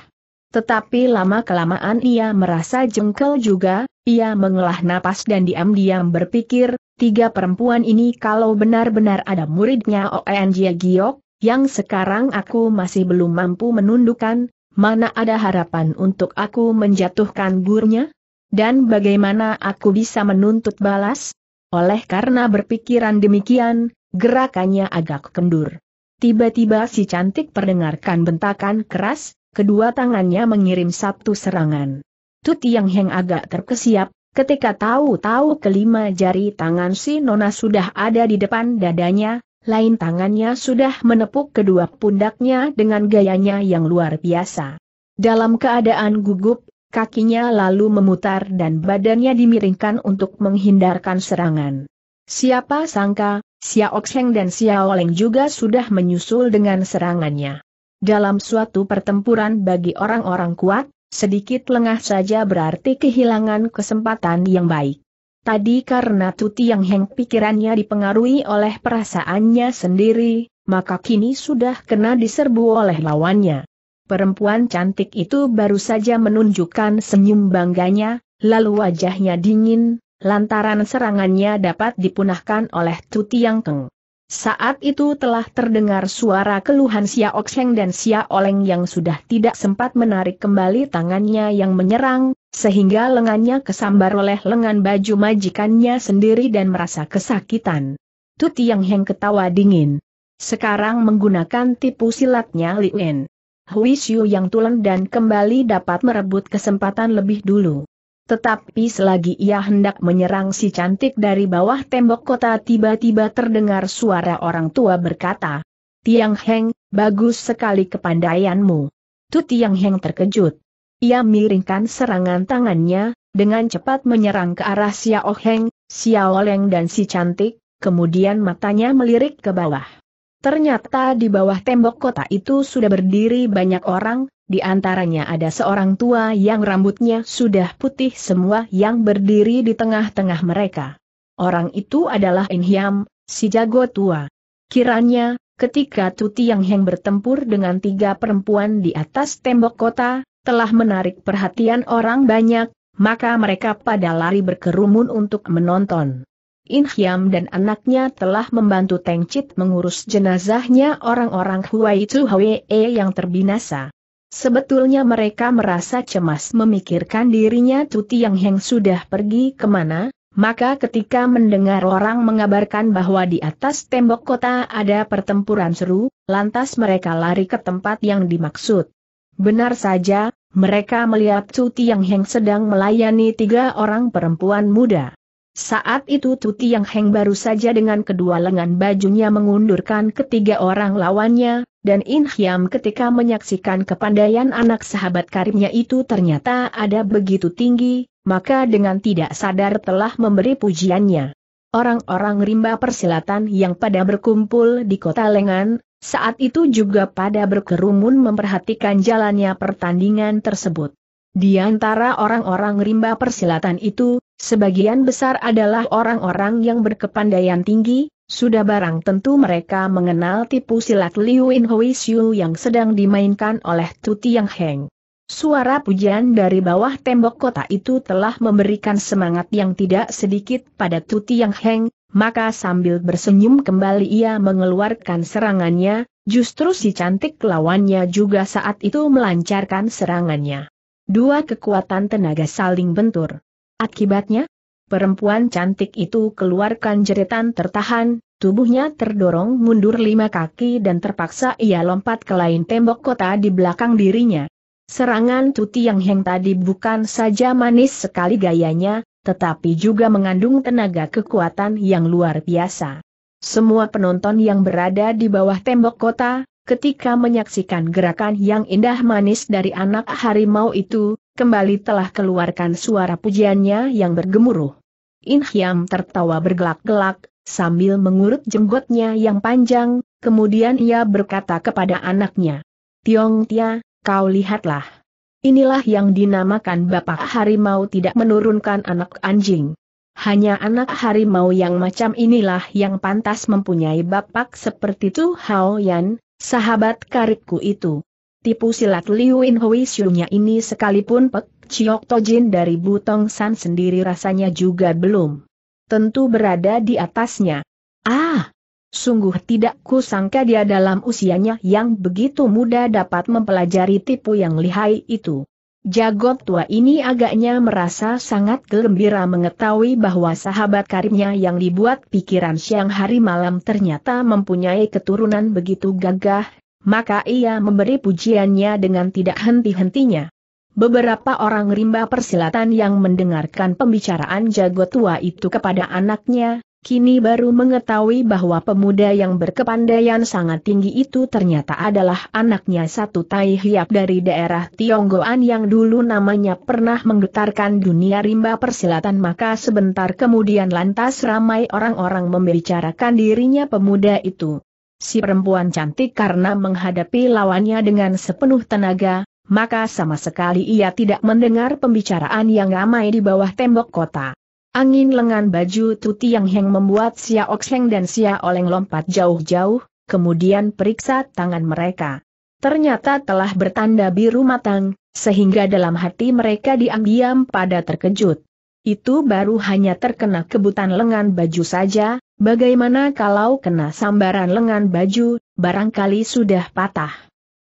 A: Tetapi lama-kelamaan ia merasa jengkel juga, ia mengelah napas dan diam-diam berpikir, tiga perempuan ini kalau benar-benar ada muridnya Oen Jie Giok, yang sekarang aku masih belum mampu menundukkan, mana ada harapan untuk aku menjatuhkan gurunya? Dan bagaimana aku bisa menuntut balas? Oleh karena berpikiran demikian, gerakannya agak kendur. Tiba-tiba si cantik perdengarkan bentakan keras, kedua tangannya mengirim satu serangan. Tut yang Heng agak terkesiap, ketika tahu-tahu kelima jari tangan si Nona sudah ada di depan dadanya, lain tangannya sudah menepuk kedua pundaknya dengan gayanya yang luar biasa. Dalam keadaan gugup, kakinya lalu memutar dan badannya dimiringkan untuk menghindarkan serangan. Siapa sangka, Xiao Xeng dan Xiao Leng juga sudah menyusul dengan serangannya. Dalam suatu pertempuran bagi orang-orang kuat, sedikit lengah saja berarti kehilangan kesempatan yang baik. Tadi karena Tuti yang heng pikirannya dipengaruhi oleh perasaannya sendiri, maka kini sudah kena diserbu oleh lawannya. Perempuan cantik itu baru saja menunjukkan senyum bangganya, lalu wajahnya dingin, lantaran serangannya dapat dipunahkan oleh Tuti yang keng. Saat itu telah terdengar suara keluhan Xia Oxeng dan Xia Oleng yang sudah tidak sempat menarik kembali tangannya yang menyerang, sehingga lengannya kesambar oleh lengan baju majikannya sendiri dan merasa kesakitan. Tuti Yang Heng ketawa dingin. Sekarang menggunakan tipu silatnya Li Wen. Hui Xiu yang tulen dan kembali dapat merebut kesempatan lebih dulu. Tetapi selagi ia hendak menyerang si cantik dari bawah tembok kota tiba-tiba terdengar suara orang tua berkata, Tiang Heng, bagus sekali kepandaianmu. Tu Tiang Heng terkejut. Ia miringkan serangan tangannya, dengan cepat menyerang ke arah Xiao Heng, Xiao Leng dan si cantik, kemudian matanya melirik ke bawah. Ternyata di bawah tembok kota itu sudah berdiri banyak orang, di antaranya ada seorang tua yang rambutnya sudah putih semua yang berdiri di tengah-tengah mereka. Orang itu adalah Inhiam, si jago tua. Kiranya, ketika Tuti Yang Heng bertempur dengan tiga perempuan di atas tembok kota, telah menarik perhatian orang banyak, maka mereka pada lari berkerumun untuk menonton. Inhiam dan anaknya telah membantu Tengcit mengurus jenazahnya orang-orang Huai Tsu Hwee yang terbinasa. Sebetulnya mereka merasa cemas memikirkan dirinya Tuti Yang Heng sudah pergi kemana, maka ketika mendengar orang mengabarkan bahwa di atas tembok kota ada pertempuran seru, lantas mereka lari ke tempat yang dimaksud. Benar saja, mereka melihat Tuti Yang Heng sedang melayani tiga orang perempuan muda. Saat itu Tuti Yang Heng baru saja dengan kedua lengan bajunya mengundurkan ketiga orang lawannya, dan In Hiam ketika menyaksikan kepandaian anak sahabat karibnya itu ternyata ada begitu tinggi, maka dengan tidak sadar telah memberi pujiannya. Orang-orang rimba persilatan yang pada berkumpul di kota Lengan, saat itu juga pada berkerumun memperhatikan jalannya pertandingan tersebut. Di antara orang-orang rimba persilatan itu, Sebagian besar adalah orang-orang yang berkepandaian tinggi, sudah barang tentu mereka mengenal tipu silat Liu In Hui Xiu yang sedang dimainkan oleh Tu Tiang Heng. Suara pujian dari bawah tembok kota itu telah memberikan semangat yang tidak sedikit pada Tu Tiang Heng, maka sambil bersenyum kembali ia mengeluarkan serangannya, justru si cantik lawannya juga saat itu melancarkan serangannya. Dua kekuatan tenaga saling bentur. Akibatnya, perempuan cantik itu keluarkan jeritan tertahan, tubuhnya terdorong mundur lima kaki dan terpaksa ia lompat ke lain tembok kota di belakang dirinya. Serangan Tuti Yang Heng tadi bukan saja manis sekali gayanya, tetapi juga mengandung tenaga kekuatan yang luar biasa. Semua penonton yang berada di bawah tembok kota, ketika menyaksikan gerakan yang indah manis dari anak harimau itu, kembali telah keluarkan suara pujiannya yang bergemuruh. In tertawa bergelak-gelak, sambil mengurut jenggotnya yang panjang, kemudian ia berkata kepada anaknya, Tiong Tia, kau lihatlah. Inilah yang dinamakan Bapak Harimau tidak menurunkan anak anjing. Hanya anak harimau yang macam inilah yang pantas mempunyai bapak seperti Tu Hao Yan, Sahabat karibku itu. Tipu silat Liu In Hui ini sekalipun Pek Chiok Tojin dari Butong San sendiri rasanya juga belum. Tentu berada di atasnya. Ah! Sungguh tidak kusangka dia dalam usianya yang begitu muda dapat mempelajari tipu yang lihai itu. Jagot tua ini agaknya merasa sangat gembira mengetahui bahwa sahabat karibnya yang dibuat pikiran siang hari malam ternyata mempunyai keturunan begitu gagah, maka ia memberi pujiannya dengan tidak henti-hentinya. Beberapa orang rimba persilatan yang mendengarkan pembicaraan jago tua itu kepada anaknya, kini baru mengetahui bahwa pemuda yang berkepandaian sangat tinggi itu ternyata adalah anaknya satu tai hiap dari daerah Tionggoan yang dulu namanya pernah menggetarkan dunia rimba persilatan maka sebentar kemudian lantas ramai orang-orang membicarakan dirinya pemuda itu. Si perempuan cantik karena menghadapi lawannya dengan sepenuh tenaga, maka sama sekali ia tidak mendengar pembicaraan yang ramai di bawah tembok kota. Angin lengan baju Tuti Yang Heng membuat Sia Oxheng dan Sia Oleng lompat jauh-jauh, kemudian periksa tangan mereka. Ternyata telah bertanda biru matang, sehingga dalam hati mereka diam-diam pada terkejut. Itu baru hanya terkena kebutan lengan baju saja, bagaimana kalau kena sambaran lengan baju, barangkali sudah patah.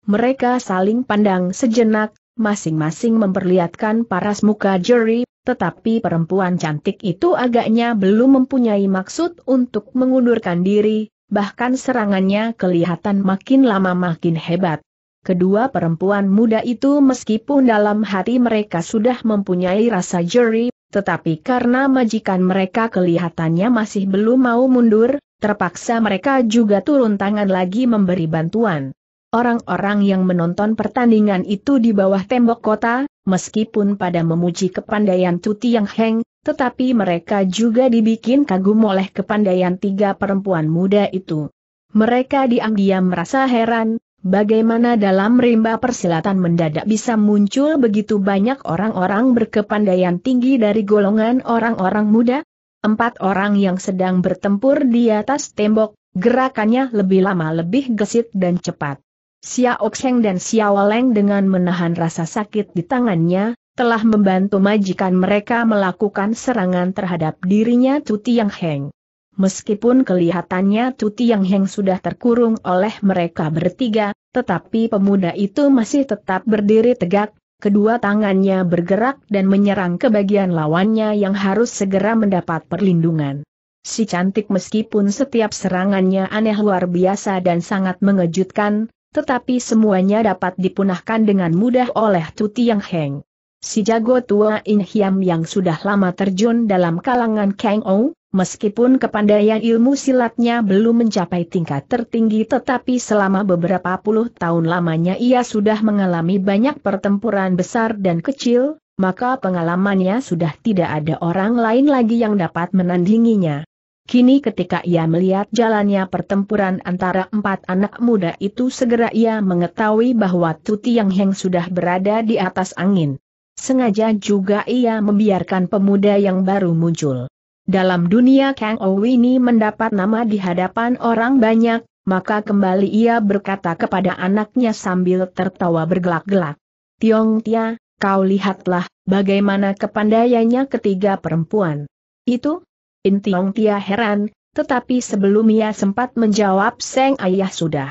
A: Mereka saling pandang sejenak, masing-masing memperlihatkan paras muka juri, tetapi perempuan cantik itu agaknya belum mempunyai maksud untuk mengundurkan diri, bahkan serangannya kelihatan makin lama makin hebat. Kedua perempuan muda itu meskipun dalam hati mereka sudah mempunyai rasa jeri, tetapi karena majikan mereka kelihatannya masih belum mau mundur, terpaksa mereka juga turun tangan lagi memberi bantuan. Orang-orang yang menonton pertandingan itu di bawah tembok kota, meskipun pada memuji kepandaian Tuti Yang Heng, tetapi mereka juga dibikin kagum oleh kepandaian tiga perempuan muda itu. Mereka diam-diam merasa heran, Bagaimana dalam rimba persilatan mendadak bisa muncul begitu banyak orang-orang berkepandaian tinggi dari golongan orang-orang muda? Empat orang yang sedang bertempur di atas tembok, gerakannya lebih lama lebih gesit dan cepat. Xia Okseng dan Xia Waleng dengan menahan rasa sakit di tangannya, telah membantu majikan mereka melakukan serangan terhadap dirinya Tu Tiang Heng. Meskipun kelihatannya Tu Tiang Heng sudah terkurung oleh mereka bertiga, tetapi pemuda itu masih tetap berdiri tegak, kedua tangannya bergerak dan menyerang ke bagian lawannya yang harus segera mendapat perlindungan. Si cantik meskipun setiap serangannya aneh luar biasa dan sangat mengejutkan, tetapi semuanya dapat dipunahkan dengan mudah oleh Tuti Yang Heng. Si jago tua In Hiam yang sudah lama terjun dalam kalangan Kang Ou, meskipun kepandaian ilmu silatnya belum mencapai tingkat tertinggi tetapi selama beberapa puluh tahun lamanya ia sudah mengalami banyak pertempuran besar dan kecil, maka pengalamannya sudah tidak ada orang lain lagi yang dapat menandinginya. Kini ketika ia melihat jalannya pertempuran antara empat anak muda itu segera ia mengetahui bahwa Tuti Yang Heng sudah berada di atas angin. Sengaja juga ia membiarkan pemuda yang baru muncul. Dalam dunia Kang Ou ini mendapat nama di hadapan orang banyak, maka kembali ia berkata kepada anaknya sambil tertawa bergelak-gelak. Tiong Tia, kau lihatlah, bagaimana kepandaiannya ketiga perempuan. Itu, In Tiong Tia heran, tetapi sebelum ia sempat menjawab Seng Ayah sudah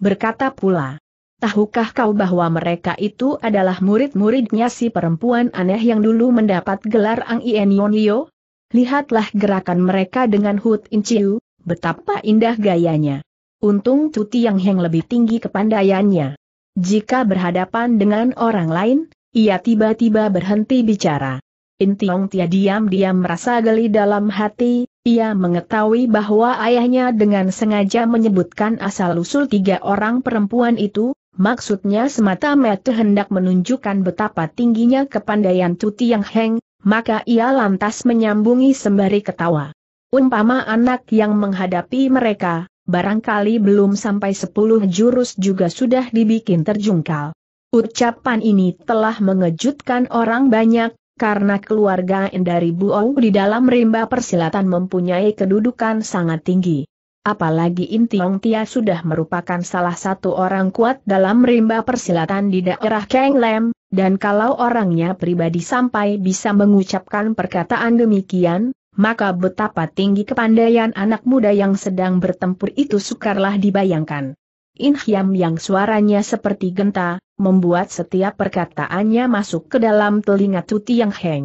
A: berkata pula. Tahukah kau bahwa mereka itu adalah murid-muridnya si perempuan aneh yang dulu mendapat gelar Ang Ien Yonio? Lihatlah gerakan mereka dengan Hut Inciu, betapa indah gayanya. Untung Tuti Yang Heng lebih tinggi kepandaiannya. Jika berhadapan dengan orang lain, ia tiba-tiba berhenti bicara. Intiong Tia diam-diam merasa geli dalam hati, ia mengetahui bahwa ayahnya dengan sengaja menyebutkan asal-usul tiga orang perempuan itu, maksudnya semata-mata hendak menunjukkan betapa tingginya kepandaian Tu Yang Heng, maka ia lantas menyambungi sembari ketawa. Umpama anak yang menghadapi mereka, barangkali belum sampai sepuluh jurus juga sudah dibikin terjungkal. Ucapan ini telah mengejutkan orang banyak, karena keluarga dari Buong di dalam rimba persilatan mempunyai kedudukan sangat tinggi. Apalagi Intiong Tia sudah merupakan salah satu orang kuat dalam rimba persilatan di daerah Lem, dan kalau orangnya pribadi sampai bisa mengucapkan perkataan demikian, maka betapa tinggi kepandaian anak muda yang sedang bertempur itu sukarlah dibayangkan. In Hiam yang suaranya seperti genta, membuat setiap perkataannya masuk ke dalam telinga Tuti Yang Heng.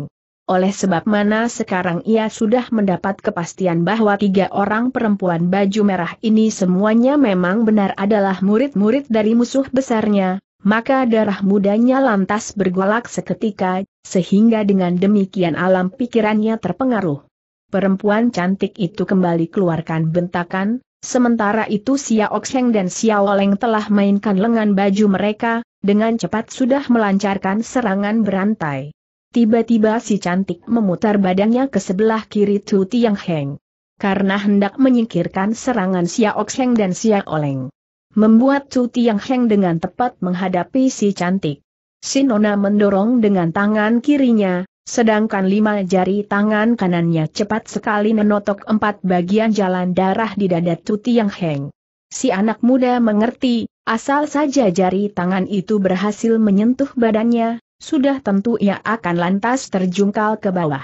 A: Oleh sebab mana sekarang ia sudah mendapat kepastian bahwa tiga orang perempuan baju merah ini semuanya memang benar adalah murid-murid dari musuh besarnya, maka darah mudanya lantas bergolak seketika, sehingga dengan demikian alam pikirannya terpengaruh. Perempuan cantik itu kembali keluarkan bentakan, Sementara itu Xia Oxheng dan Xiao Oleng telah mainkan lengan baju mereka, dengan cepat sudah melancarkan serangan berantai. Tiba-tiba si cantik memutar badannya ke sebelah kiri Tu Tiang Heng. Karena hendak menyingkirkan serangan Xia Oxheng dan Xia Oleng. Membuat Tu Tiang Heng dengan tepat menghadapi si cantik. Si Nona mendorong dengan tangan kirinya, Sedangkan lima jari tangan kanannya cepat sekali menotok empat bagian jalan darah di dada Tuti Yang Heng. Si anak muda mengerti, asal saja jari tangan itu berhasil menyentuh badannya, sudah tentu ia akan lantas terjungkal ke bawah.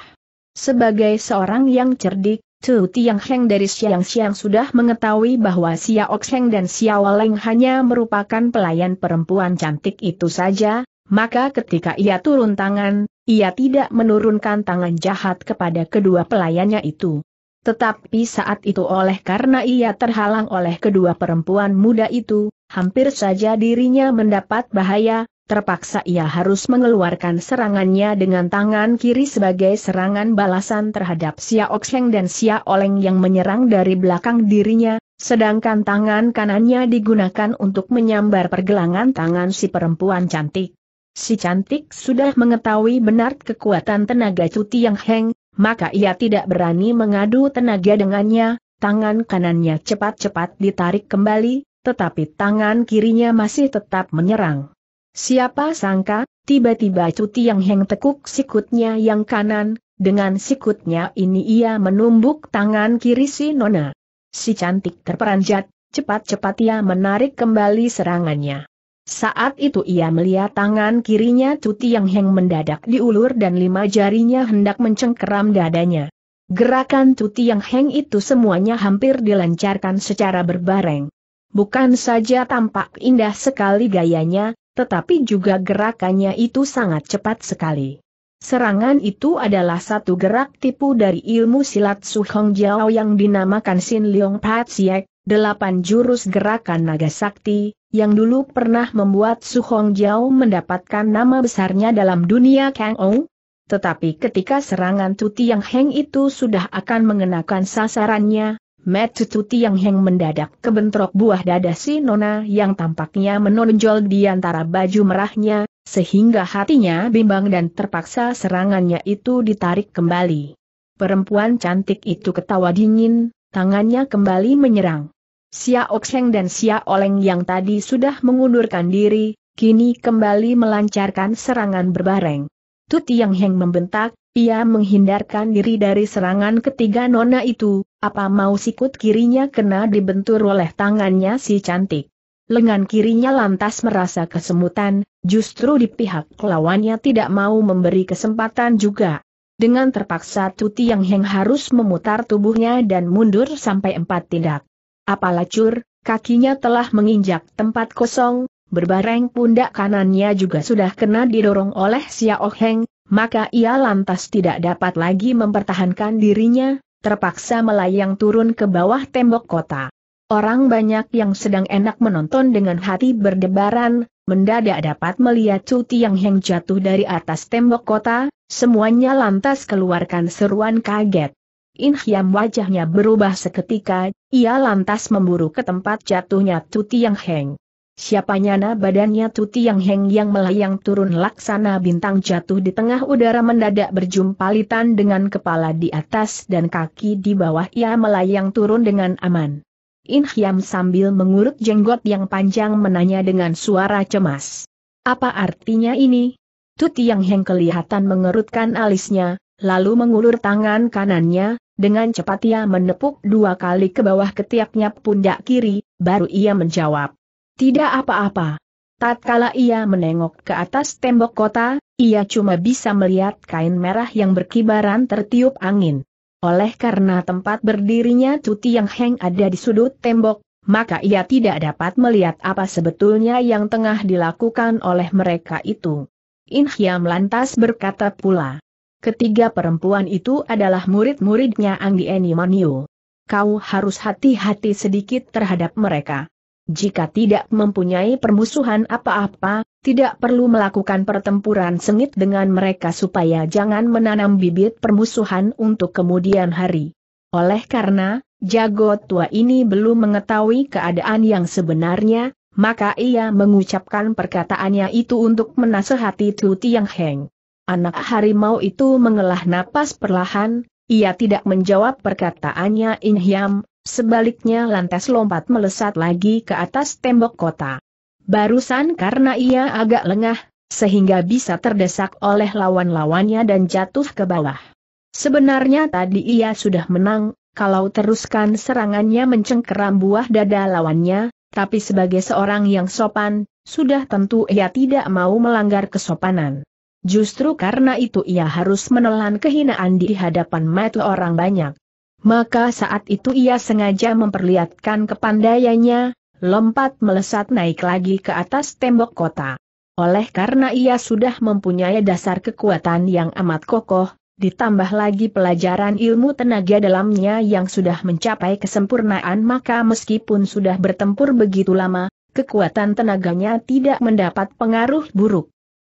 A: Sebagai seorang yang cerdik, Tuti Yang Heng dari Siang Siang sudah mengetahui bahwa Xiao Heng dan Xiao Waleng hanya merupakan pelayan perempuan cantik itu saja, maka ketika ia turun tangan, ia tidak menurunkan tangan jahat kepada kedua pelayannya itu. Tetapi saat itu oleh karena ia terhalang oleh kedua perempuan muda itu, hampir saja dirinya mendapat bahaya, terpaksa ia harus mengeluarkan serangannya dengan tangan kiri sebagai serangan balasan terhadap Sia Oxheng dan Sia Oleng yang menyerang dari belakang dirinya, sedangkan tangan kanannya digunakan untuk menyambar pergelangan tangan si perempuan cantik si cantik sudah mengetahui benar kekuatan tenaga cuti yang heng, maka ia tidak berani mengadu tenaga dengannya, tangan kanannya cepat-cepat ditarik kembali, tetapi tangan kirinya masih tetap menyerang. Siapa sangka, tiba-tiba cuti yang heng tekuk sikutnya yang kanan, dengan sikutnya ini ia menumbuk tangan kiri si nona. Si cantik terperanjat, cepat-cepat ia menarik kembali serangannya. Saat itu ia melihat tangan kirinya Tuti Yang Heng mendadak diulur dan lima jarinya hendak mencengkeram dadanya. Gerakan Tuti Yang Heng itu semuanya hampir dilancarkan secara berbareng. Bukan saja tampak indah sekali gayanya, tetapi juga gerakannya itu sangat cepat sekali. Serangan itu adalah satu gerak tipu dari ilmu silat Su Hong Jiao yang dinamakan Sin Leong Pat Siek, delapan jurus gerakan naga sakti, yang dulu pernah membuat Su Hong Jiao mendapatkan nama besarnya dalam dunia Kang Ou. Tetapi ketika serangan Tuti Yang Heng itu sudah akan mengenakan sasarannya, Met Tuti Yang Heng mendadak kebentrok buah dada si Nona yang tampaknya menonjol di antara baju merahnya, sehingga hatinya bimbang dan terpaksa serangannya itu ditarik kembali. Perempuan cantik itu ketawa dingin, tangannya kembali menyerang. Xia Okseng dan Xia Oleng yang tadi sudah mengundurkan diri, kini kembali melancarkan serangan berbareng. Tut Yang Heng membentak, ia menghindarkan diri dari serangan ketiga nona itu, apa mau sikut kirinya kena dibentur oleh tangannya si cantik. Lengan kirinya lantas merasa kesemutan, justru di pihak lawannya tidak mau memberi kesempatan juga. Dengan terpaksa Tuti Yang Heng harus memutar tubuhnya dan mundur sampai empat tindak. Apalacur, kakinya telah menginjak tempat kosong, berbareng pundak kanannya juga sudah kena didorong oleh Xiao Heng, maka ia lantas tidak dapat lagi mempertahankan dirinya, terpaksa melayang turun ke bawah tembok kota. Orang banyak yang sedang enak menonton dengan hati berdebaran, mendadak dapat melihat cuti yang Heng jatuh dari atas tembok kota, semuanya lantas keluarkan seruan kaget. In Hiam wajahnya berubah seketika, ia lantas memburu ke tempat jatuhnya Tuti Yang Heng. Siapa nyana badannya Tuti Yang Heng yang melayang turun laksana bintang jatuh di tengah udara mendadak berjumpa litan dengan kepala di atas dan kaki di bawah ia melayang turun dengan aman. In Hiam sambil mengurut jenggot yang panjang menanya dengan suara cemas. Apa artinya ini? Tuti Yang Heng kelihatan mengerutkan alisnya, lalu mengulur tangan kanannya, dengan cepat ia menepuk dua kali ke bawah ketiaknya pundak kiri, baru ia menjawab. Tidak apa-apa. Tatkala ia menengok ke atas tembok kota, ia cuma bisa melihat kain merah yang berkibaran tertiup angin. Oleh karena tempat berdirinya Tuti yang Heng ada di sudut tembok, maka ia tidak dapat melihat apa sebetulnya yang tengah dilakukan oleh mereka itu. Hiam lantas berkata pula ketiga perempuan itu adalah murid-muridnya Anggi Manio. Kau harus hati-hati sedikit terhadap mereka. Jika tidak mempunyai permusuhan apa-apa, tidak perlu melakukan pertempuran sengit dengan mereka supaya jangan menanam bibit permusuhan untuk kemudian hari. Oleh karena, jago tua ini belum mengetahui keadaan yang sebenarnya, maka ia mengucapkan perkataannya itu untuk menasehati Tuti Yang Heng. Anak harimau itu mengelah napas perlahan, ia tidak menjawab perkataannya Inhyam, sebaliknya lantas lompat melesat lagi ke atas tembok kota. Barusan karena ia agak lengah, sehingga bisa terdesak oleh lawan-lawannya dan jatuh ke bawah. Sebenarnya tadi ia sudah menang, kalau teruskan serangannya mencengkeram buah dada lawannya, tapi sebagai seorang yang sopan, sudah tentu ia tidak mau melanggar kesopanan. Justru karena itu ia harus menelan kehinaan di hadapan mata orang banyak. Maka saat itu ia sengaja memperlihatkan kepandaiannya, lompat melesat naik lagi ke atas tembok kota. Oleh karena ia sudah mempunyai dasar kekuatan yang amat kokoh, ditambah lagi pelajaran ilmu tenaga dalamnya yang sudah mencapai kesempurnaan maka meskipun sudah bertempur begitu lama, kekuatan tenaganya tidak mendapat pengaruh buruk.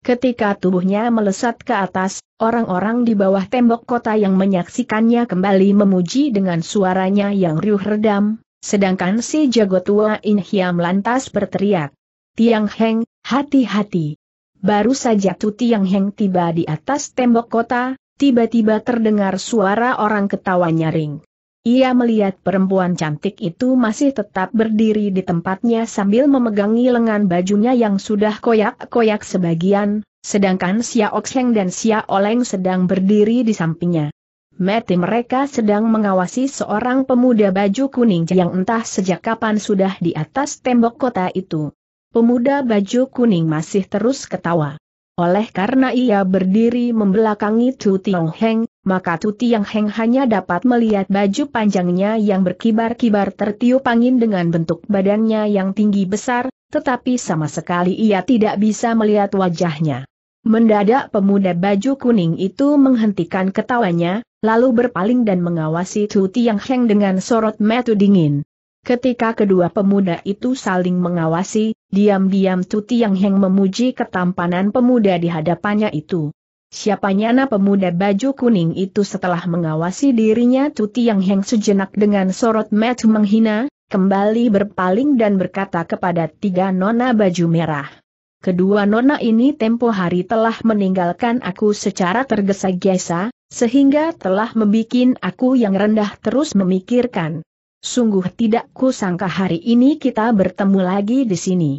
A: Ketika tubuhnya melesat ke atas, orang-orang di bawah tembok kota yang menyaksikannya kembali memuji dengan suaranya yang riuh redam, sedangkan si jago tua In Hiam lantas berteriak. Tiang Heng, hati-hati. Baru saja Tu Tiang Heng tiba di atas tembok kota, tiba-tiba terdengar suara orang ketawa nyaring. Ia melihat perempuan cantik itu masih tetap berdiri di tempatnya sambil memegangi lengan bajunya yang sudah koyak-koyak sebagian, sedangkan Xia Oxheng dan Xia Oleng sedang berdiri di sampingnya. Mati mereka sedang mengawasi seorang pemuda baju kuning yang entah sejak kapan sudah di atas tembok kota itu. Pemuda baju kuning masih terus ketawa. Oleh karena ia berdiri membelakangi Tu Tiong Heng, maka Tu Tiong Heng hanya dapat melihat baju panjangnya yang berkibar-kibar tertiup angin dengan bentuk badannya yang tinggi besar, tetapi sama sekali ia tidak bisa melihat wajahnya. Mendadak pemuda baju kuning itu menghentikan ketawanya, lalu berpaling dan mengawasi Tu Tiang Heng dengan sorot metu dingin. Ketika kedua pemuda itu saling mengawasi, diam-diam Tuti Yang Heng memuji ketampanan pemuda di hadapannya itu. Siapa nyana pemuda baju kuning itu setelah mengawasi dirinya Tuti Yang Heng sejenak dengan sorot mata menghina, kembali berpaling dan berkata kepada tiga nona baju merah. Kedua nona ini tempo hari telah meninggalkan aku secara tergesa-gesa, sehingga telah membuat aku yang rendah terus memikirkan Sungguh tidak kusangka hari ini kita bertemu lagi di sini.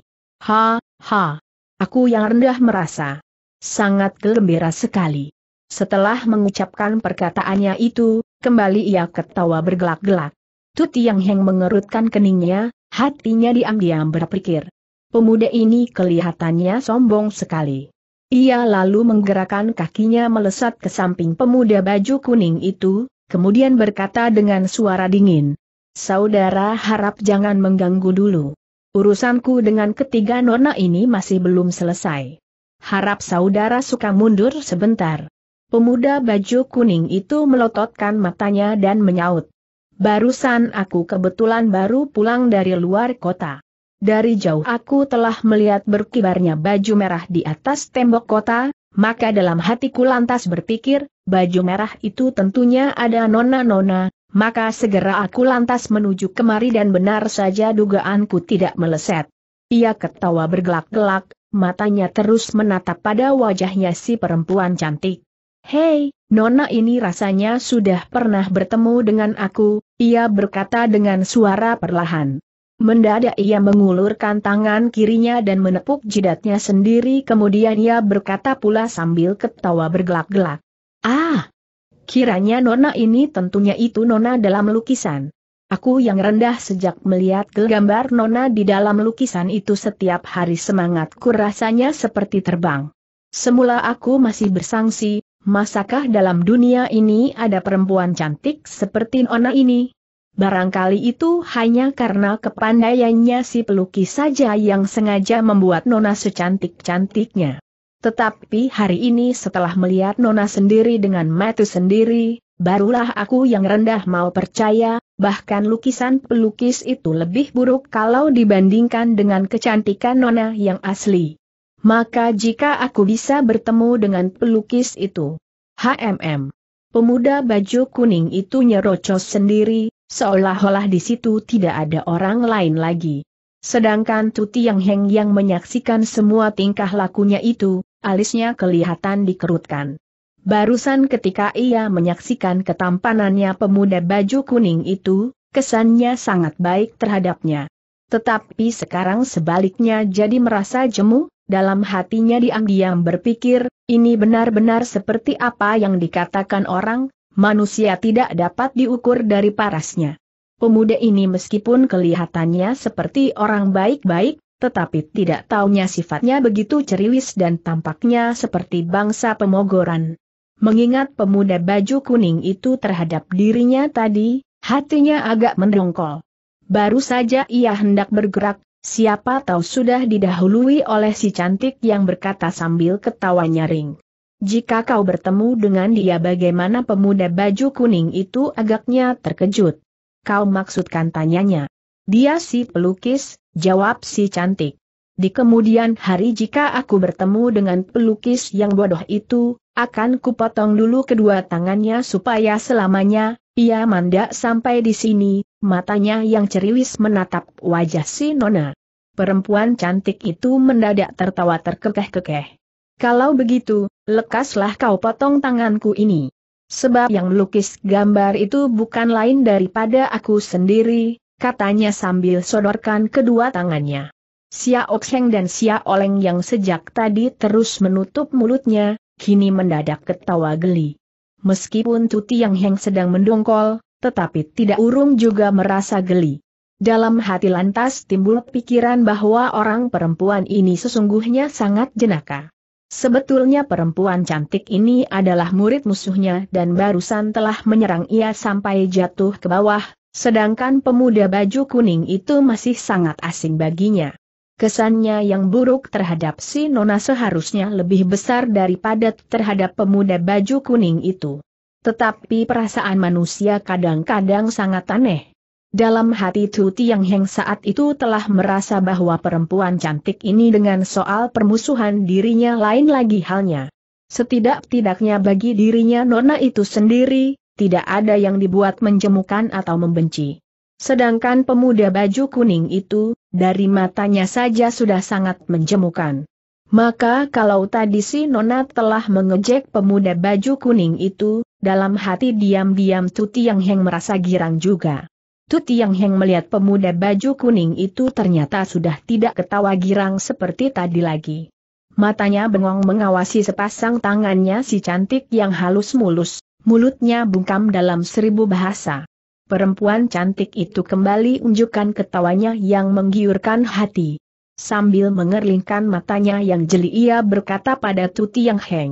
A: Ha, ha. Aku yang rendah merasa. Sangat gembira sekali. Setelah mengucapkan perkataannya itu, kembali ia ketawa bergelak-gelak. Tuti yang Heng mengerutkan keningnya, hatinya diam-diam berpikir. Pemuda ini kelihatannya sombong sekali. Ia lalu menggerakkan kakinya melesat ke samping pemuda baju kuning itu, kemudian berkata dengan suara dingin, Saudara harap jangan mengganggu dulu. Urusanku dengan ketiga nona ini masih belum selesai. Harap saudara suka mundur sebentar. Pemuda baju kuning itu melototkan matanya dan menyaut. Barusan aku kebetulan baru pulang dari luar kota. Dari jauh aku telah melihat berkibarnya baju merah di atas tembok kota, maka dalam hatiku lantas berpikir, baju merah itu tentunya ada nona-nona, maka segera aku lantas menuju kemari dan benar saja dugaanku tidak meleset. Ia ketawa bergelak-gelak, matanya terus menatap pada wajahnya si perempuan cantik. Hei, Nona ini rasanya sudah pernah bertemu dengan aku, ia berkata dengan suara perlahan. Mendadak ia mengulurkan tangan kirinya dan menepuk jidatnya sendiri kemudian ia berkata pula sambil ketawa bergelak-gelak. Ah, Kiranya nona ini tentunya itu nona dalam lukisan. Aku yang rendah sejak melihat gambar nona di dalam lukisan itu setiap hari semangatku rasanya seperti terbang. Semula aku masih bersangsi, masakah dalam dunia ini ada perempuan cantik seperti nona ini? Barangkali itu hanya karena kepandaiannya si pelukis saja yang sengaja membuat nona secantik-cantiknya. Tetapi hari ini setelah melihat Nona sendiri dengan mata sendiri, barulah aku yang rendah mau percaya, bahkan lukisan pelukis itu lebih buruk kalau dibandingkan dengan kecantikan Nona yang asli. Maka jika aku bisa bertemu dengan pelukis itu, HMM. Pemuda baju kuning itu nyerocos sendiri, seolah-olah di situ tidak ada orang lain lagi. Sedangkan Tuti Yang Heng yang menyaksikan semua tingkah lakunya itu, alisnya kelihatan dikerutkan. Barusan ketika ia menyaksikan ketampanannya pemuda baju kuning itu, kesannya sangat baik terhadapnya. Tetapi sekarang sebaliknya jadi merasa jemu, dalam hatinya diam-diam berpikir, ini benar-benar seperti apa yang dikatakan orang, manusia tidak dapat diukur dari parasnya. Pemuda ini meskipun kelihatannya seperti orang baik-baik, tetapi tidak taunya sifatnya begitu ceriwis dan tampaknya seperti bangsa pemogoran. Mengingat pemuda baju kuning itu terhadap dirinya tadi, hatinya agak mendongkol. Baru saja ia hendak bergerak, siapa tahu sudah didahului oleh si cantik yang berkata sambil ketawa nyaring. Jika kau bertemu dengan dia bagaimana pemuda baju kuning itu agaknya terkejut. Kau maksudkan tanyanya. Dia si pelukis, Jawab si cantik. Di kemudian hari jika aku bertemu dengan pelukis yang bodoh itu, akan kupotong dulu kedua tangannya supaya selamanya, ia mandak sampai di sini, matanya yang ceriwis menatap wajah si Nona. Perempuan cantik itu mendadak tertawa terkekeh-kekeh. Kalau begitu, lekaslah kau potong tanganku ini. Sebab yang lukis gambar itu bukan lain daripada aku sendiri, katanya sambil sodorkan kedua tangannya. Xia Oxeng dan Xia Oleng yang sejak tadi terus menutup mulutnya, kini mendadak ketawa geli. Meskipun Tuti Yang Heng sedang mendongkol, tetapi tidak urung juga merasa geli. Dalam hati lantas timbul pikiran bahwa orang perempuan ini sesungguhnya sangat jenaka. Sebetulnya perempuan cantik ini adalah murid musuhnya dan barusan telah menyerang ia sampai jatuh ke bawah, Sedangkan pemuda baju kuning itu masih sangat asing baginya. Kesannya yang buruk terhadap si Nona seharusnya lebih besar daripada terhadap pemuda baju kuning itu. Tetapi perasaan manusia kadang-kadang sangat aneh. Dalam hati Tuti yang Heng saat itu telah merasa bahwa perempuan cantik ini dengan soal permusuhan dirinya lain lagi halnya. Setidak-tidaknya bagi dirinya Nona itu sendiri, tidak ada yang dibuat menjemukan atau membenci. Sedangkan pemuda baju kuning itu, dari matanya saja sudah sangat menjemukan. Maka kalau tadi si Nona telah mengejek pemuda baju kuning itu, dalam hati diam-diam Tuti Yang Heng merasa girang juga. Tuti Yang Heng melihat pemuda baju kuning itu ternyata sudah tidak ketawa girang seperti tadi lagi. Matanya bengong mengawasi sepasang tangannya si cantik yang halus mulus, mulutnya bungkam dalam seribu bahasa. Perempuan cantik itu kembali unjukkan ketawanya yang menggiurkan hati. Sambil mengerlingkan matanya yang jeli ia berkata pada Tuti Yang Heng.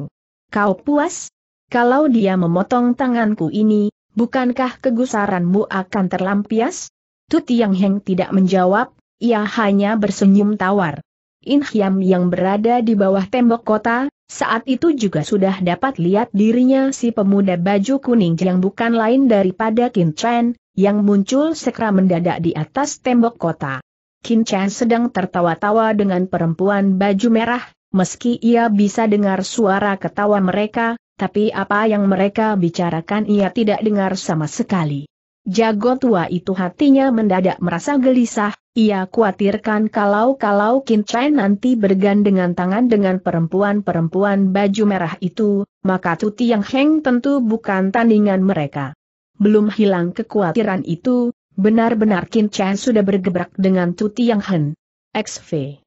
A: Kau puas? Kalau dia memotong tanganku ini, bukankah kegusaranmu akan terlampias? Tuti Yang Heng tidak menjawab, ia hanya bersenyum tawar. In Hiam yang berada di bawah tembok kota, saat itu juga sudah dapat lihat dirinya si pemuda baju kuning yang bukan lain daripada Kin Chen, yang muncul sekra mendadak di atas tembok kota. Kin Chen sedang tertawa-tawa dengan perempuan baju merah, meski ia bisa dengar suara ketawa mereka, tapi apa yang mereka bicarakan ia tidak dengar sama sekali. Jago tua itu hatinya mendadak merasa gelisah, ia khawatirkan kalau-kalau Kin Chai nanti bergandengan tangan dengan perempuan-perempuan baju merah itu, maka Tuti yang Heng tentu bukan tandingan mereka. Belum hilang kekhawatiran itu, benar-benar Kin Chan sudah bergebrak dengan Tuti yang Heng. XV.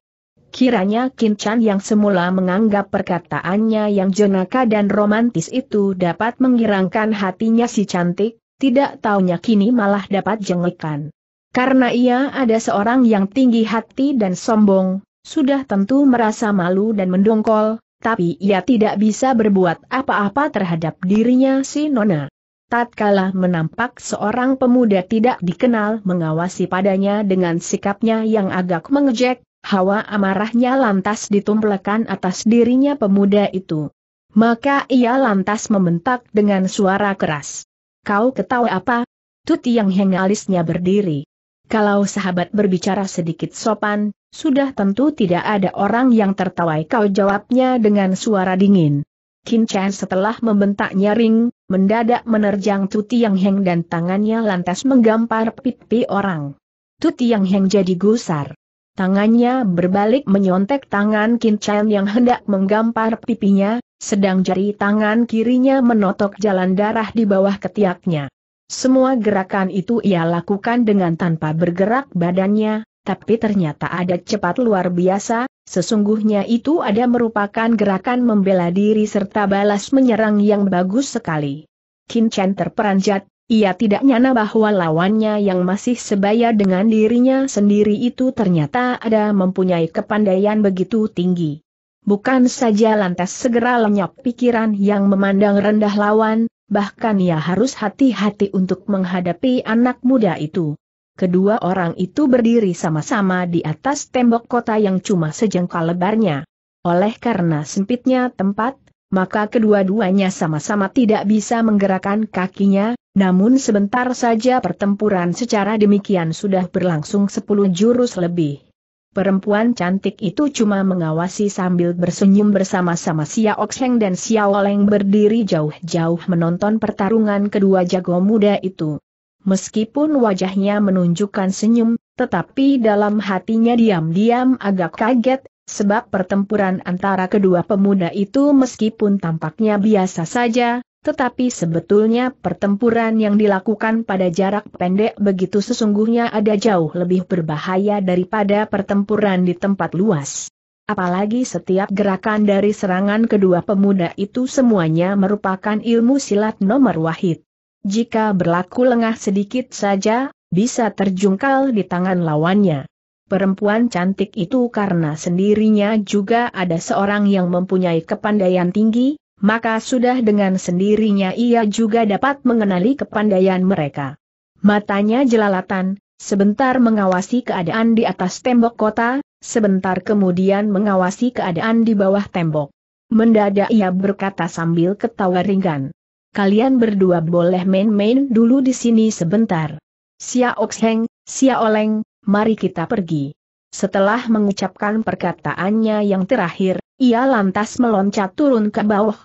A: Kiranya Kin Chan yang semula menganggap perkataannya yang jenaka dan romantis itu dapat mengirangkan hatinya si cantik, tidak taunya kini malah dapat jengekan. Karena ia ada seorang yang tinggi hati dan sombong, sudah tentu merasa malu dan mendongkol, tapi ia tidak bisa berbuat apa-apa terhadap dirinya si Nona. Tatkala menampak seorang pemuda tidak dikenal mengawasi padanya dengan sikapnya yang agak mengejek, hawa amarahnya lantas ditumplekan atas dirinya pemuda itu. Maka ia lantas membentak dengan suara keras. Kau ketawa apa? Tuti yang hengalisnya berdiri. Kalau sahabat berbicara sedikit sopan, sudah tentu tidak ada orang yang tertawai kau jawabnya dengan suara dingin. Kin Chan setelah membentak nyaring, mendadak menerjang Tuti Yang Heng dan tangannya lantas menggampar pipi orang. Tuti Yang Heng jadi gusar. Tangannya berbalik menyontek tangan Kin Chan yang hendak menggampar pipinya, sedang jari tangan kirinya menotok jalan darah di bawah ketiaknya. Semua gerakan itu ia lakukan dengan tanpa bergerak badannya, tapi ternyata ada cepat luar biasa, sesungguhnya itu ada merupakan gerakan membela diri serta balas menyerang yang bagus sekali. Chen terperanjat, ia tidak nyana bahwa lawannya yang masih sebaya dengan dirinya sendiri itu ternyata ada mempunyai kepandaian begitu tinggi. Bukan saja lantas segera lenyap pikiran yang memandang rendah lawan, bahkan ia harus hati-hati untuk menghadapi anak muda itu. Kedua orang itu berdiri sama-sama di atas tembok kota yang cuma sejengkal lebarnya. Oleh karena sempitnya tempat, maka kedua-duanya sama-sama tidak bisa menggerakkan kakinya, namun sebentar saja pertempuran secara demikian sudah berlangsung 10 jurus lebih. Perempuan cantik itu cuma mengawasi sambil bersenyum bersama-sama Xiao Oxeng dan Xiao Leng berdiri jauh-jauh menonton pertarungan kedua jago muda itu. Meskipun wajahnya menunjukkan senyum, tetapi dalam hatinya diam-diam agak kaget, sebab pertempuran antara kedua pemuda itu meskipun tampaknya biasa saja, tetapi sebetulnya pertempuran yang dilakukan pada jarak pendek begitu sesungguhnya ada jauh lebih berbahaya daripada pertempuran di tempat luas. Apalagi setiap gerakan dari serangan kedua pemuda itu semuanya merupakan ilmu silat nomor wahid. Jika berlaku lengah sedikit saja, bisa terjungkal di tangan lawannya. Perempuan cantik itu karena sendirinya juga ada seorang yang mempunyai kepandaian tinggi, maka sudah dengan sendirinya ia juga dapat mengenali kepandaian mereka. Matanya jelalatan, sebentar mengawasi keadaan di atas tembok kota, sebentar kemudian mengawasi keadaan di bawah tembok. Mendadak ia berkata sambil ketawa ringan. Kalian berdua boleh main-main dulu di sini sebentar. Sia Oxheng, Sia Oleng, mari kita pergi. Setelah mengucapkan perkataannya yang terakhir, ia lantas meloncat turun ke bawah,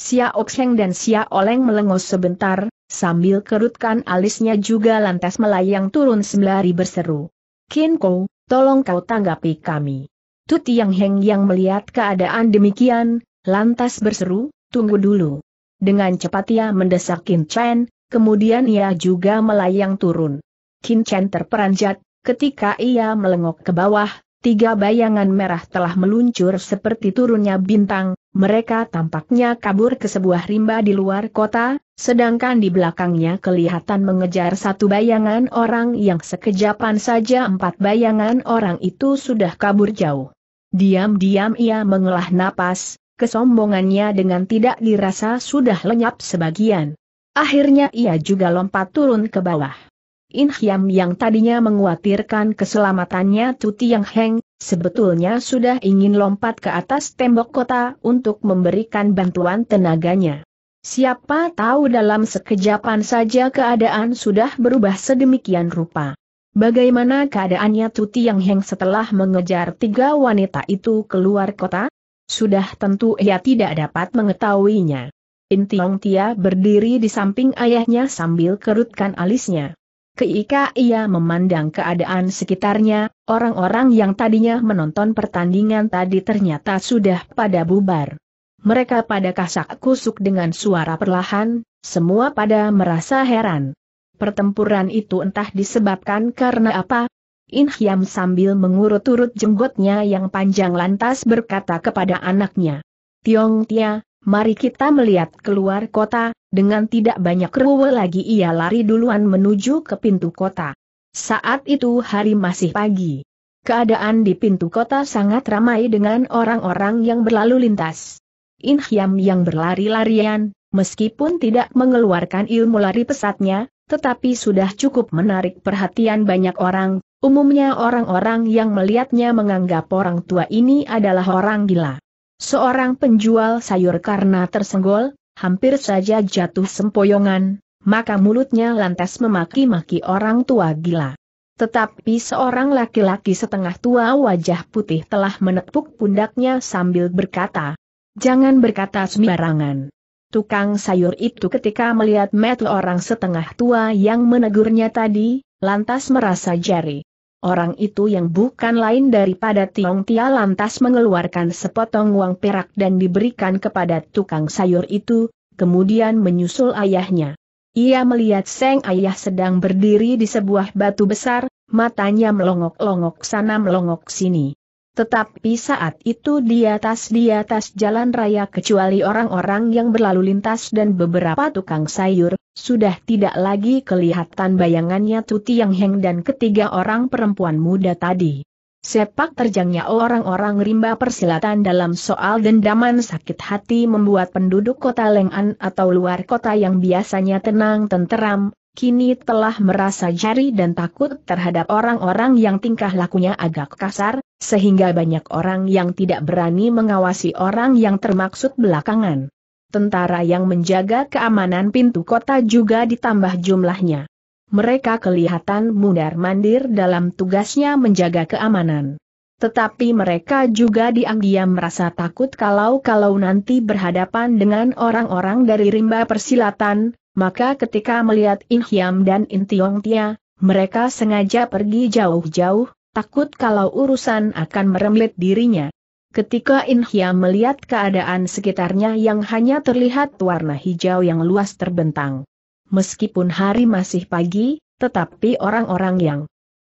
A: Sia Oxeng dan Sia Oleng melengos sebentar, sambil kerutkan alisnya juga lantas melayang turun sembari berseru. "Kin Kinko, tolong kau tanggapi kami. Tu Yang Heng yang melihat keadaan demikian, lantas berseru, tunggu dulu. Dengan cepat ia mendesak Kin Chen, kemudian ia juga melayang turun. Kin Chen terperanjat, ketika ia melengok ke bawah, Tiga bayangan merah telah meluncur seperti turunnya bintang, mereka tampaknya kabur ke sebuah rimba di luar kota, sedangkan di belakangnya kelihatan mengejar satu bayangan orang yang sekejapan saja empat bayangan orang itu sudah kabur jauh. Diam-diam ia mengelah napas, kesombongannya dengan tidak dirasa sudah lenyap sebagian. Akhirnya ia juga lompat turun ke bawah. In Hiam yang tadinya menguatirkan keselamatannya Tu Yang Heng, sebetulnya sudah ingin lompat ke atas tembok kota untuk memberikan bantuan tenaganya. Siapa tahu dalam sekejapan saja keadaan sudah berubah sedemikian rupa. Bagaimana keadaannya Tu Yang Heng setelah mengejar tiga wanita itu keluar kota? Sudah tentu ia tidak dapat mengetahuinya. Intiong Tia berdiri di samping ayahnya sambil kerutkan alisnya. Keika ia memandang keadaan sekitarnya, orang-orang yang tadinya menonton pertandingan tadi ternyata sudah pada bubar. Mereka pada kasak kusuk dengan suara perlahan, semua pada merasa heran. Pertempuran itu entah disebabkan karena apa? In sambil mengurut-urut jenggotnya yang panjang lantas berkata kepada anaknya. Tiong Tia, Mari kita melihat keluar kota, dengan tidak banyak ruwe lagi ia lari duluan menuju ke pintu kota. Saat itu hari masih pagi. Keadaan di pintu kota sangat ramai dengan orang-orang yang berlalu lintas. Inhyam yang berlari-larian, meskipun tidak mengeluarkan ilmu lari pesatnya, tetapi sudah cukup menarik perhatian banyak orang, umumnya orang-orang yang melihatnya menganggap orang tua ini adalah orang gila. Seorang penjual sayur karena tersenggol, hampir saja jatuh sempoyongan, maka mulutnya lantas memaki-maki orang tua gila. Tetapi seorang laki-laki setengah tua wajah putih telah menepuk pundaknya sambil berkata, Jangan berkata sembarangan. Tukang sayur itu ketika melihat metu orang setengah tua yang menegurnya tadi, lantas merasa jari. Orang itu yang bukan lain daripada Tiong Tia lantas mengeluarkan sepotong uang perak dan diberikan kepada tukang sayur itu, kemudian menyusul ayahnya. Ia melihat Seng Ayah sedang berdiri di sebuah batu besar, matanya melongok-longok sana melongok sini. Tetapi saat itu di atas di atas jalan raya kecuali orang-orang yang berlalu lintas dan beberapa tukang sayur, sudah tidak lagi kelihatan bayangannya Tuti Yang Heng dan ketiga orang perempuan muda tadi. Sepak terjangnya orang-orang rimba persilatan dalam soal dendaman sakit hati membuat penduduk kota Leng'an atau luar kota yang biasanya tenang tenteram, kini telah merasa jari dan takut terhadap orang-orang yang tingkah lakunya agak kasar, sehingga banyak orang yang tidak berani mengawasi orang yang termaksud belakangan. Tentara yang menjaga keamanan pintu kota juga ditambah jumlahnya. Mereka kelihatan mundar-mandir dalam tugasnya menjaga keamanan. Tetapi mereka juga diam-diam merasa takut kalau-kalau nanti berhadapan dengan orang-orang dari rimba persilatan, maka ketika melihat In Hiam dan In Tiong Tia, mereka sengaja pergi jauh-jauh, takut kalau urusan akan meremlit dirinya. Ketika In Hiam melihat keadaan sekitarnya yang hanya terlihat warna hijau yang luas terbentang. Meskipun hari masih pagi, tetapi orang-orang yang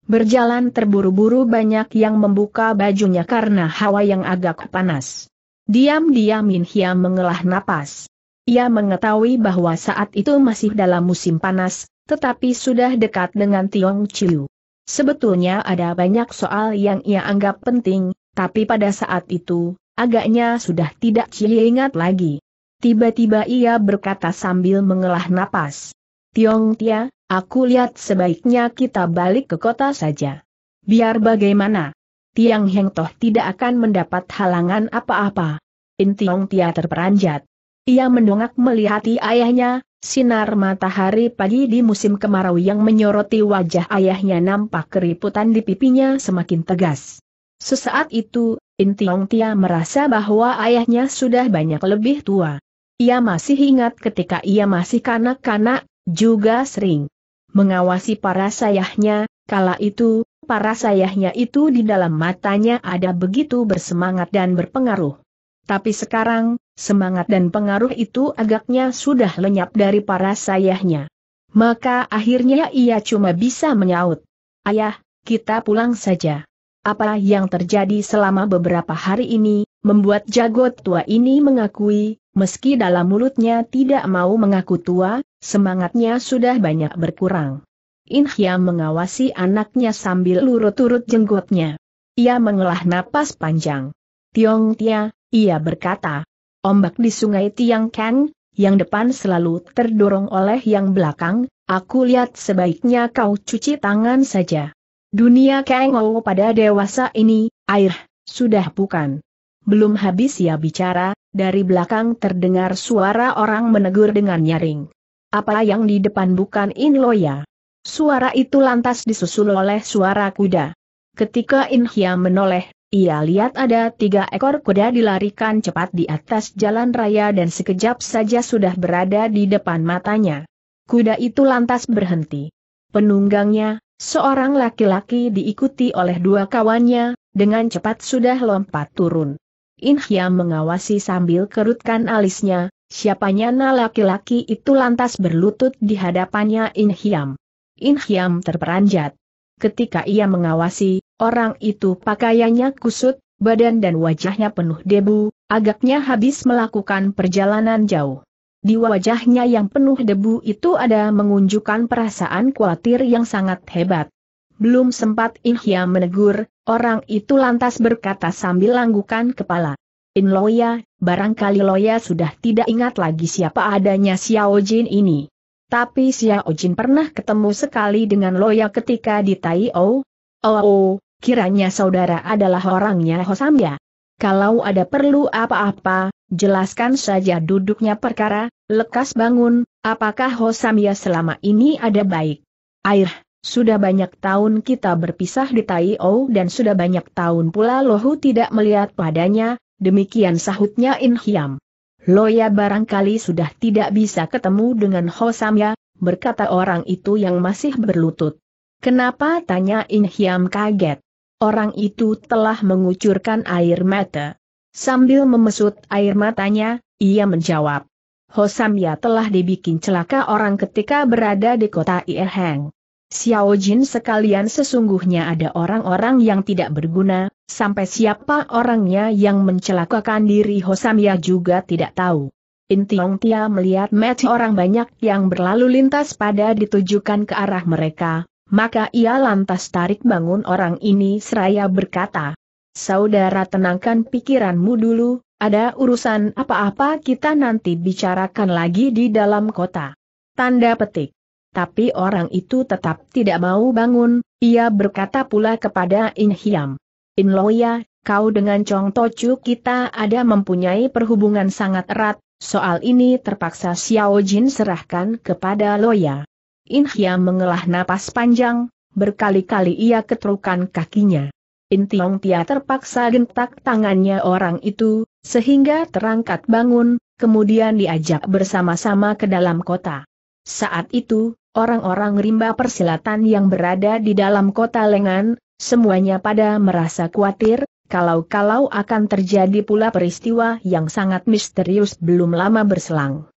A: berjalan terburu-buru banyak yang membuka bajunya karena hawa yang agak panas. Diam-diam In Hiam mengelah napas. Ia mengetahui bahwa saat itu masih dalam musim panas, tetapi sudah dekat dengan Tiong Chiu. Sebetulnya ada banyak soal yang ia anggap penting, tapi pada saat itu, agaknya sudah tidak Cie ingat lagi. Tiba-tiba ia berkata sambil mengelah napas. Tiong Tia, aku lihat sebaiknya kita balik ke kota saja. Biar bagaimana. Tiang Heng Toh tidak akan mendapat halangan apa-apa. In Tiong Tia terperanjat. Ia mendongak melihati ayahnya, sinar matahari pagi di musim kemarau yang menyoroti wajah ayahnya nampak keriputan di pipinya semakin tegas. Sesaat itu, Intiong Tia merasa bahwa ayahnya sudah banyak lebih tua. Ia masih ingat ketika ia masih kanak-kanak, juga sering mengawasi para sayahnya, kala itu, para sayahnya itu di dalam matanya ada begitu bersemangat dan berpengaruh. Tapi sekarang, semangat dan pengaruh itu agaknya sudah lenyap dari para sayahnya. Maka akhirnya ia cuma bisa menyaut. Ayah, kita pulang saja. Apa yang terjadi selama beberapa hari ini, membuat jagot tua ini mengakui, meski dalam mulutnya tidak mau mengaku tua, semangatnya sudah banyak berkurang. Inhya mengawasi anaknya sambil lurut-urut jenggotnya. Ia mengelah napas panjang. Tiong Tia, ia berkata, ombak di sungai Tiang Kang, yang depan selalu terdorong oleh yang belakang, aku lihat sebaiknya kau cuci tangan saja. Dunia Kengou pada dewasa ini, air, sudah bukan. Belum habis ia bicara, dari belakang terdengar suara orang menegur dengan nyaring. Apa yang di depan bukan ya? Suara itu lantas disusul oleh suara kuda. Ketika Inhia menoleh ia lihat ada tiga ekor kuda dilarikan cepat di atas jalan raya dan sekejap saja sudah berada di depan matanya. Kuda itu lantas berhenti. Penunggangnya, seorang laki-laki diikuti oleh dua kawannya, dengan cepat sudah lompat turun. Inhya mengawasi sambil kerutkan alisnya, siapanya na laki-laki itu lantas berlutut di hadapannya Inhyam. Inhyam terperanjat. Ketika ia mengawasi, Orang itu pakaiannya kusut, badan dan wajahnya penuh debu, agaknya habis melakukan perjalanan jauh. Di wajahnya yang penuh debu itu ada mengunjukkan perasaan khawatir yang sangat hebat. Belum sempat Inhya menegur, orang itu lantas berkata sambil langgukan kepala. In Loya, barangkali Loya sudah tidak ingat lagi siapa adanya Xiao Jin ini. Tapi Xiao Jin pernah ketemu sekali dengan Loya ketika di Tai O, Oh, oh, Kiranya saudara adalah orangnya Hosamya. Kalau ada perlu apa-apa, jelaskan saja duduknya perkara, lekas bangun, apakah Hosamya selama ini ada baik? Air, sudah banyak tahun kita berpisah di Taiou dan sudah banyak tahun pula Lohu tidak melihat padanya, demikian sahutnya In Inhiam. Loya barangkali sudah tidak bisa ketemu dengan Hosamya, berkata orang itu yang masih berlutut. Kenapa tanya In Inhiam kaget? orang itu telah mengucurkan air mata. Sambil memesut air matanya, ia menjawab. Hosamya telah dibikin celaka orang ketika berada di kota Irheng. Xiao Jin sekalian sesungguhnya ada orang-orang yang tidak berguna, sampai siapa orangnya yang mencelakakan diri Hosamya juga tidak tahu. Intiong Tia melihat match orang banyak yang berlalu lintas pada ditujukan ke arah mereka, maka ia lantas tarik bangun orang ini seraya berkata, Saudara tenangkan pikiranmu dulu, ada urusan apa-apa kita nanti bicarakan lagi di dalam kota. Tanda petik. Tapi orang itu tetap tidak mau bangun, ia berkata pula kepada In Hiam. In Loya, kau dengan Chong Tochu kita ada mempunyai perhubungan sangat erat, soal ini terpaksa Xiao Jin serahkan kepada Loya. Inhia mengelah napas panjang, berkali-kali ia keterukan kakinya. Intiong Tia terpaksa gentak tangannya orang itu, sehingga terangkat bangun, kemudian diajak bersama-sama ke dalam kota. Saat itu, orang-orang rimba persilatan yang berada di dalam kota Lengan, semuanya pada merasa khawatir, kalau-kalau akan terjadi pula peristiwa yang sangat misterius belum lama berselang.